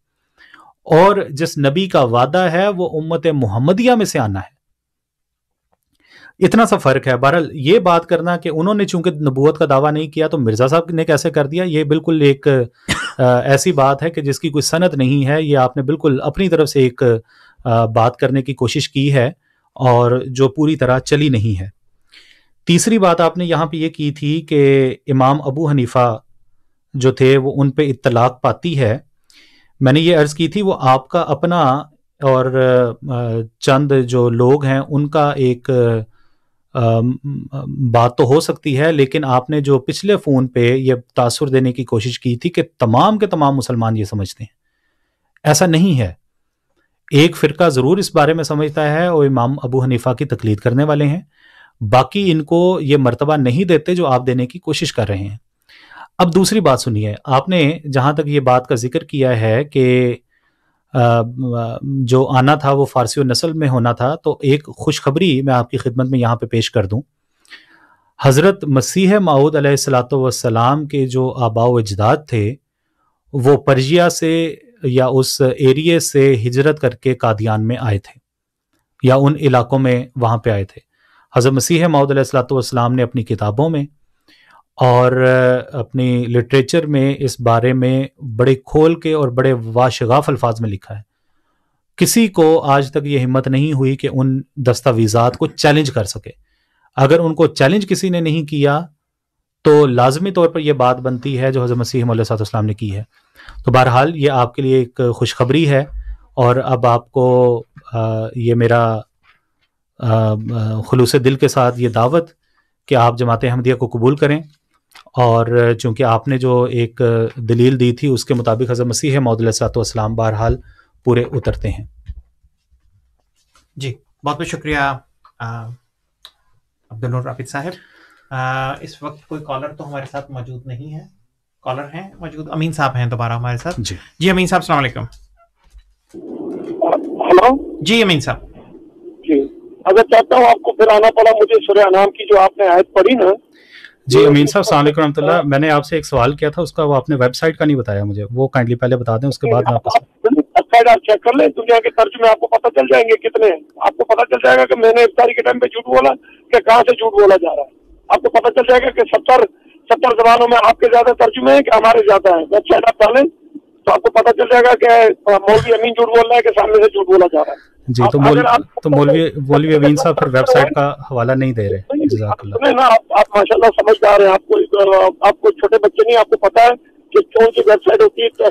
Speaker 5: और जिस नबी का वादा है वो उम्मत मुहमदिया में से आना है इतना सा फर्क है बहरहाल ये बात करना कि उन्होंने चूंकि नबूत का दावा नहीं किया तो मिर्जा साहब ने कैसे कर दिया ये बिल्कुल एक ऐसी बात है कि जिसकी कोई सनत नहीं है ये आपने बिल्कुल अपनी तरफ से एक बात करने की कोशिश की है और जो पूरी तरह चली नहीं है तीसरी बात आपने यहाँ पे ये की थी कि इमाम अबू हनीफा जो थे वो उन पे इतलाक पाती है मैंने ये अर्ज़ की थी वो आपका अपना और चंद जो लोग हैं उनका एक बात तो हो सकती है लेकिन आपने जो पिछले फ़ोन पे ये तासुर देने की कोशिश की थी कि तमाम के तमाम मुसलमान ये समझते हैं ऐसा नहीं है एक फ़िरका ज़रूर इस बारे में समझता है और इमाम अबू हनीफा की तकलीद करने वाले हैं बाकी इनको ये मर्तबा नहीं देते जो आप देने की कोशिश कर रहे हैं अब दूसरी बात सुनिए आपने जहाँ तक ये बात का जिक्र किया है कि जो आना था वो फारसी और नस्ल में होना था तो एक खुशखबरी मैं आपकी खिदमत में यहाँ पे पेश कर दूँ हज़रत मसीह माऊद सलाम के जो आबा अजदाद थे वो परजिया से या उस एरिए से हिजरत करके कादियान में आए थे या उन इलाकों में वहाँ पे आए थे हजर मसीह मौदलाम ने अपनी किताबों में और अपनी लिटरेचर में इस बारे में बड़े खोल के और बड़े वाशगाफ अल्फाज में लिखा है किसी को आज तक ये हिम्मत नहीं हुई कि उन दस्तावेजात को चैलेंज कर सके अगर उनको चैलेंज किसी ने नहीं किया तो लाजमी तौर पर यह बात बनती है जो हज़र मसीह मौलाम ने की है तो बहरहाल ये आपके लिए एक खुशखबरी है और अब आपको ये मेरा खलूस दिल के साथ ये दावत कि आप जमात अहमदिया को कबूल करें और चूँकि आपने जो एक दलील दी थी उसके मुताबिक हज़र मसीह मौदलाम बहरहाल पूरे उतरते हैं
Speaker 4: जी बहुत बहुत शुक्रिया अब्दुल राफिद साहब इस वक्त कोई कॉलर तो हमारे साथ मौजूद नहीं है कॉलर हैं मौजूद अमीन साहब हैं दोबारा हमारे साथ जी जी अमीन साहब सलामकुम हेलो जी अमीन साहब
Speaker 7: जी अगर चाहता हूँ आपको फिर आना पड़ा मुझे सुरह नाम की जो आपने आयत पढ़ी ना
Speaker 5: जी अमीन साहब सलाम मैंने आपसे एक सवाल किया था उसका वो आपने वेबसाइट का नहीं बताया मुझे वो काइंडली पहले बता दें उसके बाद आप वेबसाइट अच्छा आप चेक कर
Speaker 7: लें दुनिया के खर्च में आपको पता चल जाएंगे कितने आपको पता चल जाएगा कि मैंने तारीख के टाइम पे झूठ बोला कि कहाँ से झूठ बोला जा रहा है आपको पता चल जाएगा कि सत्तर सत्तर जबानों में आपके ज्यादा तर्जुमे हैं कि हमारे ज्यादा अच्छा है वेबसाइट आप डालें तो आपको पता चल जाएगा कि मौलवी अमीन झूठ बोल रहा है कि सामने से झूठ बोला जा रहा है
Speaker 5: जी तो मौल, तो मौलवी मौलवी अमीन साहब फिर वेबसाइट का हवाला नहीं दे रहे नहीं
Speaker 7: ना आप, आप माशाल्लाह समझदार हैं आपको आपको छोटे बच्चे नहीं आपको पता है कि कौन सी वेबसाइट होती है तो,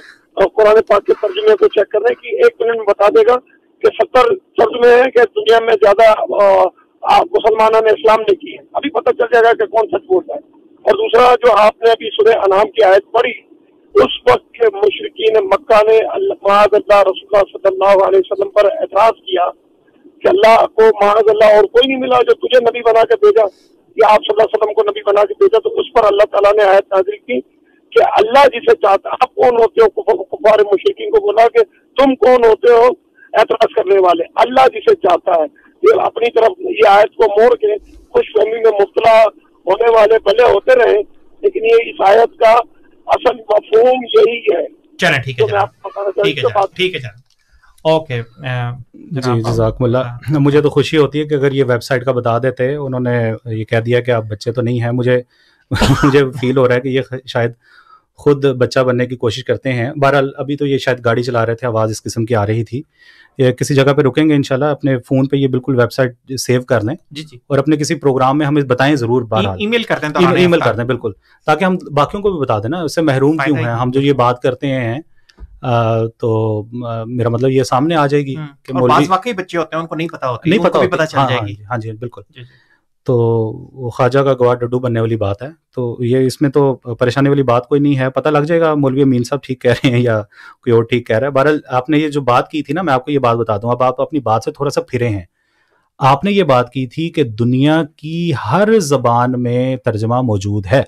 Speaker 7: कुरान पाक के तर्जुमे को चेक करने कि एक मिनट में बता देगा कि सत्तर तर्जुमे हैं कि दुनिया में ज्यादा मुसलमानों ने इस्लाम ने की है अभी पता चल जाएगा कि कौन सच बोल रहा है और दूसरा जो आपने अभी सुबह अनाम की आयत पढ़ी उस वक्त के मुशरकिन मक्का ने माज अल्लाह रसुल्ला सल्लल्लाहु अलैहि वसल्लम पर एतराज किया कि अल्लाह को माज अल्लाह और कोई नहीं मिला जो तुझे नबी बना के भेजा या आप सल्लल्लाहु अलैहि वसल्लम को नबी बना के भेजा तो उस पर अल्लाह तला ने आयत नाजिल की कि अल्लाह जिसे चाहता आप कौन होते हो कुफार मुशरकिन को बुला के तुम कौन होते हो एतराज करने वाले अल्लाह जिसे चाहता है ये अपनी तरफ ये आयत को मोड़ के खुश फहमी में मुबतला होने वाले भले होते रहे लेकिन ये इस आयत का असल मफहूम यही है चलें ठीक है तो ठीक है ठीक है
Speaker 5: ओके जी जजाकमल्ला हाँ। मुझे तो खुशी होती है कि अगर ये वेबसाइट का बता देते उन्होंने ये कह दिया कि आप बच्चे तो नहीं हैं मुझे मुझे फील हो रहा है कि ये शायद खुद बच्चा बनने की कोशिश करते हैं बहरहाल अभी तो ये शायद गाड़ी चला रहे थे आवाज़ इस किस्म की आ रही थी ये किसी जगह पे रुकेंगे इंशाल्लाह अपने फ़ोन पे ये बिल्कुल वेबसाइट सेव कर लें जी जी और अपने किसी प्रोग्राम में हमें बताएं ज़रूर बहरहाल ईमेल
Speaker 4: करते तो हैं ई मेल करते
Speaker 5: हैं बिल्कुल ताकि हम बाकियों को भी बता देना उससे महरूम क्यों हैं हम जो ये बात करते हैं आ, तो आ, मेरा मतलब ये सामने आ जाएगी हम्म। कि
Speaker 4: वाकई बच्चे होते हैं उनको नहीं पता होता नहीं पता, पता चल हाँ, हाँ, जाएगी हाँ जी हाँ, बिल्कुल
Speaker 5: तो ख्वाजा का गवाह डड्डू बनने वाली बात है तो ये इसमें तो परेशानी वाली बात कोई नहीं है पता लग जाएगा मौलवी अमीन साहब ठीक कह रहे हैं या कोई और ठीक कह रहा है बहरहाल आपने ये जो बात की थी ना मैं आपको ये बात बता दूं अब आप अपनी बात से थोड़ा सा फिरे हैं आपने ये बात की थी कि दुनिया की हर जबान में तर्जमा मौजूद है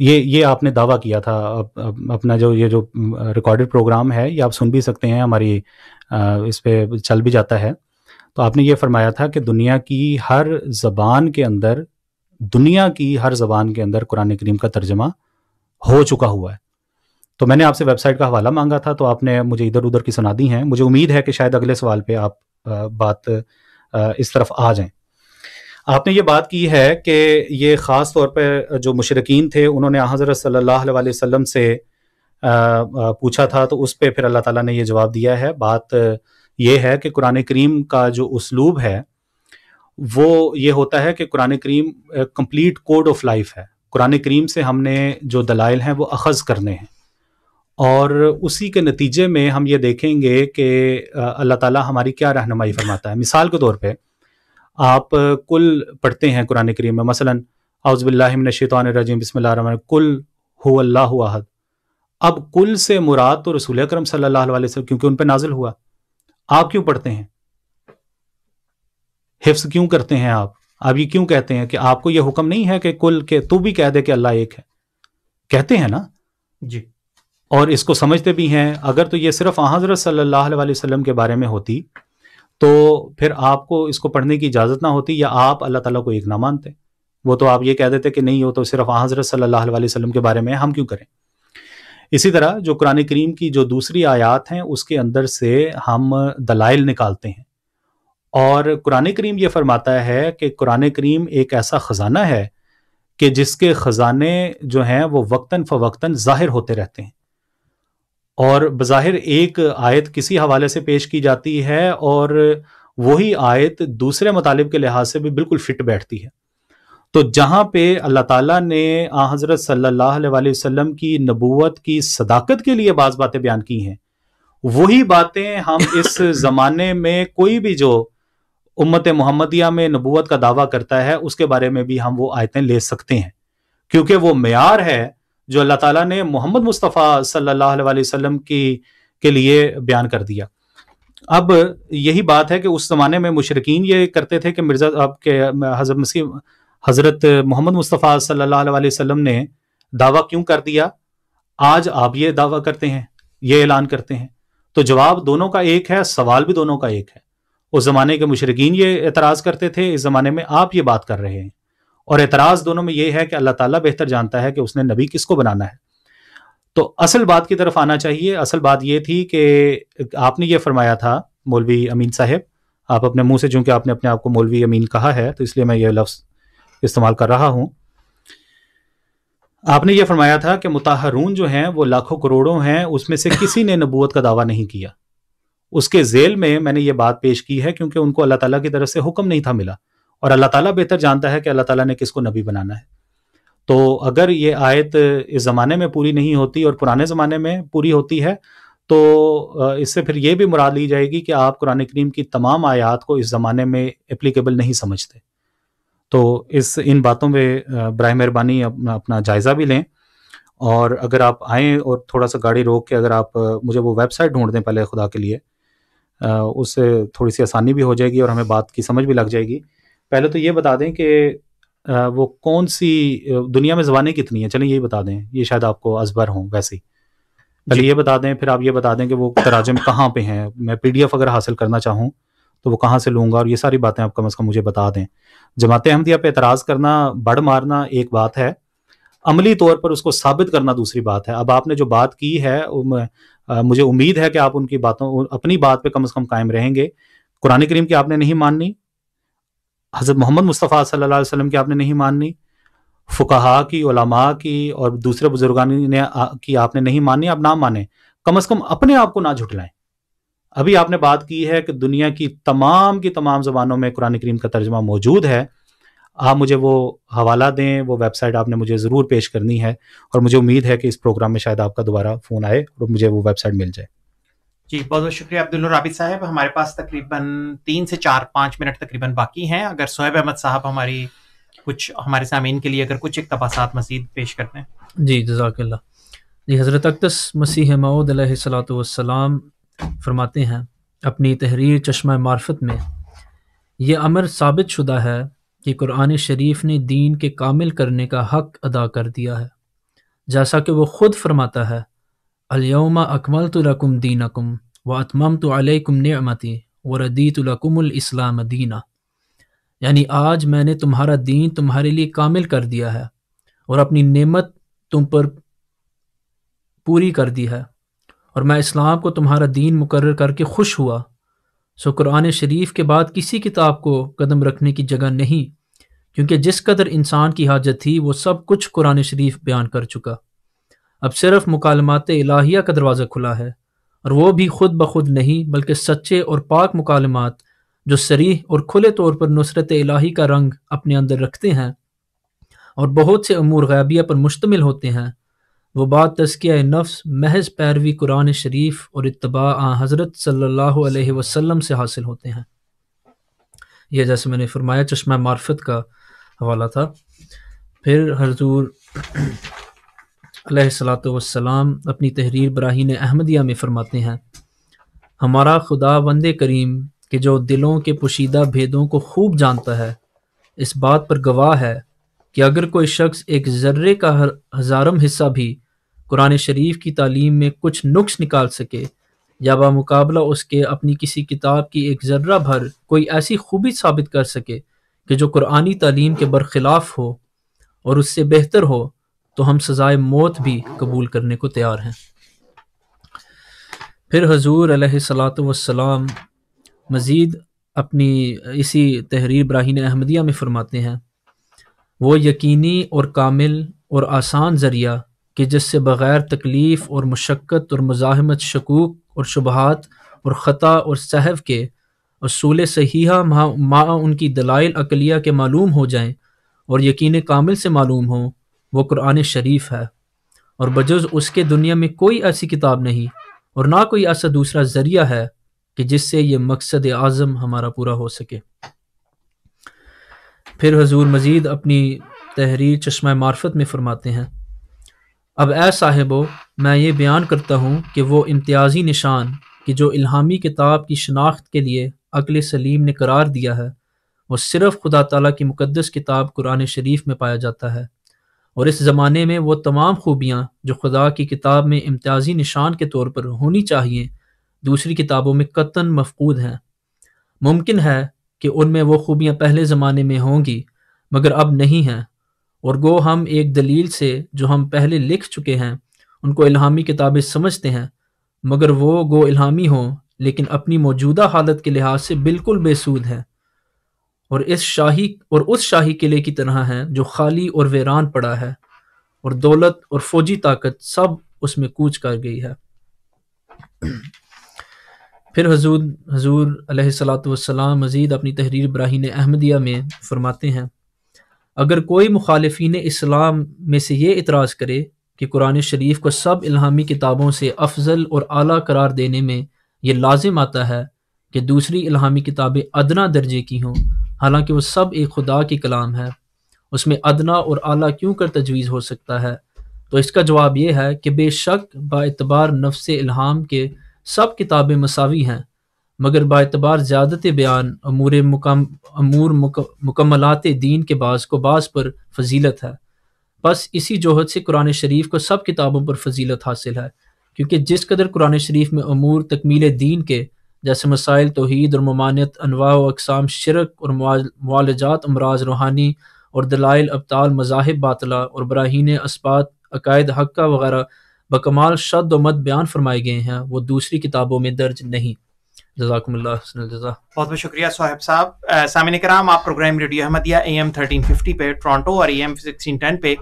Speaker 5: ये ये आपने दावा किया था अप, अप, अपना जो ये जो रिकॉर्डेड प्रोग्राम है ये आप सुन भी सकते हैं हमारी आ, इस पर चल भी जाता है तो आपने ये फरमाया था कि दुनिया की हर जबान के अंदर दुनिया की हर जबान के अंदर कुरान करीम का तर्जमा हो चुका हुआ है तो मैंने आपसे वेबसाइट का हवाला मांगा था तो आपने मुझे इधर उधर की सुना दी हैं मुझे उम्मीद है कि शायद अगले सवाल पे आप बात इस तरफ आ जाएं आपने ये बात की है कि ये ख़ास तौर पर जो मशरकिन थे उन्होंने हज़रत सल्लल्लाहु अलैहि वसल्लम से पूछा था तो उस पर फिर अल्लाह ताला ने ये जवाब दिया है बात ये है कि कुरान करीम का जो उसलूब है वो ये होता है कि कुरान करीम कंप्लीट कोड ऑफ लाइफ है कुरान करीम से हमने जो दलाइल हैं वो अखज़ करने हैं और उसी के नतीजे में हम ये देखेंगे कि अल्लाह ताला हमारी क्या रहनुमाई फरमाता है मिसाल के तौर पे आप कुल पढ़ते हैं कुरान करीम में मसलन आउज़बिल्लाशैतरजीम बसमिल कुल हो अल्लाह अहद अब कुल से मुराद तो रसूल करम सल्ला वसलम क्योंकि उन पर नाजिल हुआ आप क्यों पढ़ते हैं हिफ्स क्यों करते हैं आप आप ये क्यों कहते हैं कि आपको यह हुक्म नहीं है कि कुल के तू भी कह दे कि अल्लाह एक है कहते हैं ना जी और इसको समझते भी हैं अगर तो ये सिर्फ हज़रत सल्लल्लाहु अलैहि वसल्लम के बारे में होती तो फिर आपको इसको पढ़ने की इजाज़त ना होती या आप अल्लाह ताला को एक ना मानते वो तो आप ये कह देते कि नहीं हो तो सिर्फ हज़रत सल्लल्लाहु अलैहि वसल्लम के बारे में हम क्यों करें इसी तरह जो कुरान करीम की जो दूसरी आयात हैं उसके अंदर से हम दलाइल निकालते हैं और कुरान करीम ये फरमाता है कि कुरान करीम एक ऐसा ख़जाना है कि जिसके ख़जाने जो हैं वो वक्ता फ़वक्ता ज़ाहिर होते रहते हैं और बज़ाहिर एक आयत किसी हवाले से पेश की जाती है और वही आयत दूसरे मतालब के लिहाज से भी बिल्कुल फिट बैठती है तो जहां पे अल्लाह ताला ने हज़रत सल्लल्लाहु अलैहि वसल्लम की नबूवत की सदाकत के लिए बाज़ बातें बयान की हैं वही बातें हम इस ज़माने में कोई भी जो उम्मत मोहम्मदिया में नबूवत का दावा करता है उसके बारे में भी हम वो आयतें ले सकते हैं क्योंकि वो मैार है जो अल्लाह ताला ने मोहम्मद मुस्तफ़ा सल्लल्लाहु अलैहि वसल्लम की के लिए बयान कर दिया अब यही बात है कि उस ज़माने में मुशरकिन ये करते थे कि मिर्ज़ा आपके हज़रत मसीह हज़रत मोहम्मद मुस्तफ़ा सल्ला वसम ने दावा क्यों कर दिया आज आप ये दावा करते हैं ये ऐलान करते हैं तो जवाब दोनों का एक है सवाल भी दोनों का एक है उस ज़माने के मुशरकिन ये एतराज़ करते थे इस ज़माने में आप ये बात कर रहे हैं और एतराज़ दोनों में ये है कि अल्लाह ताला बेहतर जानता है कि उसने नबी किसको बनाना है तो असल बात की तरफ आना चाहिए असल बात ये थी कि आपने ये फरमाया था मौलवी अमीन साहब आप अपने मुंह से चूंकि आपने अपने आप को मौलवी अमीन कहा है तो इसलिए मैं ये लफ्ज़ इस्तेमाल कर रहा हूं आपने यह फरमाया था कि मुताहरून जो हैं वो लाखों करोड़ों हैं उसमें से किसी ने नबूत का दावा नहीं किया उसके जेल में मैंने ये बात पेश की है क्योंकि उनको अल्लाह ताला की तरफ से हुक्म नहीं था मिला और अल्लाह ताला बेहतर जानता है कि अल्लाह ताला ने किसको नबी बनाना है तो अगर ये आयत इस ज़माने में पूरी नहीं होती और पुराने ज़माने में पूरी होती है तो इससे फिर ये भी मुराद ली जाएगी कि आप कुरान करीम की तमाम आयात को इस ज़माने में एप्लीकेबल नहीं समझते तो इस इन बातों में बर मेहरबानी अपना अपना जायज़ा भी लें और अगर आप आएँ और थोड़ा सा गाड़ी रोक के अगर आप मुझे वो वेबसाइट ढूंढ दें पहले खुदा के लिए उससे थोड़ी सी आसानी भी हो जाएगी और हमें बात की समझ भी लग जाएगी पहले तो ये बता दें कि वो कौन सी दुनिया में ज़बानें कितनी हैं चलें यही बता दें ये शायद आपको असबर हों वैसे ही पहले ये बता दें फिर आप ये बता दें कि वो तराजम कहाँ पे हैं मैं पीडीएफ अगर हासिल करना चाहूँ तो वो कहाँ से लूंगा और ये सारी बातें आप कम अज़ कम मुझे बता दें जमात अहमदिया पे एतराज़ करना बढ़ मारना एक बात है अमली तौर पर उसको साबित करना दूसरी बात है अब आपने जो बात की है मुझे उम्मीद है कि आप उनकी बातों अपनी बात पे कम अज़ कम कायम रहेंगे कुरान करीम की आपने नहीं माननी हज़रत मोहम्मद मुस्तफ़ा सल्लल्लाहु अलैहि वसल्लम की आपने नहीं माननी फ़ुकाहा की ओलमा की और दूसरे बुजुर्गानी ने आ, की आपने नहीं मानी आप ना माने कम अज़ कम अपने आप को ना झुटलाएं अभी आपने बात की है कि दुनिया की तमाम की तमाम ज़बानों में कुरान करीम का तर्जमा मौजूद है आप मुझे वो हवाला दें वो वेबसाइट आपने मुझे ज़रूर पेश करनी है और मुझे उम्मीद है कि इस प्रोग्राम में शायद आपका दोबारा फ़ोन आए और मुझे वो वेबसाइट मिल जाए
Speaker 4: जी बहुत बहुत शुक्रिया अब्दुल राबी साहब हमारे पास तकरीबन तीन से चार पाँच मिनट तकरीबन बाकी हैं अगर सोहेब अहमद साहब हमारी कुछ हमारे सामीन के लिए अगर कुछ एक इकतबासात मजीद पेश करते हैं
Speaker 6: जी जजाकल्ला जी हज़रत अक्तस मसीह मऊद सलात वसलाम फरमाते हैं अपनी तहरीर चश्मा मार्फत में यह अमर साबित शुदा है कि कुरान शरीफ ने दीन के कामिल करने का हक अदा कर दिया है जैसा कि वो खुद फरमाता है अलयोमा अकमल तो रकुम दीन अकुम व अतमम तो अलकुम नमती व रदीतलकुमलाम दीना यानी आज मैंने तुम्हारा दीन तुम्हारे लिए कामिल कर दिया है और अपनी नेमत तुम पर पूरी कर दी है और मैं इस्लाम को तुम्हारा दीन मुकर करके खुश हुआ सो कुरान शरीफ के बाद किसी किताब को कदम रखने की जगह नहीं क्योंकि जिस कदर इंसान की हाजत थी वो सब कुछ कुरान शरीफ बयान कर चुका अब सिर्फ मुकालमात इलाहिया का दरवाज़ा खुला है और वो भी खुद ब खुद नहीं बल्कि सच्चे और पाक मुकालमात जो सरीह और खुले तौर पर नुसरत इलाही का रंग अपने अंदर रखते हैं और बहुत से अमूर गैबिया पर मुश्तमिल होते हैं बात तस्किया नफ्स महज पैरवी कुरान शरीफ और इतबा आ हज़रत सल्ला वसम से हासिल होते हैं यह जैसे मैंने फरमाया चश्मा मार्फत का हवाला था फिर हजूर सलाम अपनी तहरीर बराहीन अहमदिया में फ़रमाते हैं हमारा खुदा वंद करीम के जो दिलों के पोशीदा भेदों को खूब जानता है इस बात पर गवाह है कि अगर कोई शख्स एक ज़र्रे का हजारम हिस्सा भी कुरान शरीफ की तालीम में कुछ नुक्स निकाल सके या बामुकाबला उसके अपनी किसी किताब की एक ज़र्रा भर कोई ऐसी खूबी साबित कर सके कि जो कुरानी तालीम के बरखिलाफ हो और उससे बेहतर हो तो हम सज़ाए मौत भी कबूल करने को तैयार हैं फिर हजूर सलात वसलाम मज़ीद अपनी इसी तहरीर ब्राहीन अहमदिया में फरमाते हैं वो यकीनी और कामिल और आसान ज़रिया कि जिससे बग़ैर तकलीफ़ और मशक्क़त और मज़ाहमत शकूक और शुबहत और ख़ता और सहव के असूल सही माँ उनकी दलाइल अकलिया के मालूम हो जाएँ और यकीन कामिल से मालूम हों वो कुरान शरीफ है और बजुज उसके दुनिया में कोई ऐसी किताब नहीं और ना कोई ऐसा दूसरा ज़रिया है कि जिससे ये मकसद आज़म हमारा पूरा हो सके फिर हजूर मज़ीद अपनी तहरीर चश्मा मार्फत में फरमाते हैं अब ए साहिबो मैं ये बयान करता हूँ कि वो इम्तियाजी निशान कि जो इल्हामी किताब की शनाख्त के लिए अकल सलीम ने करार दिया है वो सिर्फ खुदा तला की मुकदस किताब कुरान शरीफ में पाया जाता है और इस ज़माने में वो तमाम खूबियाँ जो खुदा की किताब में इम्तियाजी निशान के तौर पर होनी चाहिए दूसरी किताबों में कतन मफकूद हैं मुमकिन है कि उनमें वो खूबियाँ पहले ज़माने में होंगी मगर अब नहीं हैं और गो हम एक दलील से जो हम पहले लिख चुके हैं उनको इल्हामी किताबें समझते हैं मगर वो गो इल्हामी हो लेकिन अपनी मौजूदा हालत के लिहाज से बिल्कुल बेसूद है और इस शाही और उस शाही किले की तरह है जो खाली और वीरान पड़ा है और दौलत और फौजी ताकत सब उसमें कूच कर गई है फिर हजूर हजूर सलात वसलाम मज़ीद अपनी तहरीर ब्राहिन अहमदिया में फरमाते हैं अगर कोई मुखालफन इस्लाम में से ये इतराज़ करे कि कुरान शरीफ को सब इलामी किताबों से अफजल और आला करार देने में ये लाजिम आता है कि दूसरी इलामी किताबें अदना दर्जे की हों हालांकि वो सब एक खुदा की कलाम है उसमें अदना और आला क्यों कर तजवीज़ हो सकता है तो इसका जवाब यह है कि बेशक बातबार नफ्स इल्हाम के सब किताबें मसावी हैं मगर बातबार ज़्यादत बयान अमूर मुकम अमूर मुक, मुकम्मलात दीन के बास को बास पर फजीलत है बस इसी जोहद से कुरान शरीफ को सब किताबों पर फजीलत हासिल है क्योंकि जिस कदर कुरान शरीफ में अमूर तकमील दीन के जैसे मसाइल तोहद और ममानत अनवा अकसाम शिरक और मालजात अमराज रूहानी और दलाइल अबताल मजाहब बातला और बराहन इस्पात अकायद हक्का वगैरह बकमाल शद व मत बयान फरमाए गए हैं वो दूसरी किताबों में दर्ज नहीं बहुत
Speaker 4: बहुत शुक्रिया साहिब साहब सामिन कराम आप programme radio Ahmadiyya A M thirteen fifty पे टोरंटो और ए एम सिक्सटीन टेन पे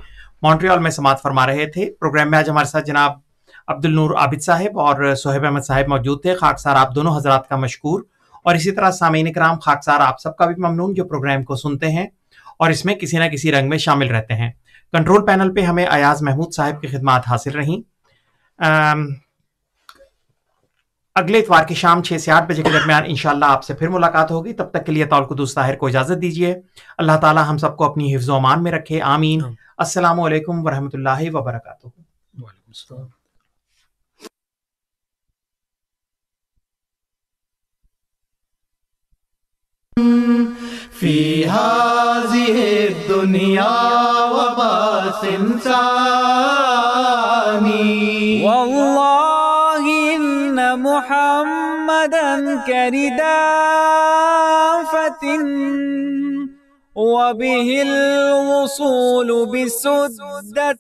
Speaker 4: मॉन्ट्रियल में समात फरमा रहे थे प्रोग्राम में आज हमारे साथ जनाब अब्दुल नूर आबिद साहब और सोहेब अहमद साहब मौजूद थे खाकसार आप दोनों हजरात का मशहूर और इसी तरह सामिन कराम खाकसार आप सबका भी ममनून जो प्रोग्राम को सुनते हैं और इसमें किसी न किसी रंग में शामिल रहते हैं कंट्रोल पैनल पे हमें अयाज महमूद साहब की खिदमत हासिल रहीं अगले इतवार की शाम छह से आठ बजे के दरमियान इंशाल्लाह आपसे फिर मुलाकात होगी तब तक के लिए तौलकुदस ताहिर को इजाज़त दीजिए अल्लाह ताला हम सबको अपनी हिफ्ज़ अमान में रखे आमीन अस्सलाम वालेकुम व बरकातुहू
Speaker 2: محمدا كردافة وبه الوصول بسدة